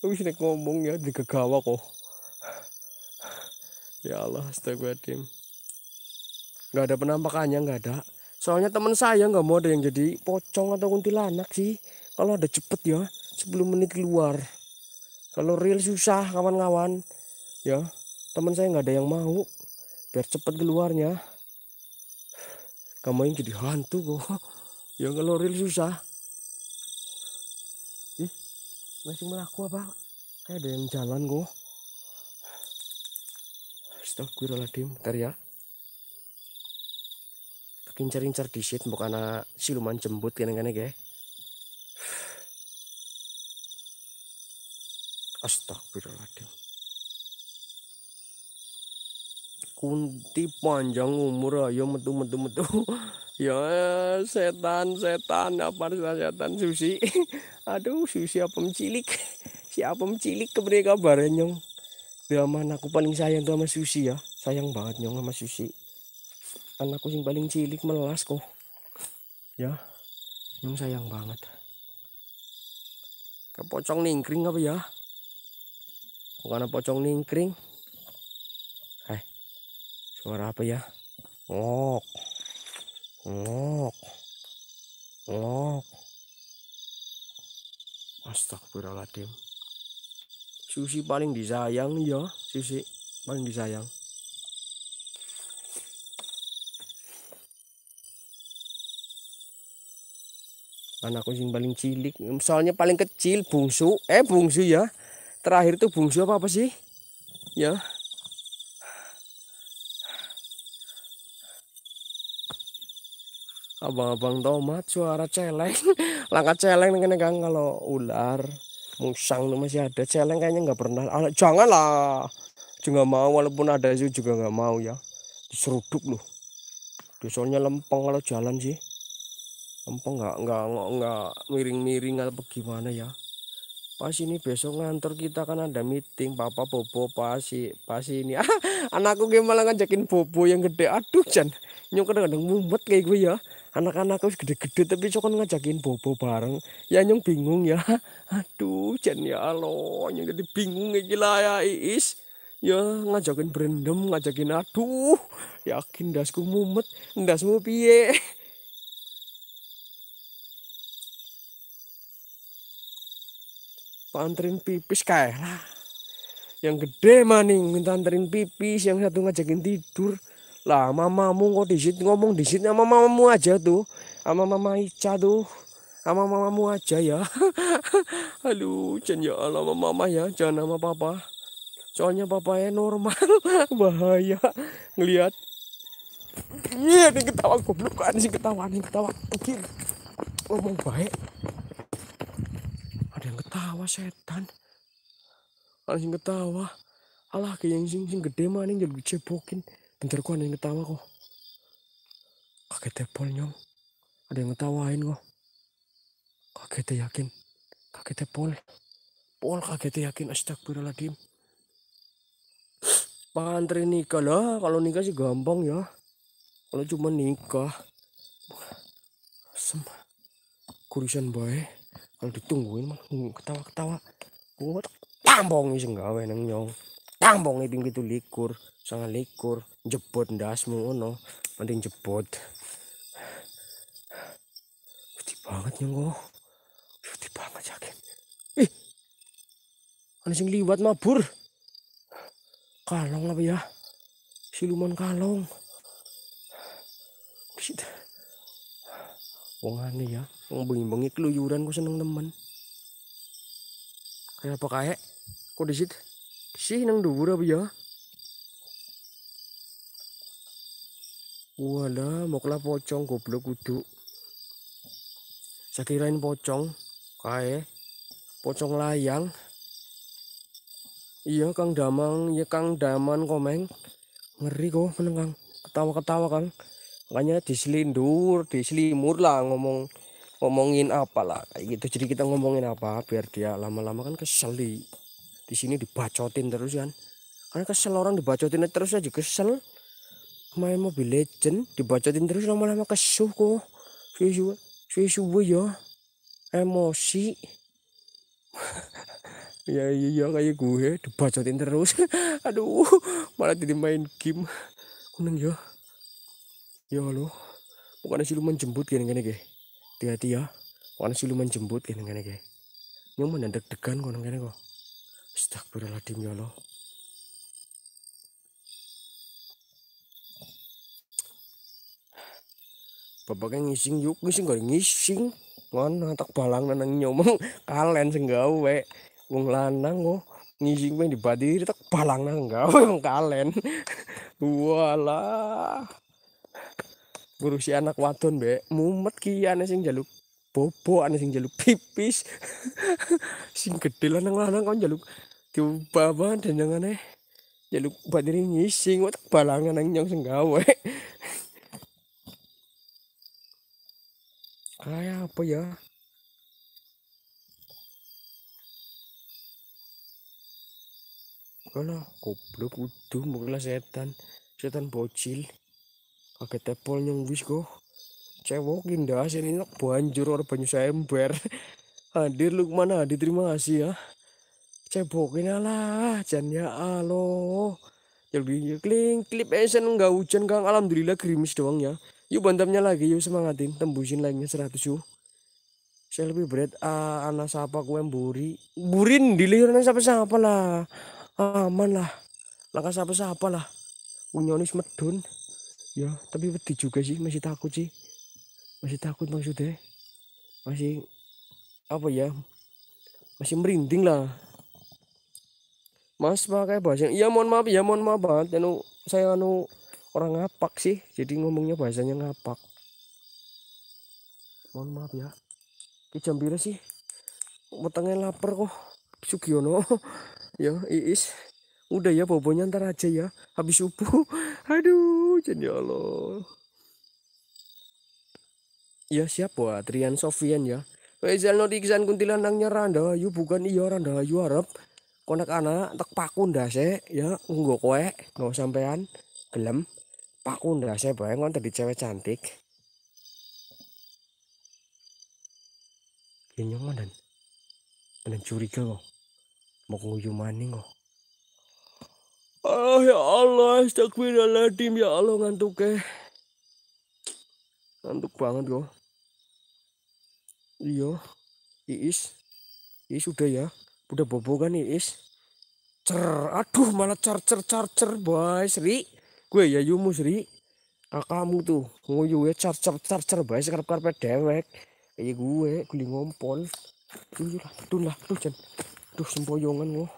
habis nek ngomong ya di digegawa kok ya Allah astagfirullahaladzim nggak ada penampakannya nggak ada soalnya teman saya nggak mau ada yang jadi pocong atau kuntilanak sih kalau ada cepet ya sebelum menit keluar kalau real susah kawan-kawan ya teman saya nggak ada yang mau biar cepet keluarnya kamu yang jadi hantu kok ya kalau real susah ih masih melaku apa kayak ada yang jalan kok gue Astagfirullahaladzim bentar ya kincar-kincar di disit bukan ah, siluman jembut kene-kene kayak Astagfirullahaladzim. Kunti panjang umur ayo metu metu metu. ya setan setan apa setan setan susi. Aduh susi apa mencilik. Siapa mencilik kebre kabarnya nyong. Daman aku paling sayang tuh sama Susi ya. Sayang banget nyong sama Susi. Anakku yang paling cilik melas kok. Ya. Nyong sayang banget. Kepocong ningkring apa ya? Karena pocong ningkring. Eh, suara apa ya? Ngok. Ngok. Ngok. Astagfirullahaladzim. Susi paling disayang ya, Susi paling disayang. Anak kucing paling cilik, soalnya paling kecil bungsu, eh bungsu ya terakhir itu bungsu apa apa sih ya abang-abang tomat suara celeng langkah celeng nih kang kalau ular musang tuh masih ada celeng kayaknya nggak pernah ah, janganlah juga mau walaupun ada sih juga nggak mau ya diseruduk loh soalnya lempeng kalau jalan sih lempeng nggak nggak nggak miring-miring atau bagaimana ya pas ini besok ngantor kita kan ada meeting papa bobo pasi pasi ini ah, anakku gimana malah ngajakin bobo yang gede aduh Jan nyok kadang-kadang mumet kayak gue ya anak-anakku gede-gede tapi cokon kan ngajakin bobo bareng ya nyong bingung ya aduh Jan ya lo nyong jadi bingung kayak gila ya Iis ya ngajakin berendam ngajakin aduh yakin dasku mumet dasmu piye anterin pipis kayak lah, Yang gede maning minta anterin pipis, yang satu ngajakin tidur. Lah mamamu kok di situ ngomong di situ sama mamamu aja tuh. Sama mama Ica tuh. Sama mamamu aja ya. Aduh, jangan ya Allah sama mama ya, jangan sama papa. Soalnya papa ya normal, bahaya. Ngelihat Iya, ini ketawa goblok kan sih ketawa, ini ketawa. Mungkin ngomong baik ketawa setan anjing ketawa alah kayak yang sing sing gede mah nih jadi cebokin bentar kok anjing ketawa kok kakek tepol ya, nyong ada yang ngetawain kok te ya, yakin kakek tepol ya, pol kakek te yakin astagfirullahaladzim pantri nikah lah kalau nikah sih gampang ya kalau cuma nikah semua kurusan baik yang ditungguin mah hmm, ketawa-ketawa kuat tambong sing gawe nang nyong tambong ping pitu likur sangat likur jebot ndasmu ono mending jebot putih banget nyong gede putih banget yakin ih ana sing liwat mabur kalong apa ya siluman kalong wong aneh ya Wong bengi-bengi keluyuran ku seneng temen. Kenapa kayak kok disit Sih nang dhuwur apa ya? Wala, mau kelah pocong goblok kudu. Saya kirain pocong kae. Pocong layang. Iya Kang Damang, iya Kang Daman komeng. Ngeri kok meneng Ketawa-ketawa Kang. Makanya diselindur, diselimur lah ngomong ngomongin apa lah kayak gitu jadi kita ngomongin apa biar dia lama-lama kan keseli di sini dibacotin terus kan karena kesel orang dibacotin terus aja kesel main mobil legend dibacotin terus lama-lama kesuh kok suwe suwe ya emosi ya iya kayak gue dibacotin terus aduh malah jadi main game kuning ya ya lo bukan siluman jembut gini gini gini hati-hati ya karena siluman jembut kene kene ke mau nendek deg-degan kok kene kok astagfirullahaladzim ya Allah bapaknya ngising yuk ngising gak ngising ngono tak balang nang nyomong kalen senggawe gawe wong lanang kok ngising pengen dibadiri tak balang nang gawe wong kalen walah ngurusi anak wadon be mumet ki sing jaluk bobo aneh sing jaluk pipis sing gede lanang lanang kau jaluk diubah dan jangan eh jaluk buat diri ngising wah balangan nang nyong sing gawe kayak apa ya kalau goblok udah murlah setan setan bocil pakai tepol yang wis kok cewok dah sini nak banjur orang banyu ember hadir lu kemana hadir terima kasih ya cebokin lah jan ya alo jadi ya, ya, kling klip esen nggak hujan kang alhamdulillah krimis doang ya yuk bantamnya lagi yuk semangatin tembusin lainnya seratus yuk saya lebih berat uh, anak siapa kue buri burin di liurnya siapa siapa lah aman lah langkah siapa siapa lah unyonis medun ya tapi pedih juga sih masih takut sih masih takut maksudnya masih apa ya masih merinding lah mas pakai bahasa ya mohon maaf ya mohon maaf banget nu saya anu orang ngapak sih jadi ngomongnya bahasanya ngapak mohon maaf ya ini jam mau sih lapar kok Sugiono ya Iis udah ya bobonya ntar aja ya habis subuh aduh hujan ya Allah. Ya siap buat Rian Sofian ya. Wezal no dikisan kuntilanangnya randa, yu bukan iya randa, yu harap konek anak tak pakun se, ya nggak kowe nggak sampean gelem pakun se, bae ngon tadi cewek cantik. Kenyang dan, dan curiga kok. Mau kuyumani kok. Allah oh, ya Allah, astagfirullahaladzim ya Allah ngantuk keh, ya. Ngantuk banget kok. Iya, Iis. Iis sudah ya. Udah bobo kan Iis. Cer, aduh malah cer cer cer cer boy, Sri. Gue ya yumu Sri. Kakakmu tuh nguyu ya cer cer cer cer boy, sekarang karpet dewek. Iya gue, guling ngompol. tuh iya, lah, tuh lah, tuh jen. Tuh sempoyongan loh.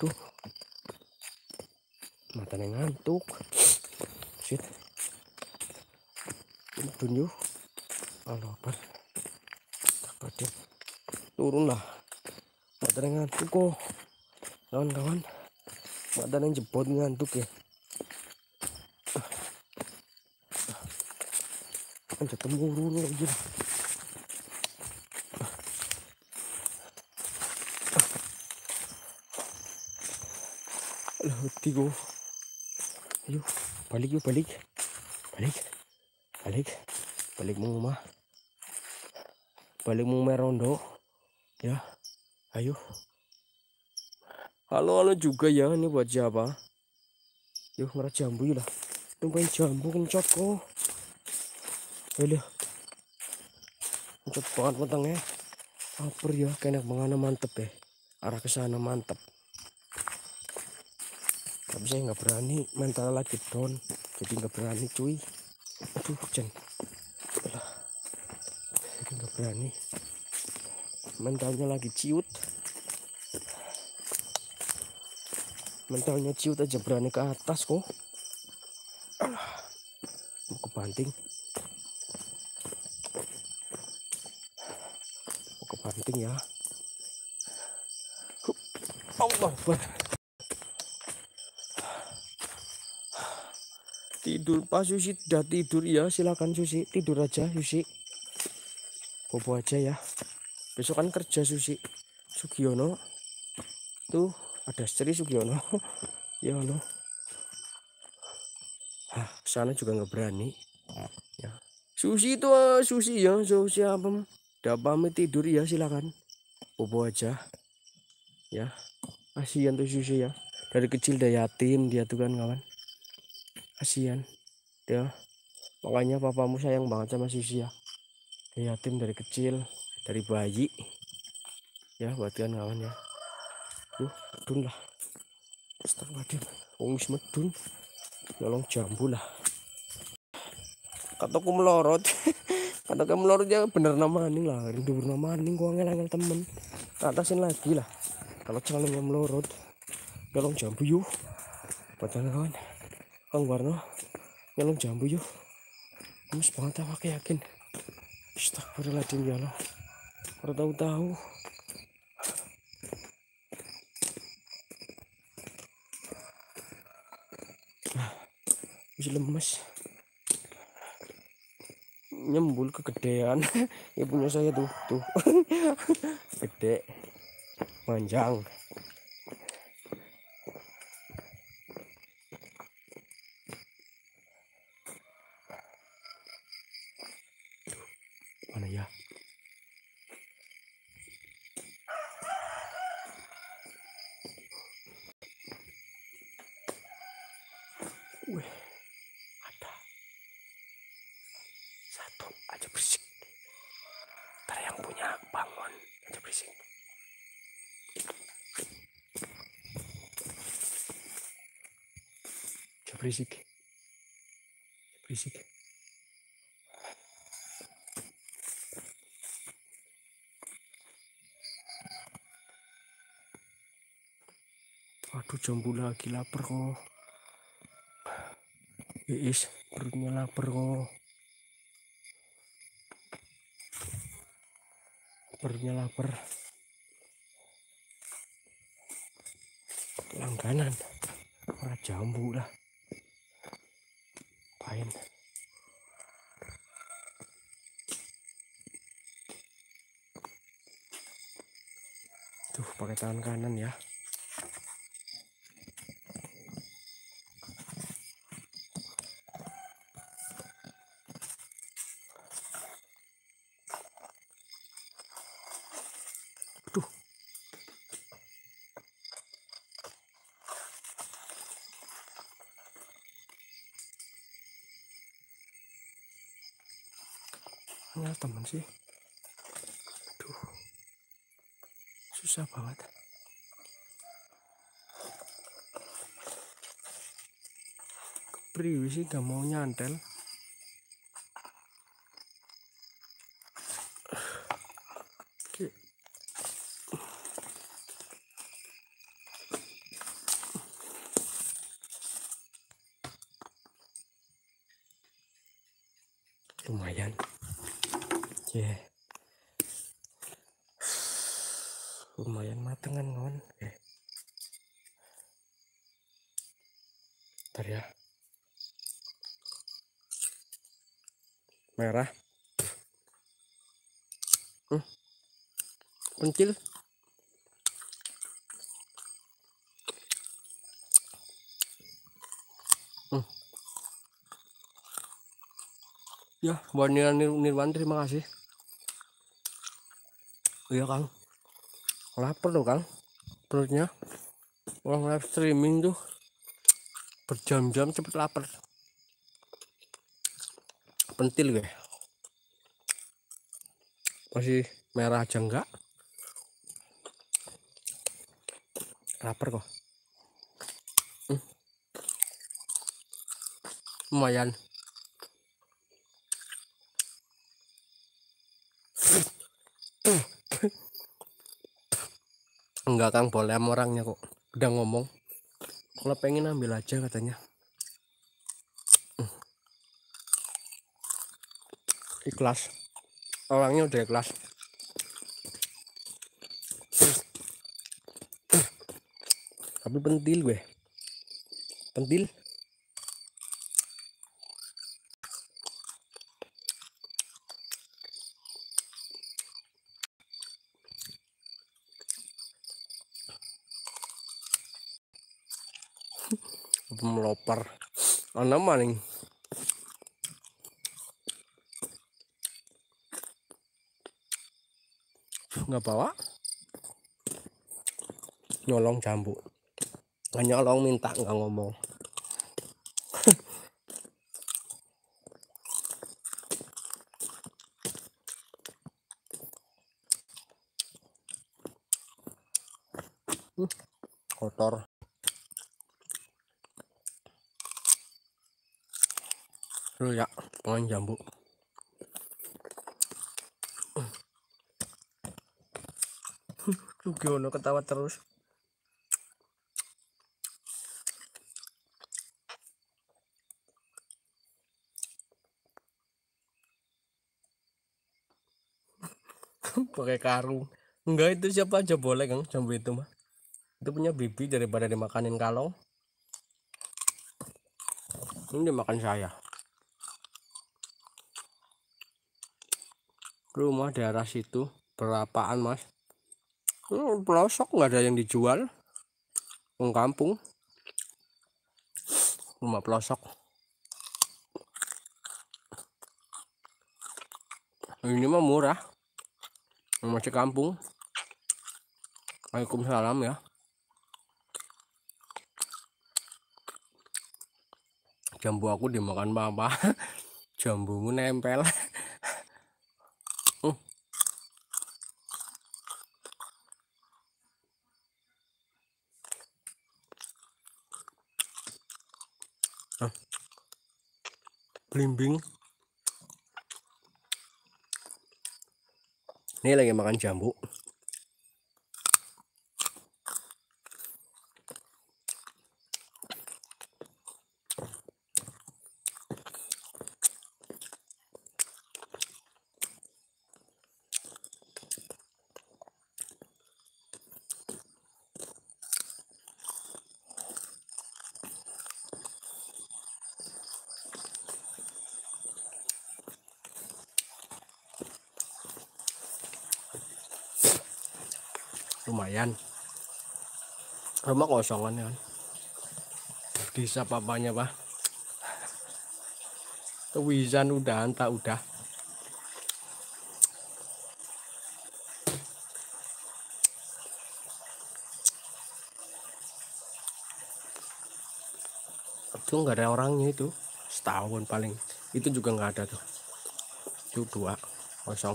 tuh matanya ngantuk sit dunyu apa? takutnya turun lah matanya ngantuk kok kawan-kawan mata matanya jebot ngantuk ya ketemu kan temurun lagi lah Aduh, Ayo, balik yuk, balik. Balik. Balik. Balik mau rumah. Balik mau merondo. Ya. Ayo. Halo, halo juga ya. Ini buat siapa? Yuk, merah jambu lah. Tumpahin jambu kencot kok. Ayo. Kencot banget matangnya. Apa ya, kayaknya mengana mantep ya. Arah ke sana mantep tapi saya nggak berani mental lagi down jadi nggak berani cuy aduh hujan jadi nggak berani mentalnya lagi ciut mentalnya ciut aja berani ke atas kok mau mau kebanting mau kebanting ya Allah tidur pas Susi udah tidur ya silakan Susi tidur aja Susi bobo aja ya besok kan kerja Susi Sugiono tuh ada Sri Sugiono ya lo Hah, sana juga nggak berani ya Susi itu eh, Susi ya Susi apa udah pamit tidur ya silakan bobo aja ya kasihan tuh Susi ya dari kecil udah yatim dia tuh kan kawan kasihan ya makanya papamu sayang banget sama ya dia yatim dari kecil dari bayi ya buat kan kawan ya tuh medun lah astagfirullahaladzim wis medun nolong jambu lah kataku melorot kataku melorot ya bener nama nih lah rindu nama nih gua ngel temen atasin lagi lah kalau calonnya melorot nolong jambu yuk buat kawan Kang Warno nyelung jambu yuk Mas banget apa yakin Astagfirullahaladzim ya Allah Baru tahu-tahu Masih lemes Nyembul kegedean Ya punya saya tuh tuh Gede Panjang berisik berisik aduh jambu lagi lapar kok Iis perutnya lapar kok perutnya lapar langganan orang jambu lah ngapain tuh pakai tangan kanan ya punya temen sih aduh, susah banget kepriwi sih gak mau nyantel buat Nira Nirwan terima kasih iya Kang lapar tuh Kang perutnya orang live streaming tuh berjam-jam cepet lapar pentil gue masih merah aja enggak lapar kok hmm. lumayan enggak kang boleh sama orangnya kok udah ngomong kalau pengen ambil aja katanya ikhlas orangnya udah ikhlas tapi pentil gue pentil maning. Nggak bawa. Nyolong jambu. Nggak nyolong minta nggak ngomong. dulu ya pohon jambu Sugiono ketawa terus pakai karung enggak itu siapa aja boleh kang jambu itu mah itu punya bibi daripada dimakanin kalong ini dimakan saya rumah daerah situ berapaan mas hmm, pelosok nggak ada yang dijual Ung kampung rumah pelosok ini mah murah masih kampung Waalaikumsalam ya jambu aku dimakan papa jambumu nempel blimbing ini lagi makan jambu kosongan ya desa papanya pak kewisan udah, entah udah itu nggak ada orangnya itu setahun paling itu juga nggak ada tuh itu dua kosong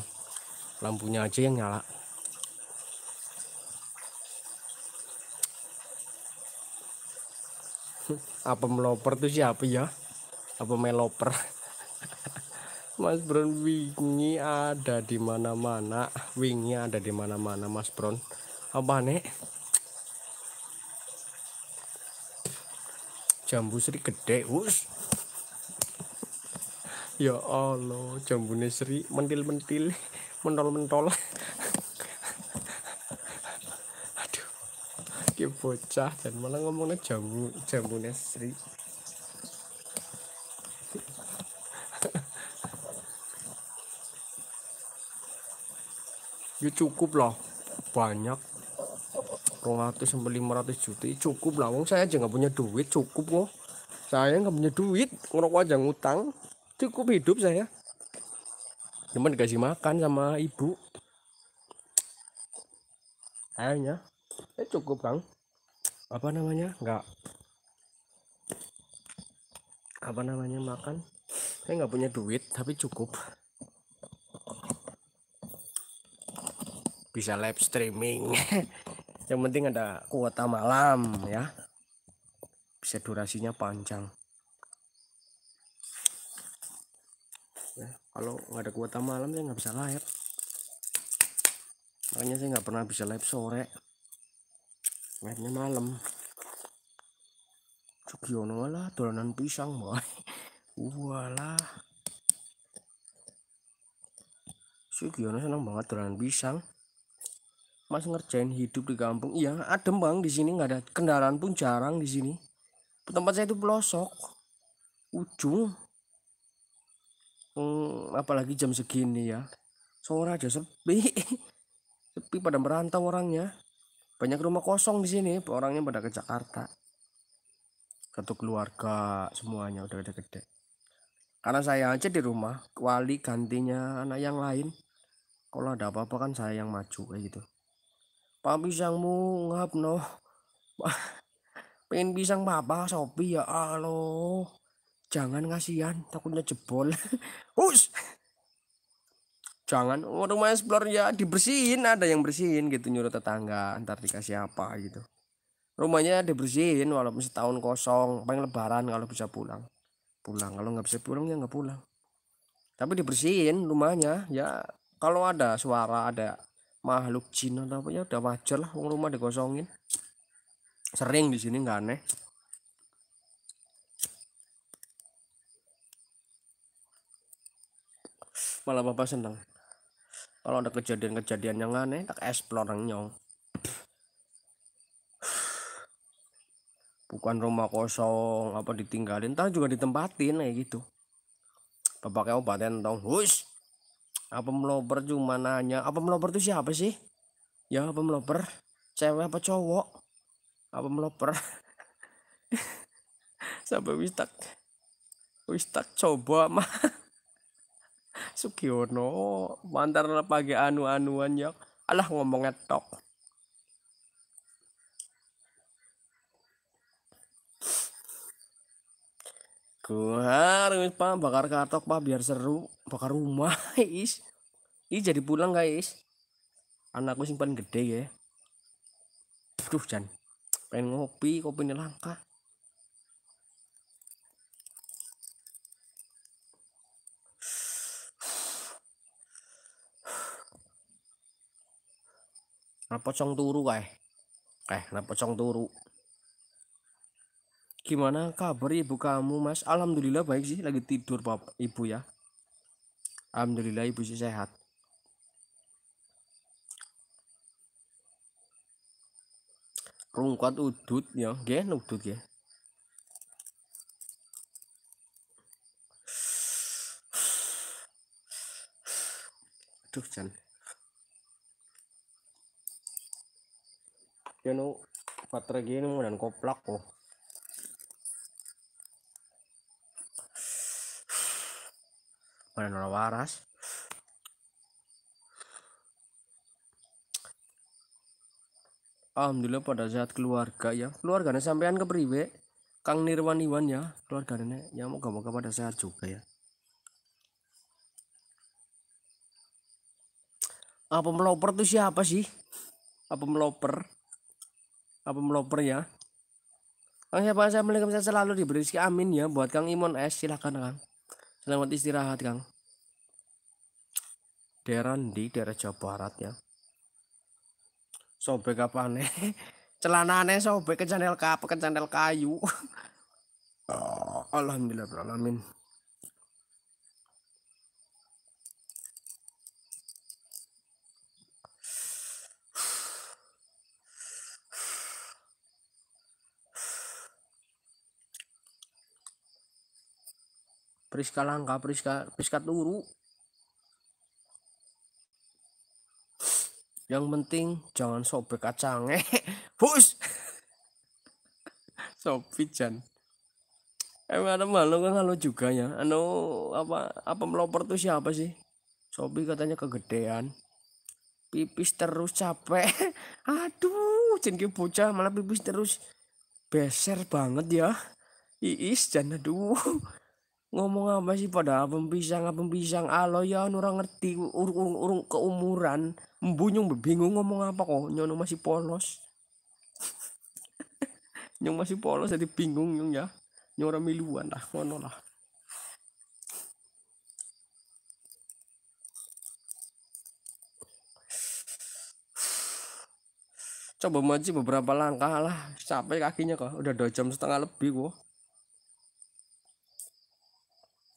lampunya aja yang nyala apa meloper tuh siapa ya apa meloper Mas bron wingi ada di mana-mana wingi ada di mana-mana Mas bron apa nih jambu sri gede us ya Allah jambu sri mentil-mentil mentol-mentol bocah dan malah ngomongnya jamu jamu Nesri ya cukup lah banyak 200 sampai 500 juta cukup lah wong saya aja nggak punya duit cukup loh saya nggak punya duit ngerokok aja ngutang cukup hidup saya cuma dikasih makan sama ibu kayaknya ya cukup bang apa namanya nggak apa namanya makan saya nggak punya duit tapi cukup bisa live streaming yang penting ada kuota malam ya bisa durasinya panjang ya, kalau nggak ada kuota malam saya nggak bisa live makanya saya nggak pernah bisa live sore mainnya malam Sugiono lah dolanan pisang boy walah Sugiono senang banget dolanan pisang Mas ngerjain hidup di kampung iya adem bang di sini nggak ada kendaraan pun jarang di sini tempat saya itu pelosok ujung hmm, apalagi jam segini ya sore aja sepi sepi pada merantau orangnya banyak rumah kosong di sini orangnya pada ke Jakarta satu keluarga semuanya udah gede-gede karena saya aja di rumah wali gantinya anak yang lain kalau ada apa-apa kan saya yang maju kayak gitu pak pisangmu ngap no pengen pisang papa sopi ya Allah jangan kasihan takutnya jebol hus jangan oh, rumah explore ya dibersihin ada yang bersihin gitu nyuruh tetangga ntar dikasih apa gitu rumahnya dibersihin walaupun setahun kosong paling lebaran kalau bisa pulang pulang kalau nggak bisa pulang ya nggak pulang tapi dibersihin rumahnya ya kalau ada suara ada makhluk jin atau apa ya udah wajar lah rumah dikosongin sering di sini nggak aneh malah bapak senang kalau ada kejadian-kejadian yang aneh tak explore nyong bukan rumah kosong apa ditinggalin tak juga ditempatin kayak gitu Pakai obatnya dong hus apa meloper cuma nanya apa meloper tuh siapa sih ya apa meloper cewek apa cowok apa meloper sampai wis tak wis tak coba mah Sugiono, mantar oh, na pagi anu-anuan ya Alah ngomong ngetok. Gua harus pa bakar kartok pa biar seru bakar rumah is. Ih jadi pulang guys. Anakku simpan gede ya. Tuh Jan. Pengen ngopi, kopi ini langka. Napa cong turu kae? Eh, napa cong turu? Gimana kabar ibu kamu, Mas? Alhamdulillah baik sih, lagi tidur Bapak Ibu ya. Alhamdulillah ibu sih sehat. Rungkat udut ya, nggih udut ya. Aduh, jangan. Yan o. Patragin mo. Nan koplak ko. Oh. wala nora waras. Alhamdulillah pada saat keluarga ya keluarga keluarganya sampean ke priwe Kang Nirwan Iwan ya keluarga keluarganya ya moga-moga pada sehat juga ya apa meloper tuh siapa sih apa meloper apa meloper ya Kang siapa Assalamualaikum saya selalu diberi rezeki amin ya buat Kang Imon S silahkan Kang selamat istirahat Kang daerah di daerah Jawa Barat ya sobek apa aneh celana aneh sobek ke channel kapa ke channel kayu oh, Alhamdulillah alamin Priska langka Priska Priska turu yang penting jangan sobek kacang eh bus Sobek jan emang ada malu kan lo juga ya anu apa apa melopor tuh siapa sih Sobi katanya kegedean pipis terus capek aduh jengki bocah malah pipis terus beser banget ya iis jan aduh Ngomong apa sih pada pembisang pisang apem alo ya orang ngerti urung urung, keumuran mbunyung bingung ngomong apa kok nyono masih polos nyong masih polos jadi bingung nyong ya nyong orang miluan lah kono lah coba maju beberapa langkah lah capek kakinya kok udah dua jam setengah lebih kok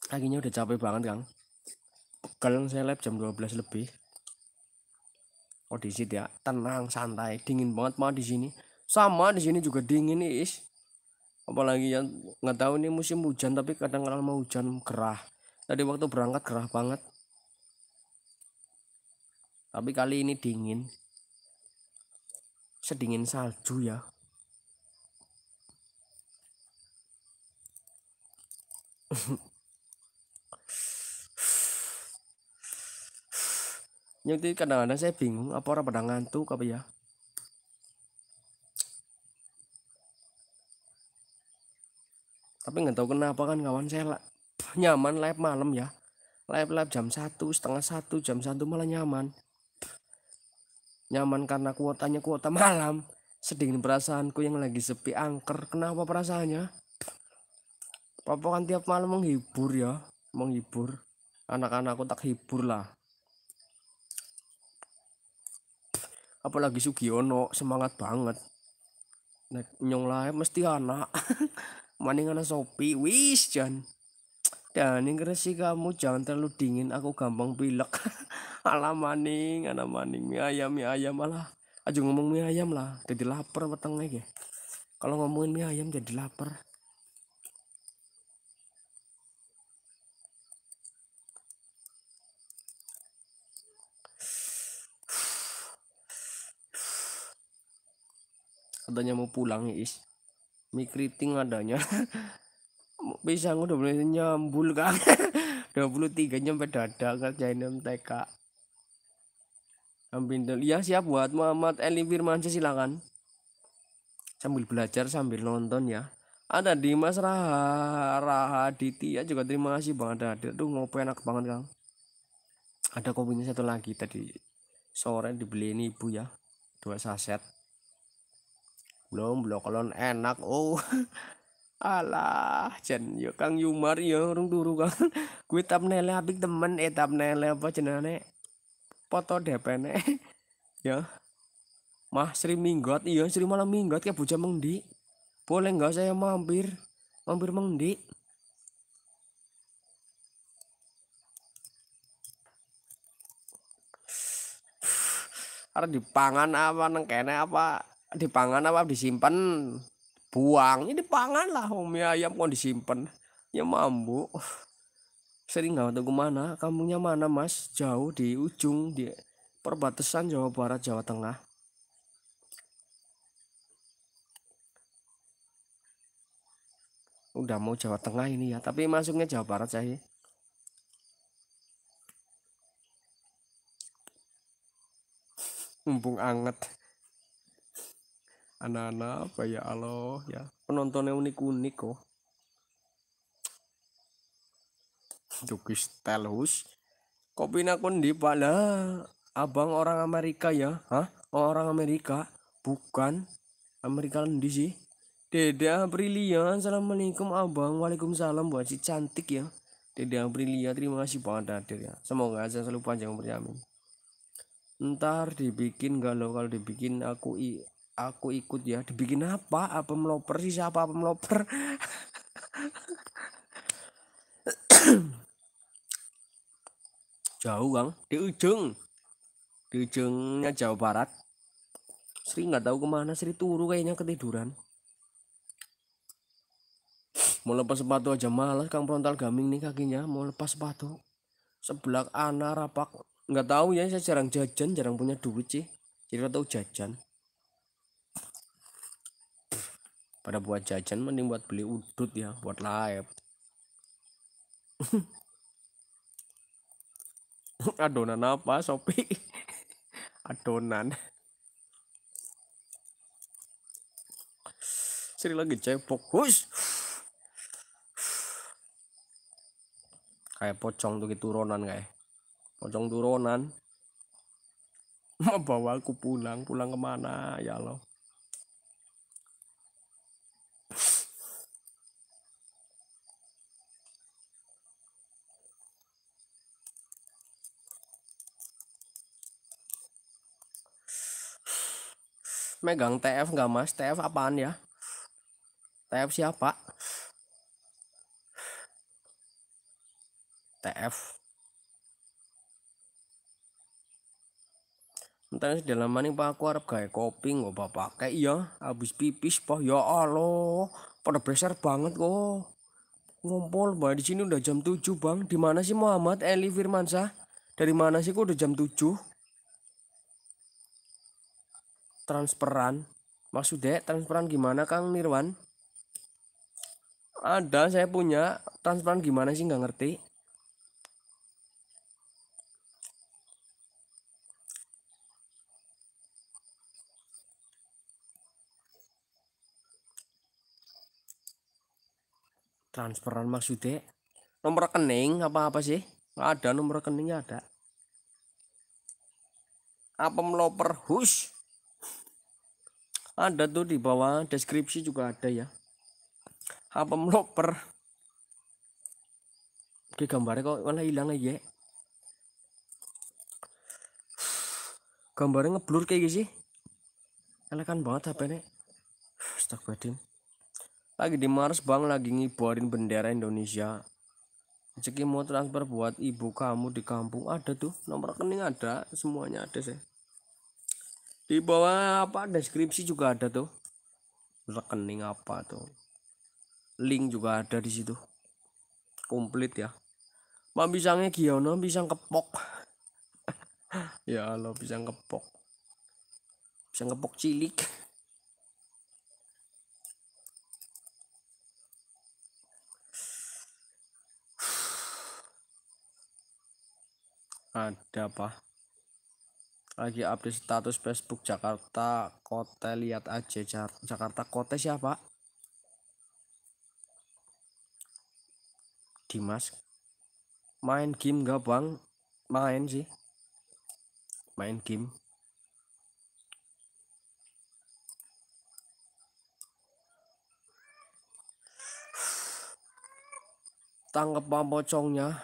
akhirnya udah capek banget kang kalian saya lab jam 12 lebih Oh di situ ya tenang santai dingin banget mah di sini sama di sini juga dingin is apalagi yang nggak tahu ini musim hujan tapi kadang-kadang mau hujan gerah tadi waktu berangkat gerah banget tapi kali ini dingin sedingin salju ya Nanti kadang-kadang saya bingung apa orang pada ngantuk apa ya. Tapi nggak tahu kenapa kan kawan saya nyaman live malam ya. Live live jam satu setengah satu jam satu malah nyaman. Nyaman karena kuotanya kuota malam. sedingin perasaanku yang lagi sepi angker. Kenapa perasaannya? Papa kan tiap malam menghibur ya, menghibur. Anak-anakku tak hibur lah apalagi Sugiono semangat banget nek nyong lae mesti anak maning anak sopi wis jan dan yang kamu jangan terlalu dingin aku gampang pilek ala maning anak maning mie ayam mie ayam malah aja ngomong mie ayam lah jadi lapar petengnya ya kalau ngomongin mie ayam jadi lapar katanya mau pulang is mikriting keriting adanya bisa udah mulai nyambul kan 23 nyampe dada kerjain MTK ambil ya siap buat Muhammad Eli Firmansyah silakan sambil belajar sambil nonton ya ada di Mas Raha Rahaditya juga terima kasih banget ada tuh ngopi enak banget Kang ada kopinya satu lagi tadi sore dibeli ini ibu ya dua saset belum belum kalau enak oh alah jen yuk ya kang Yumar ya orang dulu kan gue nele abik temen eh tap nele apa jenane foto DP ne ya mah Sri Minggot iya Sri malam Minggot kayak bujang mengdi boleh nggak saya mampir mampir mengdi di pangan apa neng apa dipangan apa disimpan buang ini dipangan lah om ya ayam kok disimpan ya mambu sering nggak tahu kemana kampungnya mana mas jauh di ujung di perbatasan Jawa Barat Jawa Tengah udah mau Jawa Tengah ini ya tapi masuknya Jawa Barat saya mumpung anget anak-anak apa ya Allah ya penontonnya unik-unik kok Duki telus kopi nakun di pala abang orang Amerika ya hah oh, orang Amerika bukan Amerika di sih Dede Aprilia Assalamualaikum abang Waalaikumsalam buat si cantik ya Dede Aprilia terima kasih banget hadir ya semoga aja selalu panjang umurnya ntar dibikin galau kalau dibikin aku i aku ikut ya dibikin apa apa meloper sih siapa apa meloper jauh kang di ujung di ujungnya Jawa Barat Sri nggak tahu kemana Sri turu kayaknya ketiduran mau lepas sepatu aja malas kang frontal gaming nih kakinya mau lepas sepatu sebelah anak rapak nggak tahu ya saya jarang jajan jarang punya duit sih jadi tahu jajan pada buat jajan mending buat beli udut ya buat live adonan apa sopi adonan Seri lagi cepok Hush. kayak pocong tuh gitu turunan kayak pocong turunan mau bawa aku pulang pulang kemana ya loh megang TF nggak mas TF apaan ya TF siapa TF Entar dalam maning pak aku harap gaya kopi nggak bapak kayak iya habis pipis pak ya Allah pada besar banget kok ngumpul bah di sini udah jam 7 bang di mana sih Muhammad Eli Firmansyah dari mana sih kok udah jam 7 transferan maksudnya transferan gimana Kang Nirwan ada saya punya transferan gimana sih nggak ngerti transferan maksudnya nomor rekening apa apa sih ada nomor rekeningnya ada apa meloper hush ada tuh di bawah deskripsi juga ada ya apa meloper oke gambarnya kok malah hilang aja ya. gambarnya ngeblur kayak gini sih elegan banget apa ini Astagfirullahaladzim lagi di Mars Bang lagi ngibarin bendera Indonesia rezeki mau transfer buat ibu kamu di kampung ada tuh nomor rekening ada semuanya ada sih di bawah apa deskripsi juga ada tuh rekening apa tuh link juga ada di situ komplit ya Mbak pisangnya giono pisang kepok ya lo pisang kepok pisang kepok cilik ada apa lagi update status Facebook Jakarta kota lihat aja Jakarta kota siapa Dimas main game gak bang main sih main game tangkap pocongnya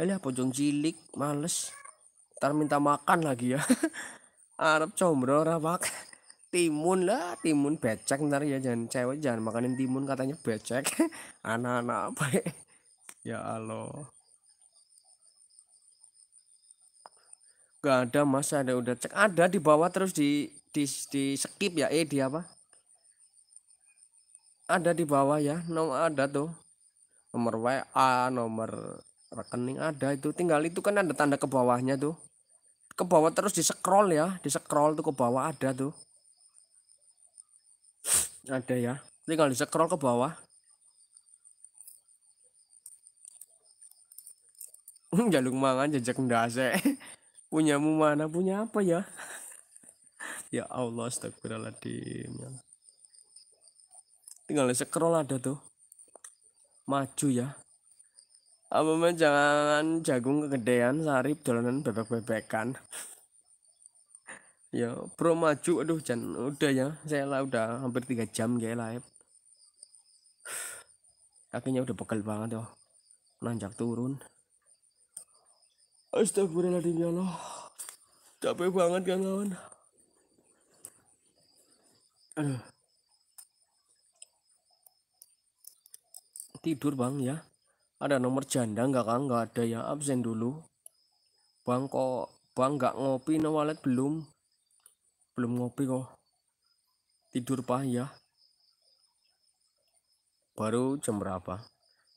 Alah pocong cilik males Ntar minta makan lagi ya. Arab combro rapak. Timun lah, timun becek ntar ya jangan cewek jangan makanin timun katanya becek. Anak-anak apa ya? Ya Allah. Gak ada mas ada udah cek ada di bawah terus di di di skip ya eh di apa? Ada di bawah ya, nomor ada tuh nomor WA, nomor rekening ada itu tinggal itu kan ada tanda ke bawahnya tuh ke bawah terus di scroll ya di scroll tuh ke bawah ada tuh ada ya tinggal di scroll ke bawah jalung mangan jejak ndase mu mana punya apa ya ya Allah astagfirullahaladzim tinggal ya di scroll ada tuh maju ya apa jangan jagung kegedean sarip dolanan bebek-bebekan ya pro maju aduh jan udah ya saya lah udah hampir tiga jam kayak live kakinya udah pegel banget ya nanjak turun astagfirullahaladzim ya Allah capek banget kan kawan aduh tidur bang ya ada nomor janda nggak kang nggak ada ya absen dulu bang kok bang nggak ngopi no wallet belum belum ngopi kok tidur pak ya. baru jam berapa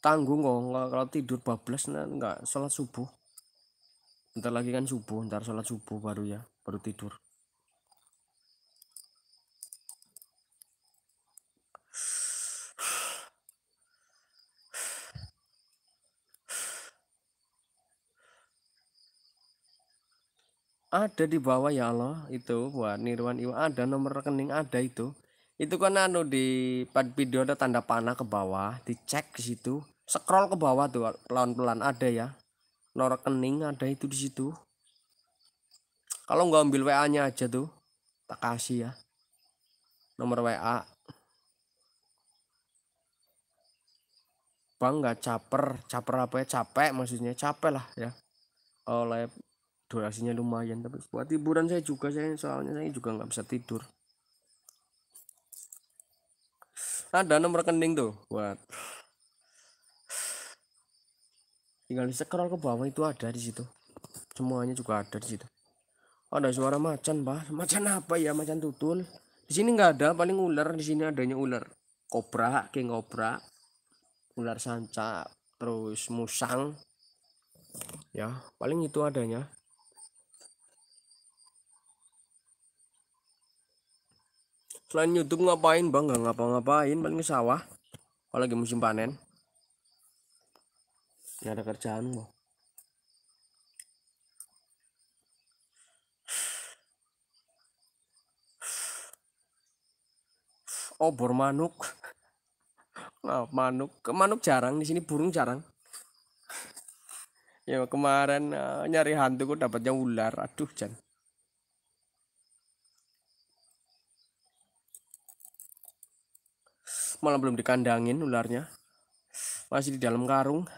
tanggung kok kalau tidur bablas nah, nggak sholat subuh ntar lagi kan subuh ntar sholat subuh baru ya baru tidur ada di bawah ya Allah itu buat nirwan iwa ada nomor rekening ada itu itu kan anu di pad video ada tanda panah ke bawah dicek di situ scroll ke bawah tuh pelan-pelan ada ya nomor rekening ada itu di situ kalau nggak ambil WA nya aja tuh tak kasih ya nomor WA Bang nggak caper caper apa ya capek maksudnya capek lah ya oleh durasinya lumayan tapi buat hiburan saya juga saya soalnya saya juga nggak bisa tidur ada nomor rekening tuh buat tinggal di scroll ke bawah itu ada di situ semuanya juga ada di situ oh, ada suara macan pak macan apa ya macan tutul di sini nggak ada paling ular di sini adanya ular kobra king kobra ular sanca terus musang ya paling itu adanya selain YouTube ngapain bang nggak ngapa-ngapain paling ke sawah kalau lagi musim panen nggak ada kerjaan bang obor manuk nah, manuk ke manuk jarang di sini burung jarang ya kemarin uh, nyari hantu kok dapatnya ular aduh jangan malah belum dikandangin ularnya masih di dalam karung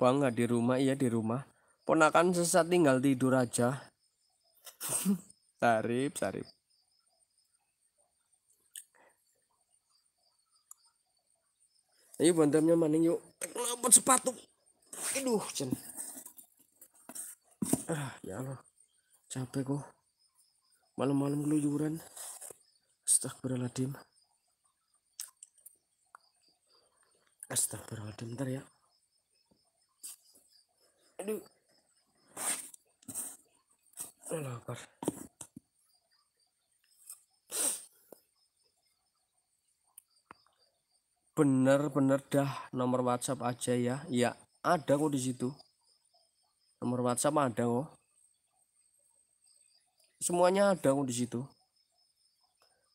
bangga di rumah iya di rumah ponakan sesat tinggal tidur aja sarip sarip ayo bantamnya maning yuk lepot sepatu aduh cen ah ya Allah capek kok malam-malam keluyuran Astagfirullahaladzim. Astagfirullahaladzim, ntar ya. Aduh. Allah Bener-bener dah nomor WhatsApp aja ya. Ya, ada kok di situ. Nomor WhatsApp ada kok. Semuanya ada kok di situ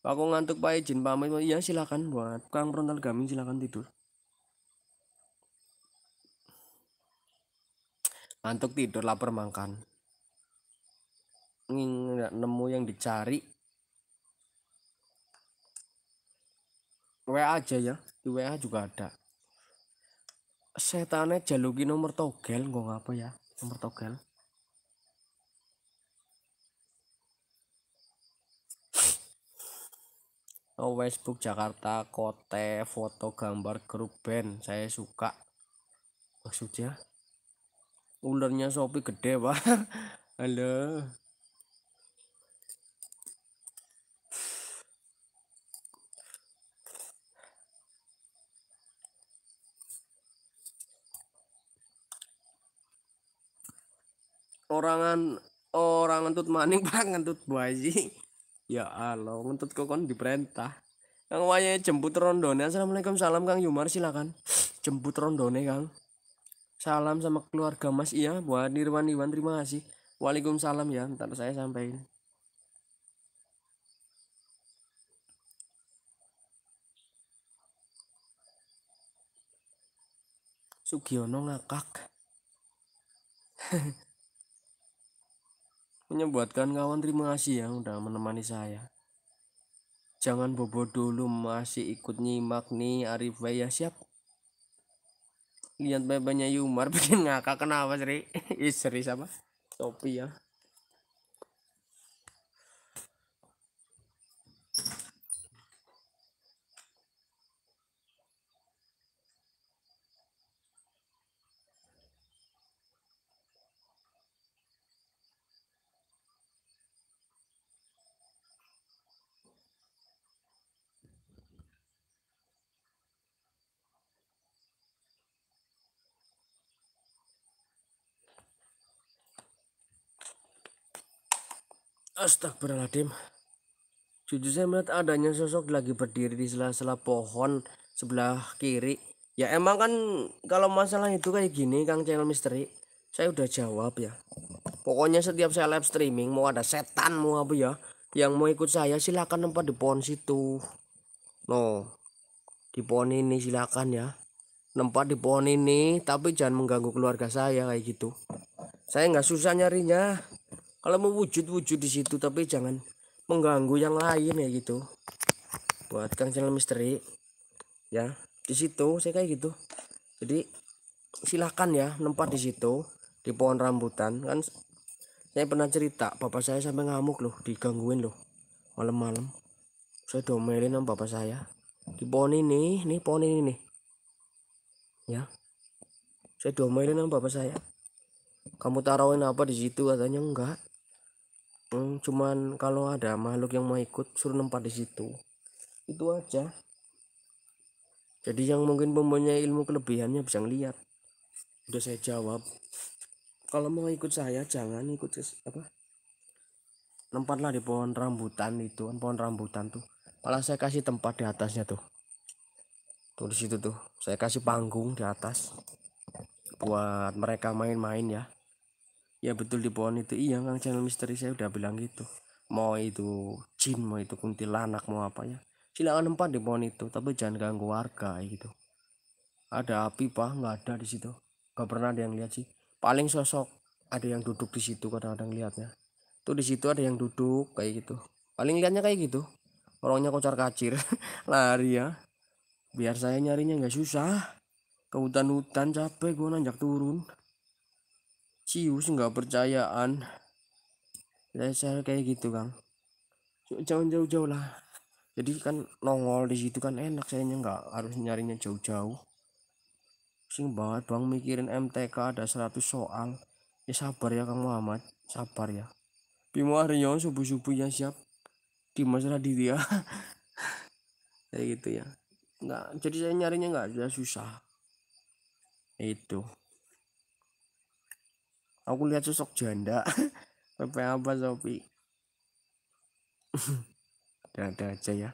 pak Aku ngantuk Pak izin pamit. Ya silakan buat Kang Frontal Gaming silakan tidur. Ngantuk tidur lapar makan. Nggak nemu yang dicari. WA aja ya. Di WA juga ada. Setannya jaluki nomor togel nggak apa ya. Nomor togel. Oh, Facebook Jakarta kote foto gambar grup band saya suka maksudnya ulernya sopi gede pak halo orangan orang ngentut maning pak ngentut buaji Ya Allah, ngentut kok kan diperintah. Kang Waya jemput rondone. Assalamualaikum salam Kang Yumar silakan. Jemput rondone Kang. Salam sama keluarga Mas Iya buat Nirwan Iwan terima kasih. Waalaikumsalam ya, ntar saya sampaikan. Sugiono ngakak. menyebutkan kawan terima kasih yang udah menemani saya jangan bobo dulu masih ikut nyimak nih Arif ya siap lihat bebannya Yumar bikin ngakak kenapa Sri Sri apa topi ya Astagfirullahaladzim. Jujur saya melihat adanya sosok lagi berdiri di sela-sela pohon sebelah kiri. Ya emang kan kalau masalah itu kayak gini Kang Channel Misteri. Saya udah jawab ya. Pokoknya setiap saya live streaming mau ada setan mau apa ya. Yang mau ikut saya silahkan tempat di pohon situ. No. Di pohon ini silahkan ya Nempat di pohon ini tapi jangan mengganggu keluarga saya kayak gitu saya nggak susah nyarinya kalau mau wujud-wujud di situ tapi jangan mengganggu yang lain ya gitu buat Kang channel misteri ya di situ saya kayak gitu jadi silahkan ya nempat di situ di pohon rambutan kan saya pernah cerita bapak saya sampai ngamuk loh digangguin loh malam-malam saya domelin sama bapak saya di pohon ini nih pohon ini nih ya saya domelin sama bapak saya kamu taruhin apa di situ katanya enggak hmm, cuman kalau ada makhluk yang mau ikut suruh nempat di situ itu aja jadi yang mungkin mempunyai ilmu kelebihannya bisa ngeliat udah saya jawab kalau mau ikut saya jangan ikut apa Nempatlah di pohon rambutan itu kan pohon rambutan tuh malah saya kasih tempat di atasnya tuh tuh di situ tuh saya kasih panggung di atas buat mereka main-main ya ya betul di pohon itu iya kang channel misteri saya udah bilang gitu mau itu jin mau itu kuntilanak mau apa ya silakan empat di pohon itu tapi jangan ganggu warga gitu ada api pak nggak ada di situ nggak pernah ada yang lihat sih paling sosok ada yang duduk di situ kadang-kadang lihatnya tuh di situ ada yang duduk kayak gitu paling lihatnya kayak gitu orangnya kocar kacir lari ya biar saya nyarinya nggak susah ke hutan-hutan capek gue nanjak turun cius nggak percayaan dasar kayak gitu kang jangan jauh-jauh lah jadi kan nongol di situ kan enak sayangnya nggak harus nyarinya jauh-jauh sing banget bang mikirin MTK ada 100 soal ya sabar ya Kang Muhammad sabar ya Bimo Aryo subuh-subuh ya siap di masalah diri ya kayak gitu ya nggak jadi saya nyarinya nggak jadi ya, susah itu aku lihat sosok janda sampai apa sopi ada-ada aja ya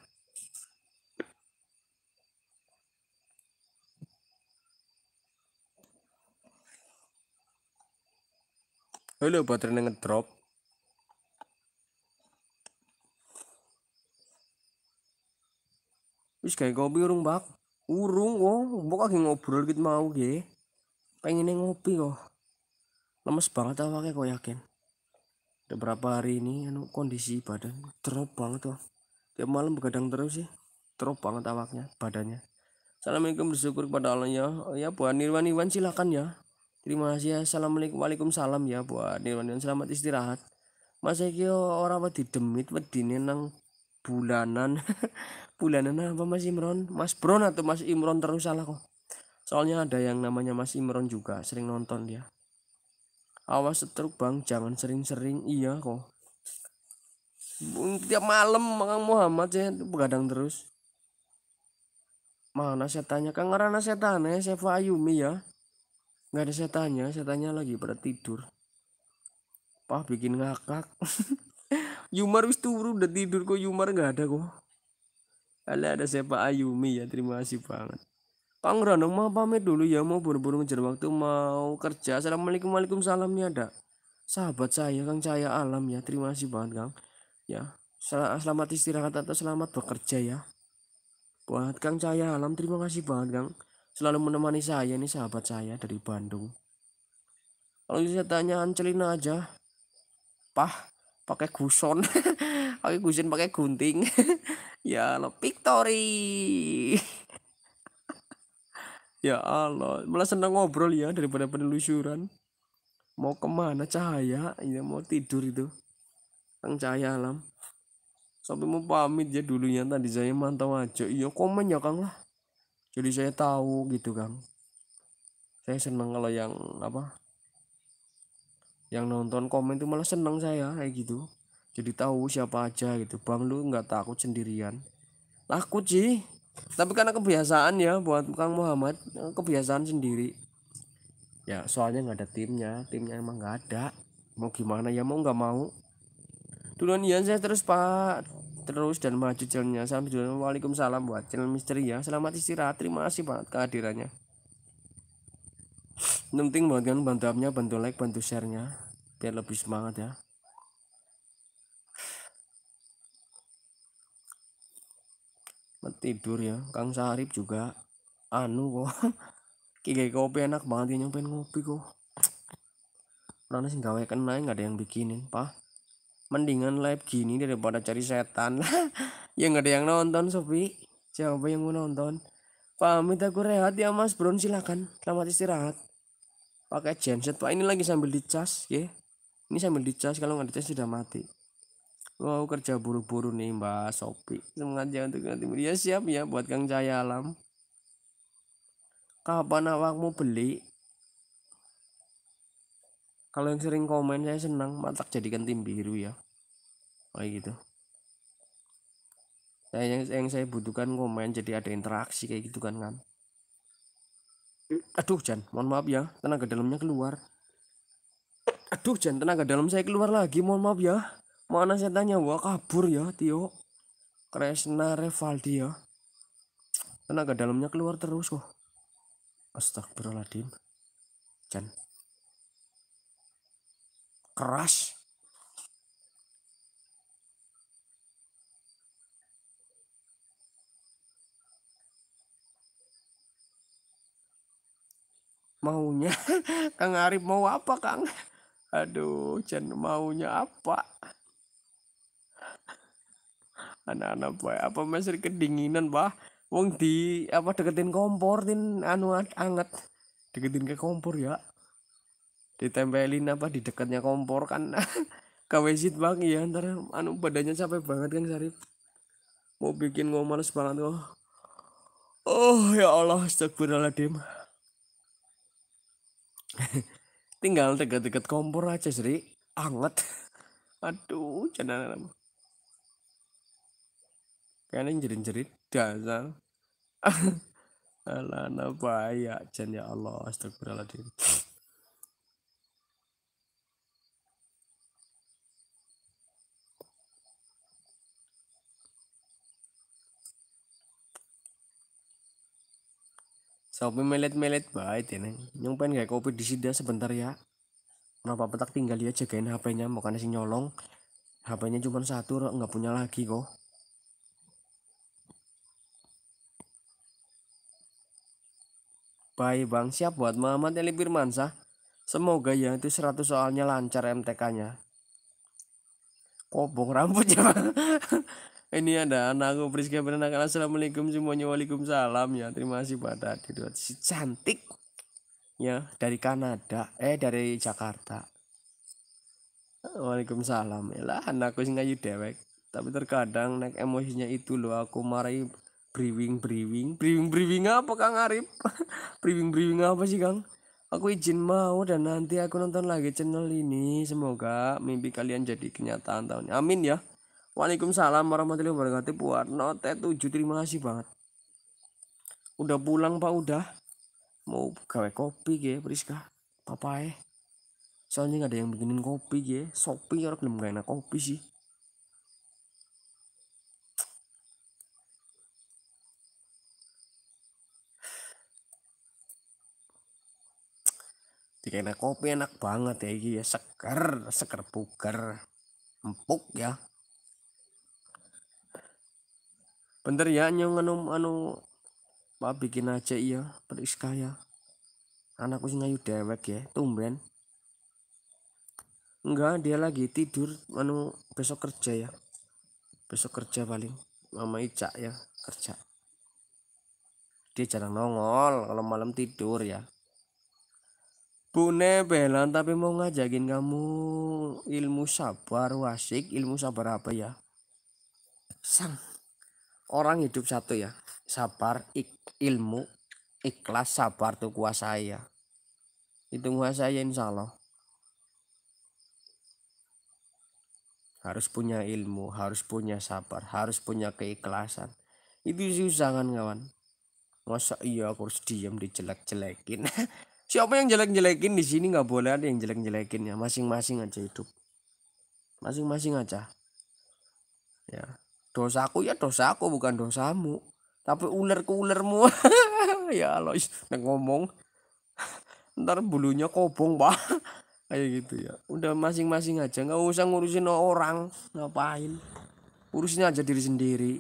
Halo, baterainya ngedrop. Wis kayak kopi urung, bak, Urung, oh, mau lagi ngobrol gitu mau, gih, Pengen ngopi kok. Oh lemes banget awalnya kok yakin beberapa hari ini anu kondisi badan drop banget tiap malam begadang terus sih drop banget awaknya badannya Assalamualaikum bersyukur kepada Allah ya ya buat Nirwan Iwan silakan ya terima kasih ya Assalamualaikum Waalaikumsalam ya buat Nirwan Iwan selamat istirahat masa Eki orang apa demit wedine nang bulanan bulanan apa Mas Imron Mas Bron atau Mas Imron terus salah kok soalnya ada yang namanya Mas Imron juga sering nonton dia awas setruk bang jangan sering-sering iya kok tiap malam Kang Muhammad itu begadang terus mana saya tanya Kang karena tanya saya Ayumi ya nggak ada saya tanya, saya tanya lagi pada tidur pah bikin ngakak Yumar wis turu udah tidur kok Yumar nggak ada kok ada ada Pak Ayumi ya terima kasih banget Kang Rano mau pamit dulu ya mau buru-buru ngejar waktu mau kerja. Assalamualaikum Ya, ada. Sahabat saya Kang Cahaya Alam ya. Terima kasih banget Kang. Ya. Selamat istirahat atau selamat bekerja ya. Buat Kang Cahaya Alam terima kasih banget Kang. Selalu menemani saya ini sahabat saya dari Bandung. Kalau bisa tanya Ancelina aja. Pah, pakai guson. pakai guson pakai gunting. ya, lo Victory ya Allah malah senang ngobrol ya daripada penelusuran mau kemana cahaya ya mau tidur itu tang cahaya alam sampai mau pamit ya dulunya tadi saya mantau aja iya komen ya kang lah jadi saya tahu gitu kang saya senang kalau yang apa yang nonton komen itu malah senang saya kayak gitu jadi tahu siapa aja gitu bang lu nggak takut sendirian takut sih tapi karena kebiasaan ya buat Kang Muhammad eh, kebiasaan sendiri ya soalnya nggak ada timnya timnya emang nggak ada mau gimana ya mau nggak mau duluan Ian ya, saya terus Pak terus dan maju channelnya sampai dulu Waalaikumsalam buat channel misteri ya selamat istirahat terima kasih banget kehadirannya penting banget kan bantu like bantu like bantu sharenya biar lebih semangat ya tidur ya Kang Sarip juga anu kok kayak kopi enak banget yang nyampein ngopi kok Mana sih gawe kena nggak ada yang bikinin pak mendingan live gini daripada cari setan ya nggak ada yang nonton Sofi siapa yang mau nonton pamit aku rehat ya Mas Brown silakan selamat istirahat pakai genset pak ini lagi sambil dicas ya ini sambil dicas kalau nggak dicas sudah mati Wow kerja buru-buru nih Mbak Sopi semangat ya untuk nanti ya siap ya buat Kang Jaya Alam Kapan awakmu beli? Kalau yang sering komen saya senang Matak jadikan tim biru ya Kayak gitu saya, nah, yang, yang saya butuhkan komen jadi ada interaksi kayak gitu kan kan Aduh Jan mohon maaf ya tenaga dalamnya keluar Aduh Jan tenaga dalam saya keluar lagi mohon maaf ya mana tanya wah kabur ya Tio Kresna Revaldi ya tenaga dalamnya keluar terus kok astagfirullahaladzim Jan keras maunya Kang Arif mau apa Kang aduh Jan maunya apa anak-anak pak apa masih kedinginan bah wong di apa deketin kompor tin anu anget deketin ke kompor ya ditempelin apa di dekatnya kompor kan kawesit bang ya ntar anu badannya capek banget kan Sarip mau bikin ngomong banget kok oh. oh ya Allah astagfirullahaladzim tinggal dekat-dekat kompor aja Sri anget aduh jangan Kan yang jerit-jerit dasar alana bayak jan ya Allah astagfirullahaladzim Sopi melet-melet baik ini, Nyumpen kayak kopi di sini sebentar ya. Kenapa petak tinggal dia ya, jagain HP-nya, makanya si nyolong. HP-nya cuma satu, enggak punya lagi kok. Baik Bang, siap buat Muhammad Eli Firmansyah. Semoga yang itu 100 soalnya lancar MTK-nya. Kobong rambutnya. Ini ada anakku Priska Berenakal. Assalamualaikum semuanya. Waalaikumsalam ya. Terima kasih Pak Dadi. Si cantik. Ya, dari Kanada. Eh, dari Jakarta. Waalaikumsalam. Lah anakku singa dewek. Tapi terkadang naik emosinya itu loh aku marahi briwing briwing briwing briwing apa Kang Arif briwing briwing apa sih Kang aku izin mau dan nanti aku nonton lagi channel ini semoga mimpi kalian jadi kenyataan tahun amin ya Waalaikumsalam warahmatullahi wabarakatuh buat T7 terima kasih banget udah pulang Pak udah mau gawe kopi ge Priska papae eh? soalnya nggak ada yang bikinin kopi ge sopi orang belum gak enak kopi sih dikena kopi enak banget ya iki ya seger seger buger empuk ya bener ya nyong anu anu pak bikin aja iya periska ya anakku sih ngayu dewek ya tumben enggak dia lagi tidur anu besok kerja ya besok kerja paling mama Ica ya kerja dia jarang nongol kalau malam tidur ya Bu Nebelan tapi mau ngajakin kamu ilmu sabar wasik ilmu sabar apa ya sang orang hidup satu ya sabar ik, ilmu ikhlas sabar tuh kuasa ya itu kuasa ya insya Allah harus punya ilmu harus punya sabar harus punya keikhlasan itu susah kan kawan masa iya aku harus diem dijelek-jelekin Siapa yang jelek-jelekin di sini nggak boleh ada yang jelek-jelekin ya. Masing-masing aja hidup. Masing-masing aja. Ya. Dosaku ya dosaku bukan dosamu. Tapi ke ulermu. ya lois ngomong. Ntar bulunya kobong, Pak. Kayak gitu ya. Udah masing-masing aja, nggak usah ngurusin orang. Ngapain? Urusin aja diri sendiri.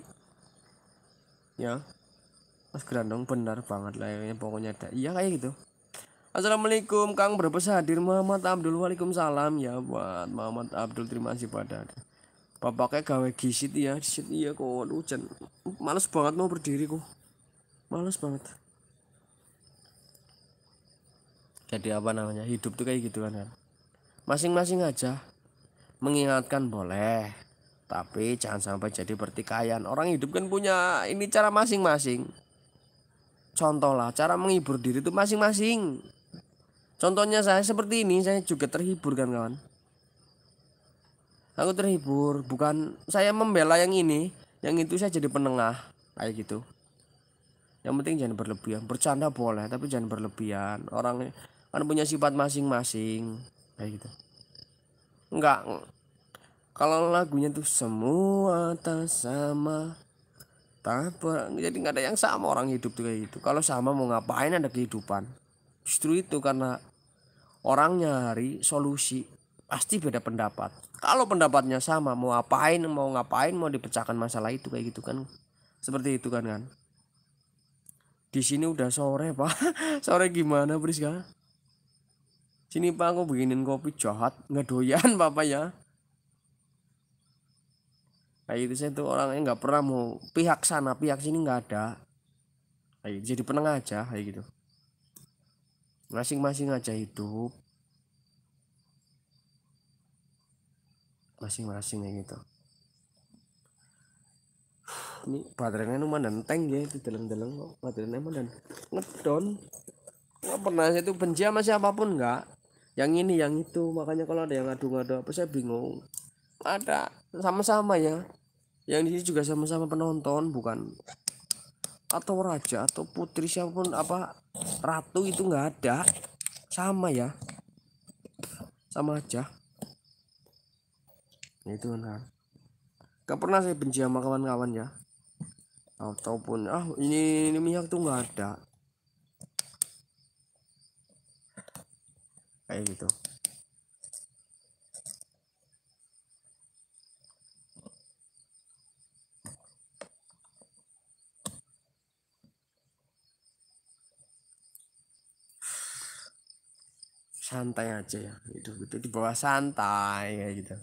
Ya. Mas Grandong benar banget lah ya, pokoknya ada. Iya kayak gitu. Assalamualaikum Kang Brebes hadir Muhammad Abdul Waalaikumsalam ya buat Muhammad Abdul terima kasih pada Bapaknya gawe gisit ya gisit ya kok hujan males banget mau berdiri kok males banget jadi apa namanya hidup tuh kayak gitu kan masing-masing aja mengingatkan boleh tapi jangan sampai jadi pertikaian orang hidup kan punya ini cara masing-masing contoh lah cara menghibur diri itu masing-masing Contohnya saya seperti ini, saya juga terhibur kan kawan. Aku terhibur, bukan saya membela yang ini, yang itu saya jadi penengah kayak gitu. Yang penting jangan berlebihan, bercanda boleh tapi jangan berlebihan. Orang kan punya sifat masing-masing kayak gitu. Enggak, kalau lagunya tuh semua tak sama tak jadi nggak ada yang sama orang hidup tuh kayak gitu kalau sama mau ngapain ada kehidupan justru itu karena orang nyari solusi pasti beda pendapat kalau pendapatnya sama mau apain mau ngapain mau dipecahkan masalah itu kayak gitu kan seperti itu kan kan di sini udah sore pak sore gimana Priska sini pak aku bikinin kopi jahat nggak doyan bapak ya kayak itu saya tuh orangnya nggak pernah mau pihak sana pihak sini nggak ada kayak gitu, jadi penengah aja kayak gitu masing-masing aja hidup masing-masing kayak gitu ini baterainya cuma nenteng ya itu deleng-deleng kok baterainya cuma ngedon nggak pernah itu benci sama siapapun nggak yang ini yang itu makanya kalau ada yang ngadu-ngadu apa saya bingung ada sama-sama ya yang ini juga sama-sama penonton bukan atau raja atau putri siapapun apa ratu itu nggak ada sama ya sama aja itu kan nah. gak pernah saya benci sama kawan-kawan ya ataupun ah ini, ini minyak tuh nggak ada kayak gitu santai aja ya itu itu di bawah santai kayak gitu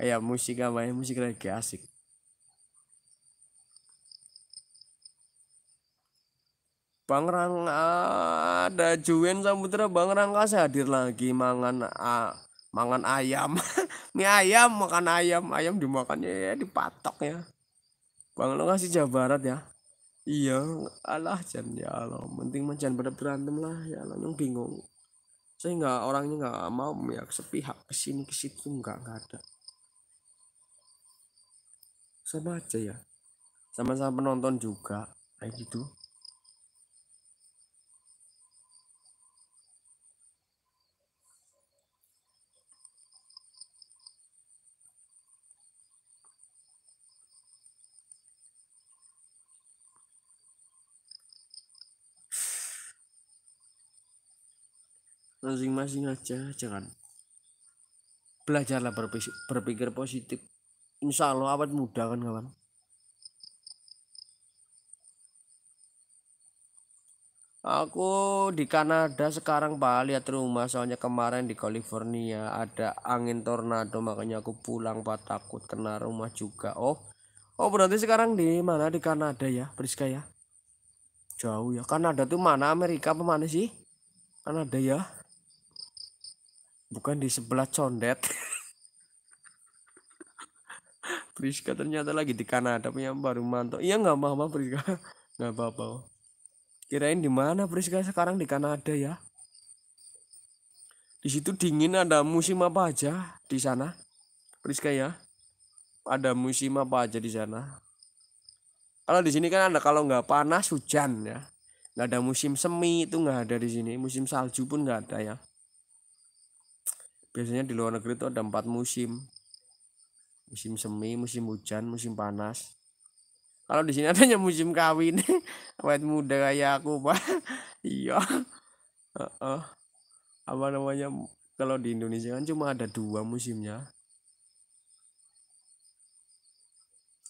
kayak musik apa ya musik lagi asik Bang Rang ada Juwen Samudra Bang Rangkas hadir lagi mangan a, mangan ayam mie ayam makan ayam ayam dimakannya ya dipatok ya Bang lo kasih Jawa Barat ya iya Allah jangan ya Allah penting mah jangan pada berantem lah ya Allah yang bingung saya nggak orangnya nggak mau ya sepihak ke sini ke situ nggak nggak ada sama aja ya sama-sama penonton juga kayak gitu masing-masing aja jangan belajarlah berpikir, berpikir positif insya Allah awet muda kan kawan Aku di Kanada sekarang Pak lihat rumah soalnya kemarin di California ada angin tornado makanya aku pulang Pak takut kena rumah juga. Oh. Oh berarti sekarang di mana di Kanada ya Priska ya? Jauh ya. Kanada tuh mana Amerika pemana sih? Kanada ya bukan di sebelah condet Priska ternyata lagi di Kanada punya baru mantau iya nggak apa-apa Priska nggak apa-apa kirain di mana Priska sekarang di Kanada ya di situ dingin ada musim apa aja di sana Priska ya ada musim apa aja di sana kalau di sini kan ada kalau nggak panas hujan ya nggak ada musim semi itu nggak ada di sini musim salju pun nggak ada ya biasanya di luar negeri itu ada empat musim musim semi musim hujan musim panas kalau di sini adanya musim kawin awet muda kayak aku pak iya uh -uh. apa namanya kalau di Indonesia kan cuma ada dua musimnya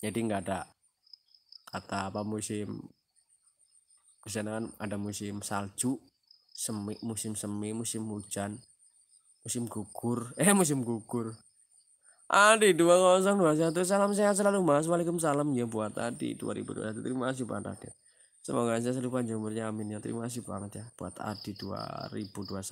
jadi nggak ada kata apa musim di sana kan ada musim salju semi musim semi musim hujan musim gugur eh musim gugur Adi 2021 salam sehat selalu mas Waalaikumsalam ya buat Adi 2021 terima kasih banget Raden semoga aja selalu panjang umurnya amin ya terima kasih banget ya buat Adi 2021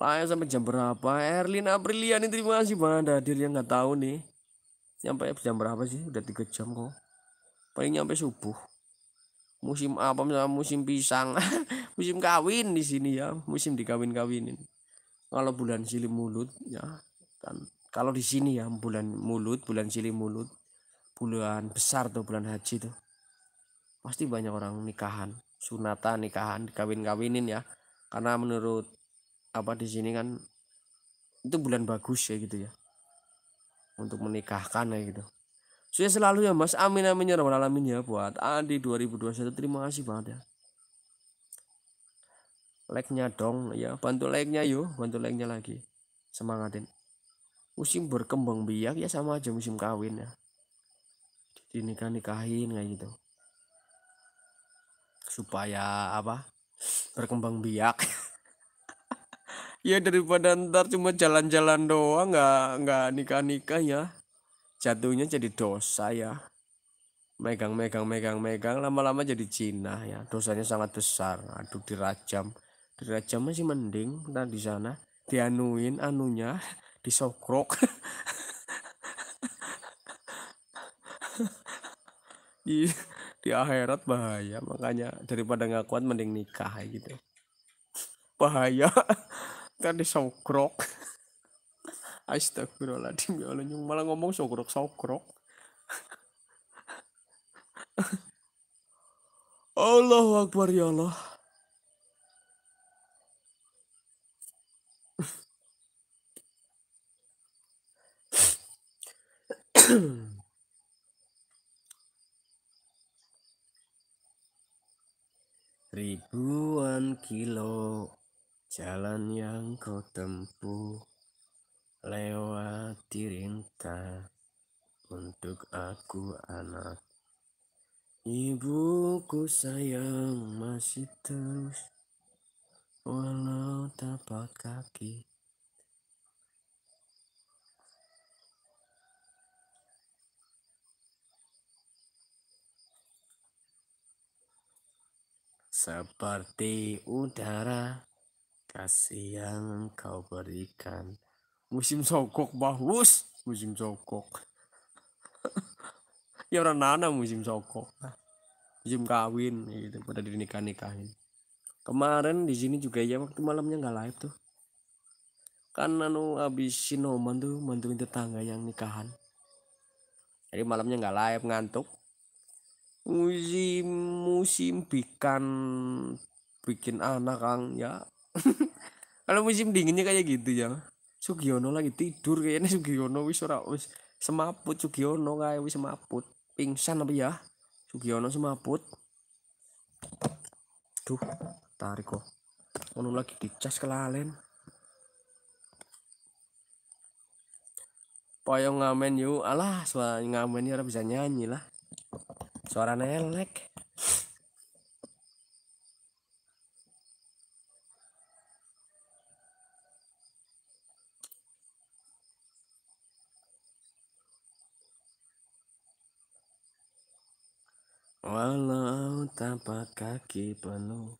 Layak sampai jam berapa Erlin Aprilian ini terima kasih banget hadir yang nggak tahu nih nyampe jam berapa sih udah tiga jam kok paling nyampe subuh musim apa misalnya musim pisang musim kawin di sini ya musim dikawin-kawinin kalau bulan sili mulut ya kan kalau di sini ya bulan mulut bulan sili mulut bulan besar tuh bulan haji tuh pasti banyak orang nikahan sunatan nikahan dikawin-kawinin ya karena menurut apa di sini kan itu bulan bagus ya gitu ya untuk menikahkan ya gitu saya selalu ya mas amin amin ya rabbal alamin ya buat Adi 2021 terima kasih banget ya like-nya dong ya bantu like-nya yuk bantu like-nya lagi semangatin musim berkembang biak ya sama aja musim kawin ya jadi nikah nikahin kayak gitu supaya apa berkembang biak ya daripada ntar cuma jalan-jalan doang nggak nggak nikah nikah ya jatuhnya jadi dosa ya megang megang megang megang lama-lama jadi Cina ya dosanya sangat besar aduh dirajam derajat masih mending dan di sana dianuin anunya di disokrok di di akhirat bahaya makanya daripada nggak kuat mending nikah gitu bahaya kan disogrok astagfirullahaladzim ya Allah malah ngomong sokrok sokrok Allahu Akbar ya Allah Ribuan kilo jalan yang kau tempuh lewat rintah untuk aku anak ibuku sayang masih terus walau tapak kaki seperti udara kasih yang kau berikan musim sokok bahus musim sokok ya orang nana musim sokok musim kawin gitu pada dinikah nikahin kemarin di sini juga ya waktu malamnya nggak live tuh kan anu abis sinoman tuh bantuin tetangga yang nikahan jadi malamnya nggak live ngantuk musim musim bikan bikin anak kang ya kalau musim dinginnya kayak gitu ya Sugiono lagi tidur kayaknya Sugiono wis ora wis semaput Sugiono kayak wis semaput pingsan apa ya Sugiono semaput duh tarik kok ono lagi dicas kelalen payung ngamen yuk alah suara ngamen ya bisa nyanyi lah suara nelek Walau tanpa kaki penuh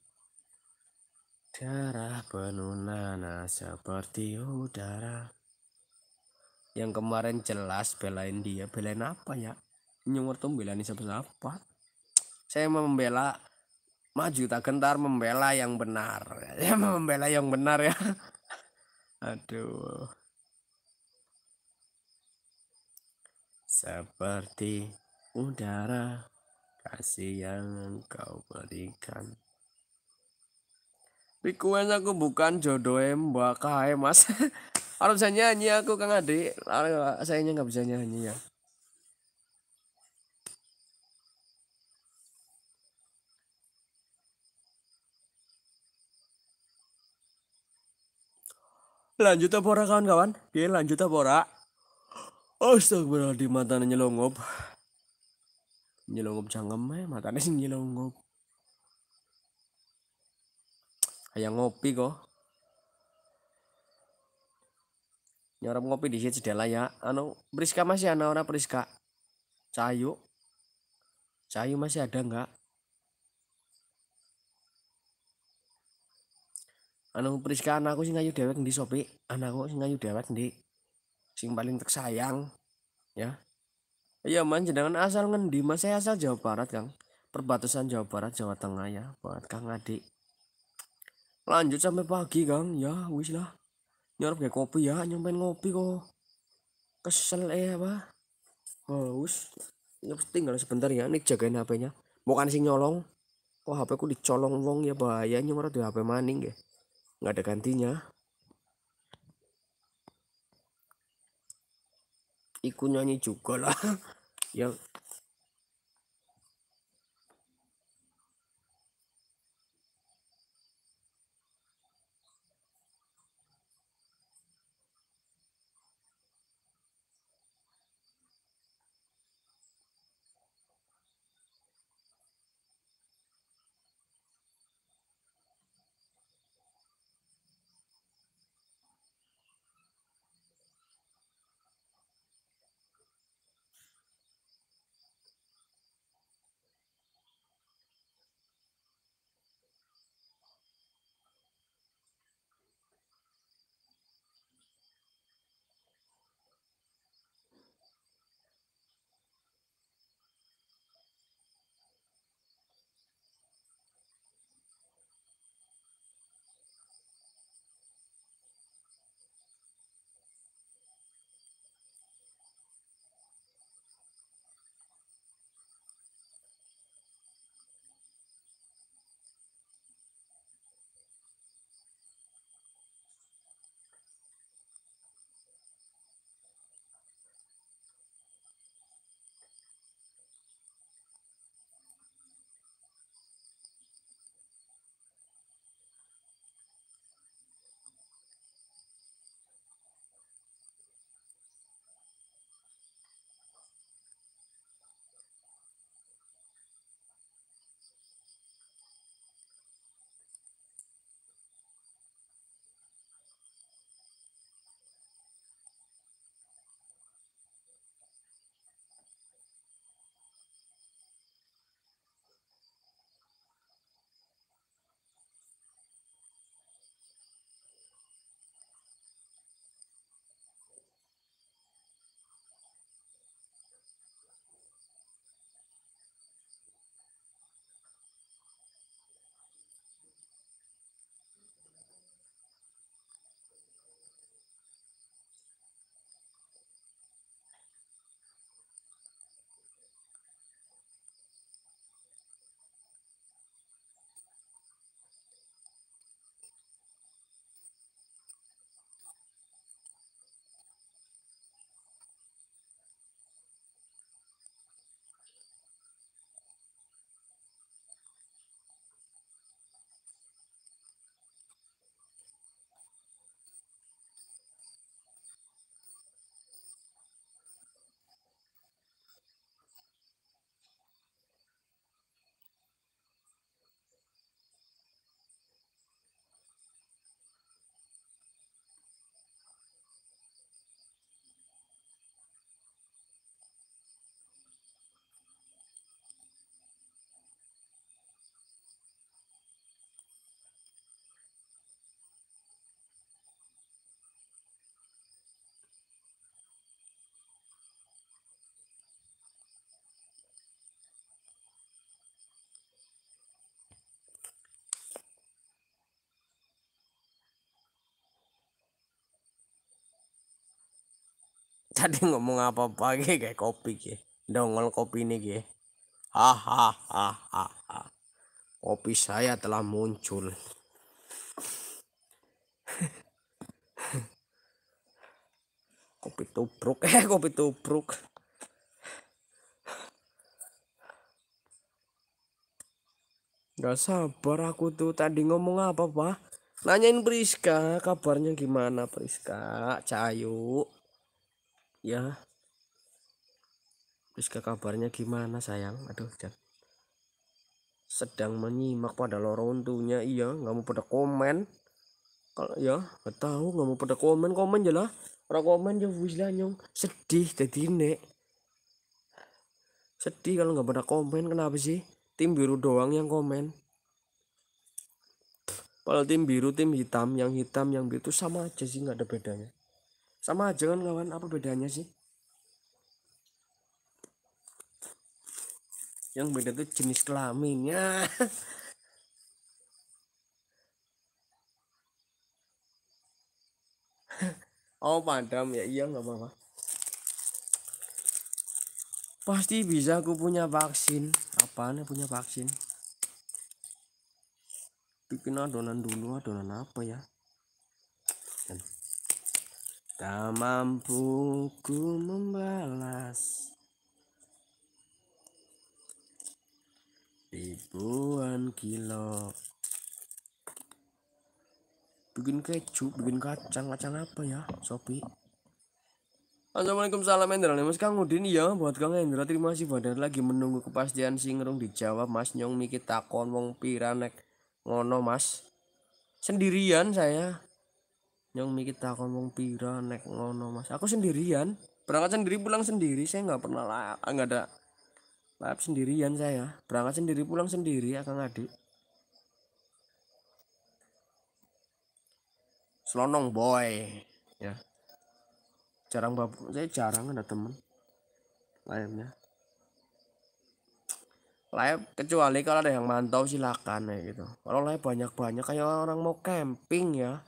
Darah penuh nana seperti udara Yang kemarin jelas belain dia Belain apa ya nyumur tuh membela siapa-siapa saya membela maju tak gentar membela yang benar ya membela yang benar ya aduh seperti udara kasih yang engkau berikan Request aku bukan jodoh mbak kae eh, mas Harus saya nyanyi aku Kang Adi Saya nggak bisa nyanyi ya lanjut apa ora kawan-kawan oke lanjut apa ora di matanya nyelongop. nyelonggop jangem mata eh, matanya sih nyelongop. kayak ngopi kok nyorap ngopi di sini sudah ya anu Priska masih ada orang Priska cayu cayu masih ada enggak? anu Priska anakku sing ayu dewek di sopi anakku sing ayu dewek di, sing paling tersayang ya iya man jenengan asal ngendi mas saya asal Jawa Barat Kang perbatasan Jawa Barat Jawa Tengah ya buat Kang Adik lanjut sampai pagi Kang ya wis lah nyorok kayak kopi ya nyampein ngopi kok kesel eh apa haus ya tinggal sebentar ya nih jagain HP-nya bukan sih nyolong kok HP ku dicolong wong ya bahaya nyomor di HP maning ya nggak ada gantinya ikut nyanyi juga lah yang tadi ngomong apa pagi kayak kopi kayak dongol kopi ini kayak hahaha ha, ha, ha. kopi saya telah muncul kopi tubruk eh kopi tubruk Gak sabar aku tuh tadi ngomong apa pak? Nanyain Priska kabarnya gimana Priska, Cayu ya terus ke kabarnya gimana sayang aduh jat. sedang menyimak pada lorong untungnya iya nggak mau pada komen kalau ya nggak tahu nggak mau pada komen komen jelah, orang komen ya wis nyong sedih jadi nek sedih kalau nggak pada komen kenapa sih tim biru doang yang komen kalau tim biru tim hitam yang hitam yang biru itu sama aja sih nggak ada bedanya sama aja kan kawan, apa bedanya sih? Yang beda tuh jenis kelaminnya. oh, padam ya, iya nggak apa-apa. Pasti bisa aku punya vaksin. Apaan ya punya vaksin? bikin adonan dulu adonan apa ya Tak mampu ku membalas Ribuan kilo Bikin keju, bikin kacang, kacang apa ya Sopi Assalamualaikum salam Hendra Mas Kang Udin ya buat Kang Hendra terima kasih badan lagi menunggu kepastian singrung dijawab Mas Nyong Miki takon wong piranek ngono Mas sendirian saya yang mikir tak ngomong pira nek ngono mas. Aku sendirian. Berangkat sendiri pulang sendiri. Saya nggak pernah lah nggak ada lap sendirian saya. Berangkat sendiri pulang sendiri akan adik. Selonong boy. Ya. Jarang bab Saya jarang ada temen. Layapnya. live kecuali kalau ada yang mantau silakan ya gitu. Kalau live banyak-banyak kayak orang mau camping ya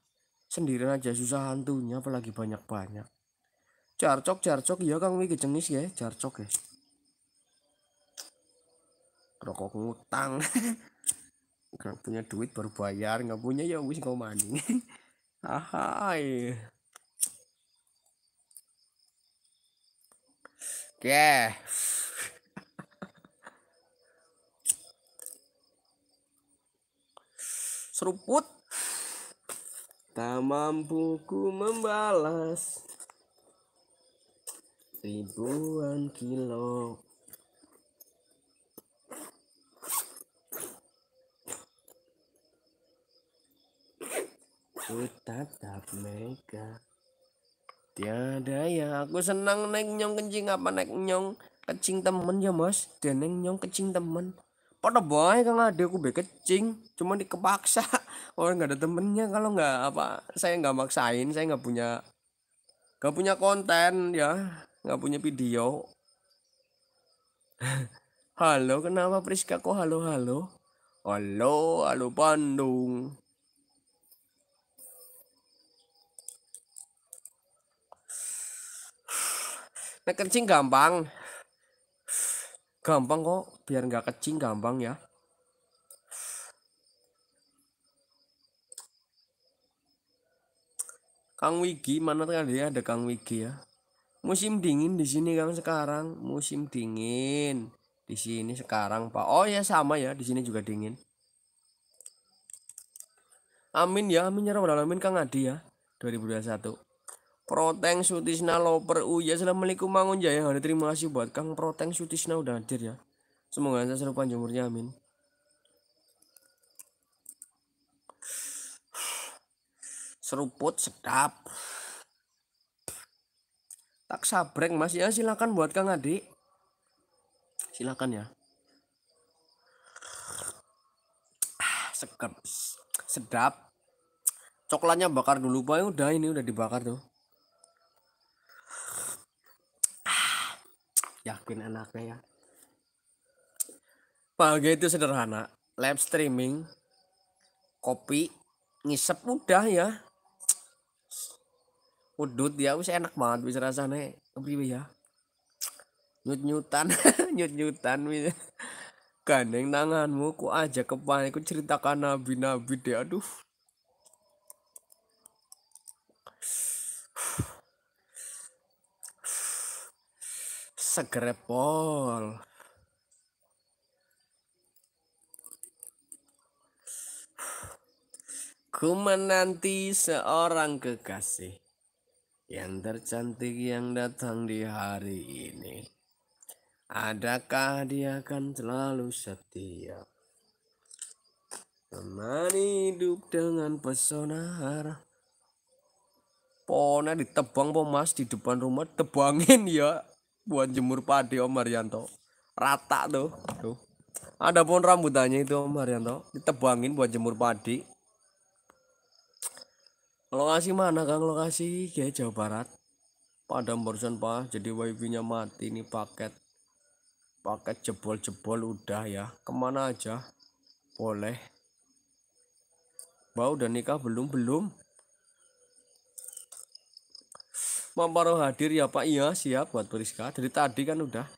sendirian aja susah hantunya apalagi banyak-banyak jarcok jarcok ya kang wiki jenis ya jarcok ya rokok ngutang nggak punya duit baru bayar nggak punya ya wis kau mandi ahai oke seruput Tak mampu ku membalas ribuan kilo Ku tatap mereka Tiada ya Aku senang naik nyong kencing apa naik nyong kencing temen ya mas Dan naik nyong kencing temen Pada boy kan ada aku be kecing Cuma dikepaksa orang oh, nggak ada temennya kalau nggak apa saya nggak maksain saya nggak punya nggak punya konten ya nggak punya video halo kenapa Priska kok halo halo halo halo Bandung nah kencing gampang gampang kok biar nggak kencing gampang ya Kang Wigi, mana dia ada Kang Wigi ya? Musim dingin di sini Kang sekarang, musim dingin di sini sekarang Pak. Oh ya sama ya, di sini juga dingin. Amin ya, amin ya rabbal alamin Kang Adi ya. 2021. Proteng Sutisna Loper Uya Assalamualaikum Mangun Jaya Terima kasih buat Kang Proteng Sutisna udah hadir ya Semoga anda selalu panjang umurnya amin seruput sedap tak sabreng mas ya silakan buat kang adik silakan ya ah, sedap coklatnya bakar dulu pak udah ini udah dibakar tuh ah, yakin enaknya ya pagi itu sederhana live streaming kopi ngisep udah ya udut ya wis enak banget wis rasane kepriwe ya nyut-nyutan nyut-nyutan wis gandeng tanganmu ku aja kepan ku ceritakan nabi-nabi deh aduh segrepol ku menanti seorang kekasih yang tercantik yang datang di hari ini. Adakah dia akan selalu setia? Temani hidup dengan pesona arah. Pona ditebang po mas di depan rumah tebangin ya buat jemur padi Om Marianto. Rata tuh. tuh. Ada pun rambutannya itu Om Marianto ditebangin buat jemur padi lokasi mana kang lokasi ya Jawa Barat Padang barusan pak jadi wifi nya mati nih paket paket jebol-jebol udah ya kemana aja boleh bau dan nikah belum belum Mamparo hadir ya pak iya siap buat Priska dari tadi kan udah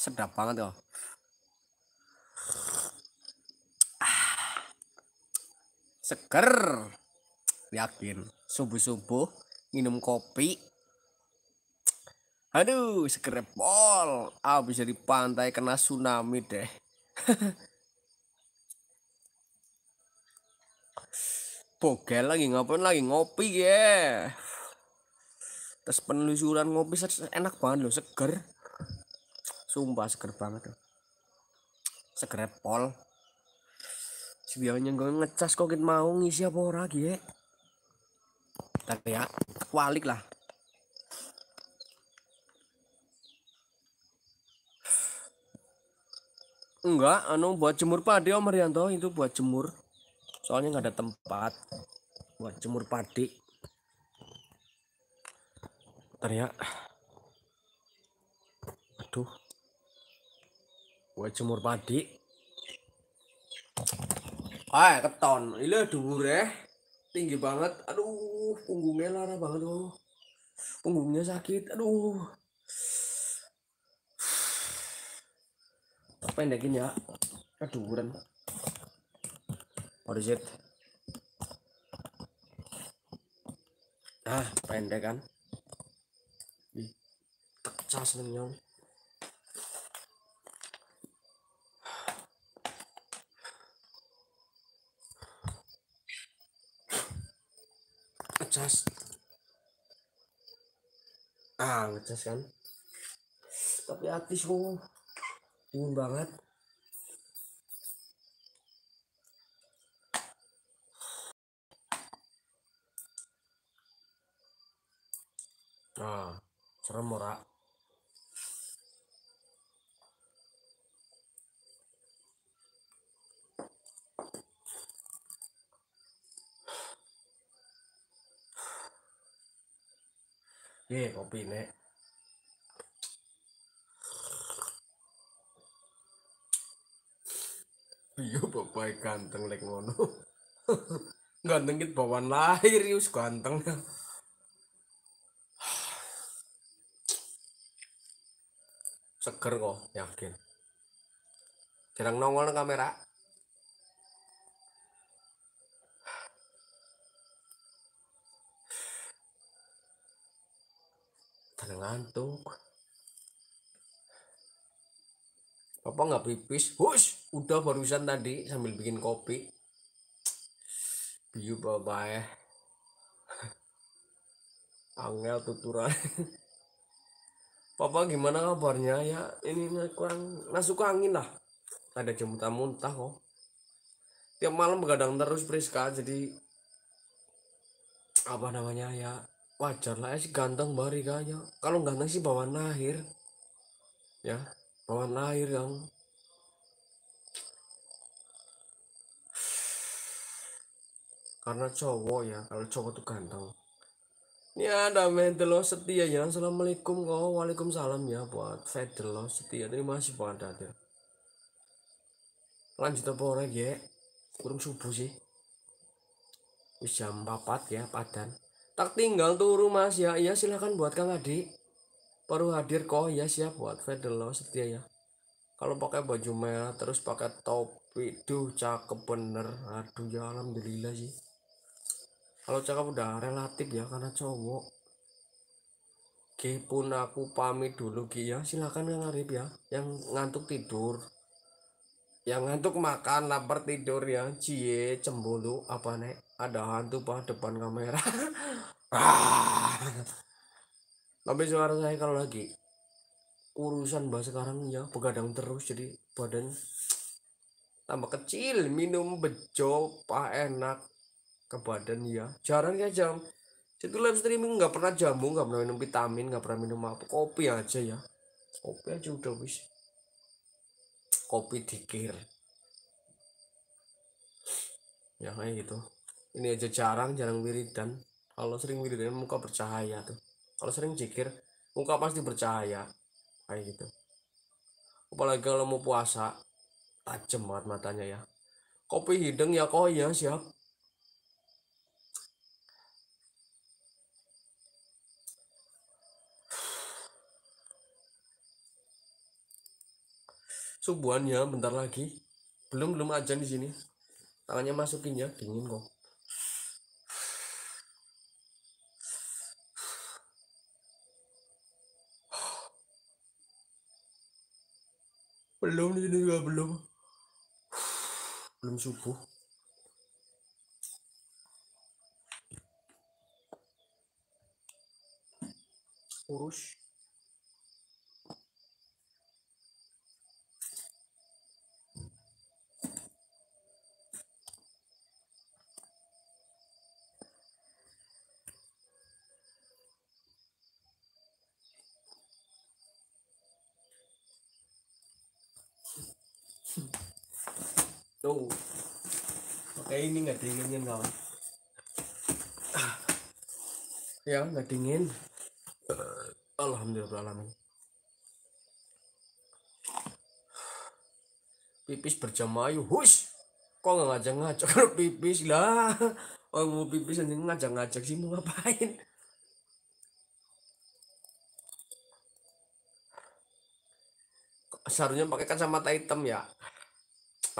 sedap banget loh ah. seger yakin subuh-subuh minum kopi aduh seger pol abis dari pantai kena tsunami deh Bogel lagi ngapain lagi ngopi ya yeah. terus penelusuran ngopi enak banget loh seger sumpah seger banget tuh seger pol sebiarnya gue ngecas kok kita mau ngisi apa lagi ya tapi ya kualik lah enggak anu buat jemur padi Om Rianto itu buat jemur soalnya nggak ada tempat buat jemur padi teriak ya. aduh gue jemur padi. Ah, keton. Ini dhuwure eh. tinggi banget. Aduh, punggungnya lara banget loh. Punggungnya sakit. Aduh. Pendekin ya. Keduren. What is it? Ah, pendek kan. Ih, cas ngecas ah ngecas kan tapi artis kok dingin banget ah serem ora Iya, kopi nek. Iya, bapak ganteng lek ngono. ganteng gitu bawaan lahir, yus ganteng. Seger kok, yakin. Jarang nongol kamera. Tengah ngantuk. Papa nggak pipis. Hush, udah barusan tadi sambil bikin kopi. Biu papa ya. Angel tuturan. Papa gimana kabarnya ya? Ini kurang masuk angin lah. Ada jemputan muntah kok. Tiap malam begadang terus Priska jadi apa namanya ya wajar lah eh, sih ganteng bari kaya kalau ganteng sih bawaan lahir ya bawaan lahir yang karena cowok ya kalau cowok tuh ganteng ini ada mental setia ya Assalamualaikum kau oh, Waalaikumsalam ya buat Fedelo setia terima kasih buat hadir ya. lanjut apa orang ya kurang subuh sih wis jam 4 ya padan Tak tinggal turu mas ya Iya silahkan buat Kang perlu Baru hadir kok ya siap buat lo setia ya Kalau pakai baju merah terus pakai topi Duh cakep bener Aduh ya alhamdulillah sih Kalau cakep udah relatif ya karena cowok Oke pun aku pamit dulu Ki ya silahkan yang ngarip ya Yang ngantuk tidur Yang ngantuk makan lapar tidur ya Cie cembulu apa nek ada hantu pak depan kamera ah. tapi suara saya kalau lagi urusan bahasa sekarang ya begadang terus jadi badan tambah kecil minum bejo pak enak ke badan ya jarang ya jam itu live streaming nggak pernah jamu nggak pernah minum vitamin nggak pernah minum apa kopi aja ya kopi aja udah wis kopi dikir ya kayak gitu ini aja jarang jarang wiridan kalau sering wiridan muka bercahaya tuh kalau sering cikir muka pasti bercahaya kayak gitu apalagi kalau mau puasa tajem banget matanya ya kopi hidung ya kok iya ya siap Subuhannya bentar lagi belum belum aja di sini tangannya masukin ya dingin kok belum ini juga belum belum subuh urus Tuh. Oke, ini nggak dinginnya kawan. Ya, nggak dingin. Alhamdulillah alamin, Pipis berjamaah, hush. Kok nggak ngajak-ngajak kalau pipis lah. Oh mau pipis anjing ngajak-ngajak sih mau ngapain? Seharusnya pakai kacamata hitam ya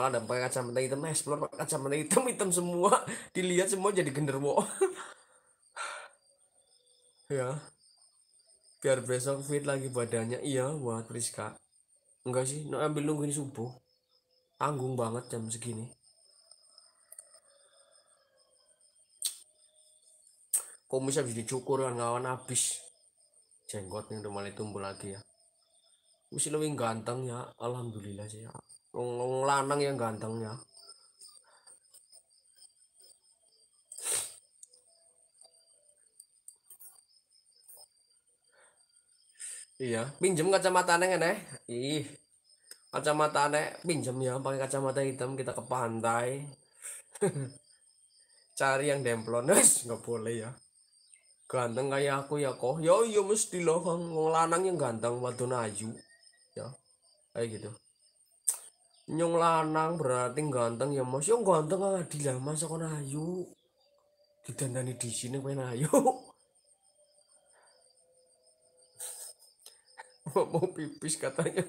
kalau ada pakai kacamata hitam eh explore pakai kacamata hitam hitam semua dilihat semua jadi genderwo ya biar besok fit lagi badannya iya buat Priska enggak sih no ambil nungguin subuh tanggung banget jam segini bisa jadi cukur kan kawan habis jenggotnya udah mulai tumbuh lagi ya Mesti lebih ganteng ya, alhamdulillah sih ya. Wong lanang yang ganteng ya Iya, pinjam kacamata neng neh. Ih, kacamata neng pinjam ya, pakai kacamata hitam kita ke pantai. Cari yang demplon, guys, nggak boleh ya. Ganteng kayak aku ya kok. Yo ya, yo iya, mesti loh, wong lanang yang ganteng wadon naju Ya, kayak gitu nyong lanang berarti ganteng ya mas yang ganteng adil lah mas aku ayu didandani di sini pengen ayu mau pipis katanya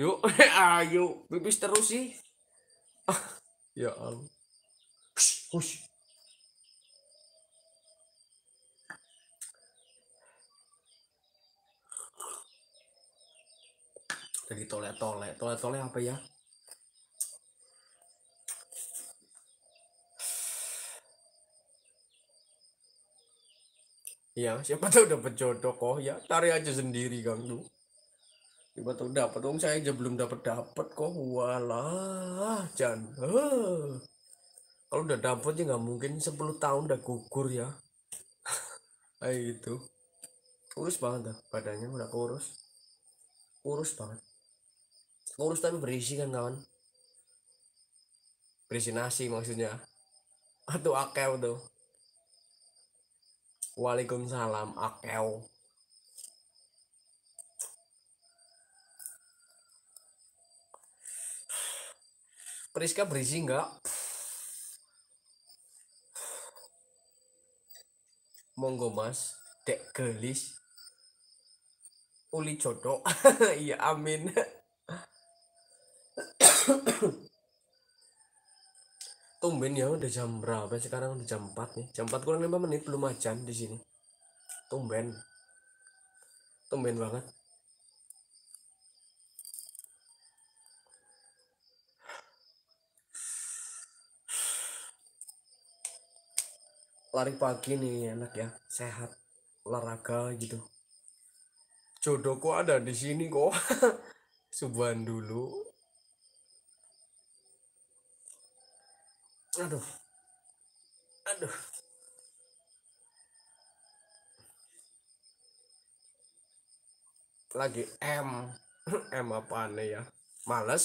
yuk ayo pipis terus sih ya allah hush, hush. lagi tole-tole tole-tole apa ya Iya, siapa tahu dapat jodoh kok ya. tarik aja sendiri Kang tuh. Siapa tahu dapat. Om saya aja belum dapat dapat kok. Walah, jangan. Huh. Kalau udah dapat ya nggak mungkin 10 tahun udah gugur ya. Kayak gitu. Kurus banget dah badannya udah kurus. Kurus banget ngurus tapi berisi kan kawan berisi nasi maksudnya atau akew tuh Waalaikumsalam akew Priska berisi enggak? Monggo mas, dek gelis. Uli jodoh. Iya amin. Tumben ya udah jam berapa sekarang udah jam 4 nih. Jam 4 kurang 5 menit belum macan di sini. Tumben. Tumben banget. lari pagi nih enak ya sehat olahraga gitu jodohku ada di sini kok subhan dulu aduh aduh lagi M M apa aneh ya males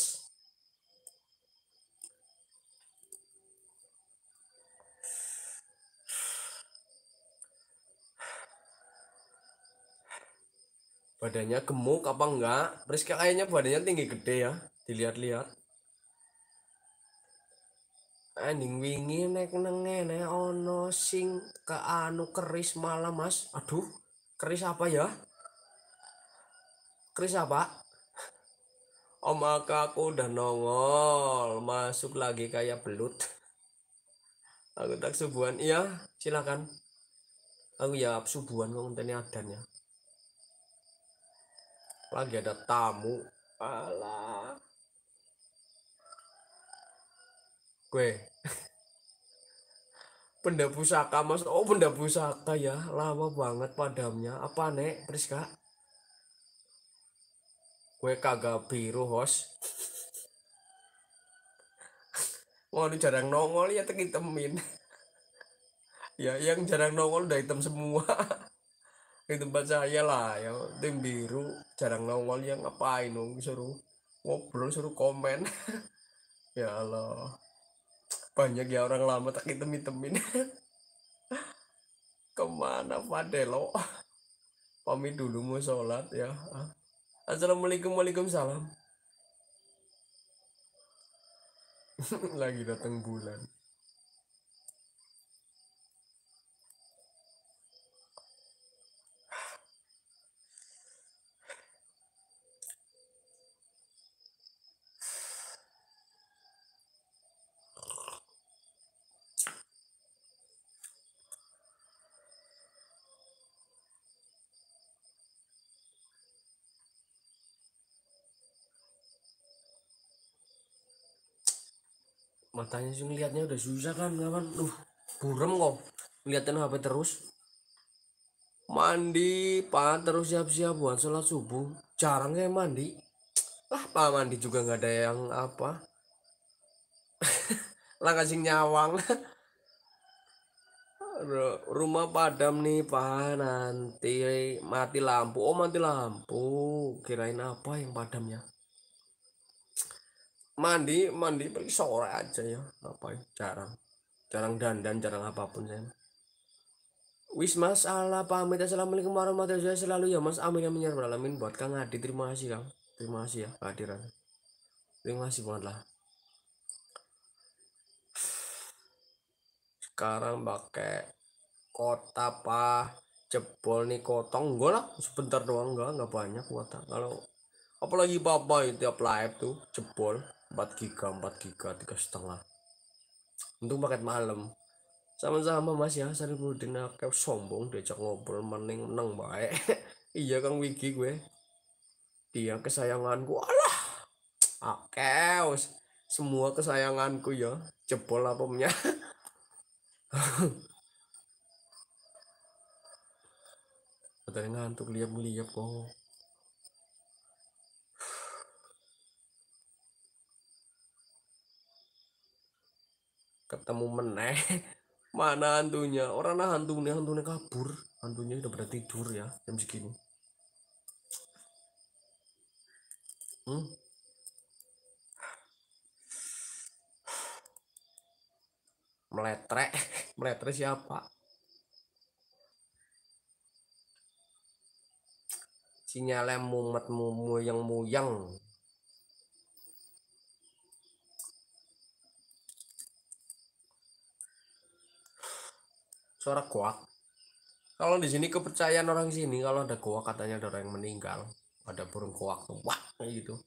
badannya gemuk apa enggak Priska kayaknya badannya tinggi gede ya dilihat-lihat anjing wingi nek nengene ono sing ke anu keris malam mas aduh keris apa ya keris apa Oh maka aku udah nongol masuk lagi kayak belut aku tak subuhan iya silakan aku ya subuhan kok ngenteni adanya lagi ada tamu alah Gue. benda pusaka mas. Oh benda pusaka ya. Lama banget padamnya. Apa nek Priska? Gue kagak biru host. Waduh jarang nongol ya temin ya yang jarang nongol udah hitam semua. di tempat saya lah ya tim biru jarang nongol yang ngapain dong suruh ngobrol suruh komen ya Allah banyak ya orang lama tak hitam-hitamin kemana lo pamit dulu mau sholat ya Assalamualaikum Waalaikumsalam lagi datang bulan matanya sih ngeliatnya udah susah kan kawan uh buram kok ngeliatin HP terus mandi pak terus siap-siap buat sholat subuh jarang kayak mandi lah pak mandi juga nggak ada yang apa lah kasih nyawang rumah padam nih pak nanti mati lampu oh mati lampu kirain apa yang padamnya mandi mandi pergi sore aja ya apa ya, jarang jarang dandan jarang apapun saya wis mas pamit assalamualaikum warahmatullahi wabarakatuh selalu ya mas amin yang menyerbu alamin buat kang Adi terima kasih kang terima kasih ya kehadiran terima kasih banget lah sekarang pakai kota apa jebol nih kotong enggak lah sebentar doang enggak enggak banyak kuota kalau apalagi bapak itu tiap live tuh jebol 4 giga 4 giga tiga setengah untuk paket malam sama-sama mas ya dengar akeh sombong diajak ngobrol mending menang baik iya kang wiki gue dia kesayanganku alah akeh semua kesayanganku ya jebol apa punya Katanya ngantuk liap-liap kok ketemu meneh mana hantunya orang nah hantunya hantunya kabur hantunya udah pada tidur ya jam segini hmm? meletrek meletrek siapa sinyalnya mumet mumu yang muyang suara kuak kalau di sini kepercayaan orang sini kalau ada kuak katanya ada orang yang meninggal ada burung kuak, tuh wah gitu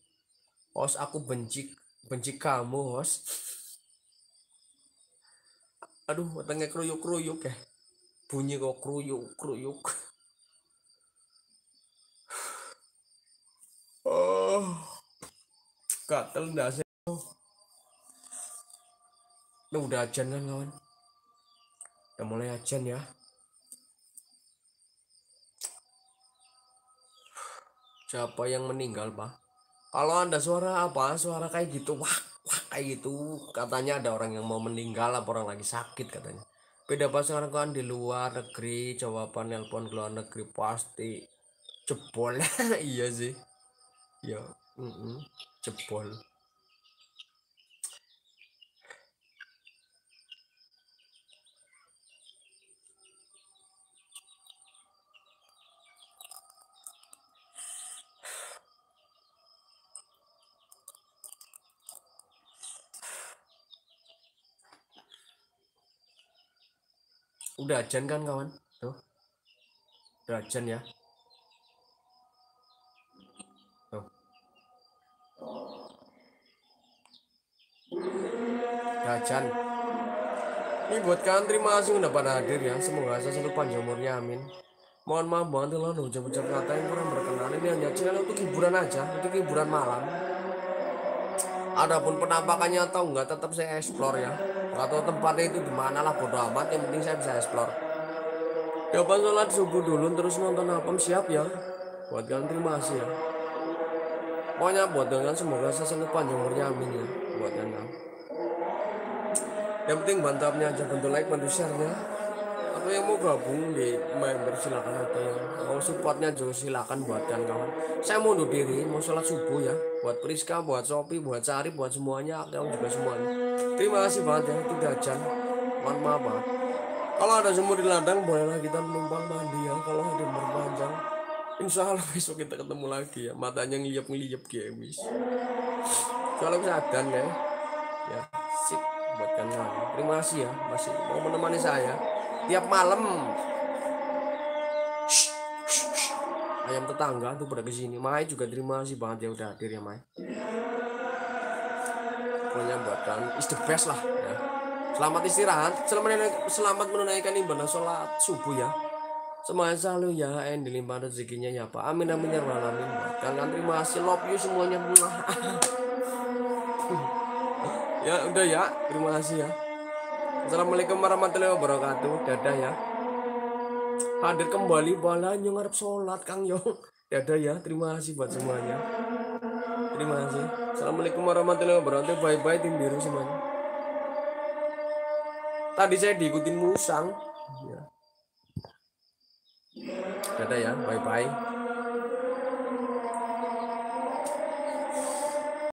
os aku benci benci kamu os aduh tengah kruyuk kruyuk ya bunyi kok kruyuk. kruyuk oh gatel ndak sih udah ajan kan kawan udah mulai ajan ya siapa yang meninggal pak kalau anda suara apa suara kayak gitu wah wah kayak gitu katanya ada orang yang mau meninggal apa orang lagi sakit katanya beda pas orang kan di luar negeri jawaban nelpon ke luar negeri pasti jebol iya sih ya mm -mm. jebol udah ajan kan kawan tuh udah ajan ya tuh udah ajan ini buat kalian terima kasih udah pada hadir ya semoga saya selalu panjang umurnya amin mohon maaf banget loh ucap-ucap kata yang kurang berkenan ini hanya channel untuk hiburan aja untuk hiburan malam adapun penampakannya atau enggak tetap saya explore ya nggak tahu tempatnya itu gimana lah bodo amat yang penting saya bisa explore coba sholat subuh dulu terus nonton apa siap ya buat kalian terima kasih ya pokoknya buat kalian semoga saya sangat panjang umurnya amin ya buat kalian yang penting mantapnya aja bantu like bantu share ya atau yang mau gabung di member silakan atau yang mau supportnya juga silakan buatkan kawan saya mau undur diri mau sholat subuh ya buat Priska, buat Sopi, buat Sari, buat semuanya, kamu juga semuanya. Terima kasih banget ya, itu Dajan. Mohon maaf Kalau ada semua di ladang, bolehlah kita menumpang mandi ya. Kalau ada berpanjang, insya Allah besok kita ketemu lagi ya. Matanya ngeliap-ngeliap gemis. Kalau bisa kesadan ya, ya sip buat kalian. Terima kasih ya, masih mau menemani saya tiap malam ayam tetangga tuh pada kesini Mai juga terima kasih banget ya udah hadir ya Mai pokoknya buatan is the best lah ya. selamat istirahat selamat, selamat menunaikan ibadah sholat subuh ya Semoga selalu ya en dilimpah rezekinya ya Pak amin amin ya rabbal alamin kalian terima kasih love you semuanya ya udah ya terima kasih ya Assalamualaikum warahmatullahi wabarakatuh dadah ya hadir kembali balanya ngarep sholat Kang Yong ya ada ya terima kasih buat semuanya terima kasih Assalamualaikum warahmatullahi wabarakatuh bye bye tim biru semuanya tadi saya diikutin musang iya. ya ada ya bye bye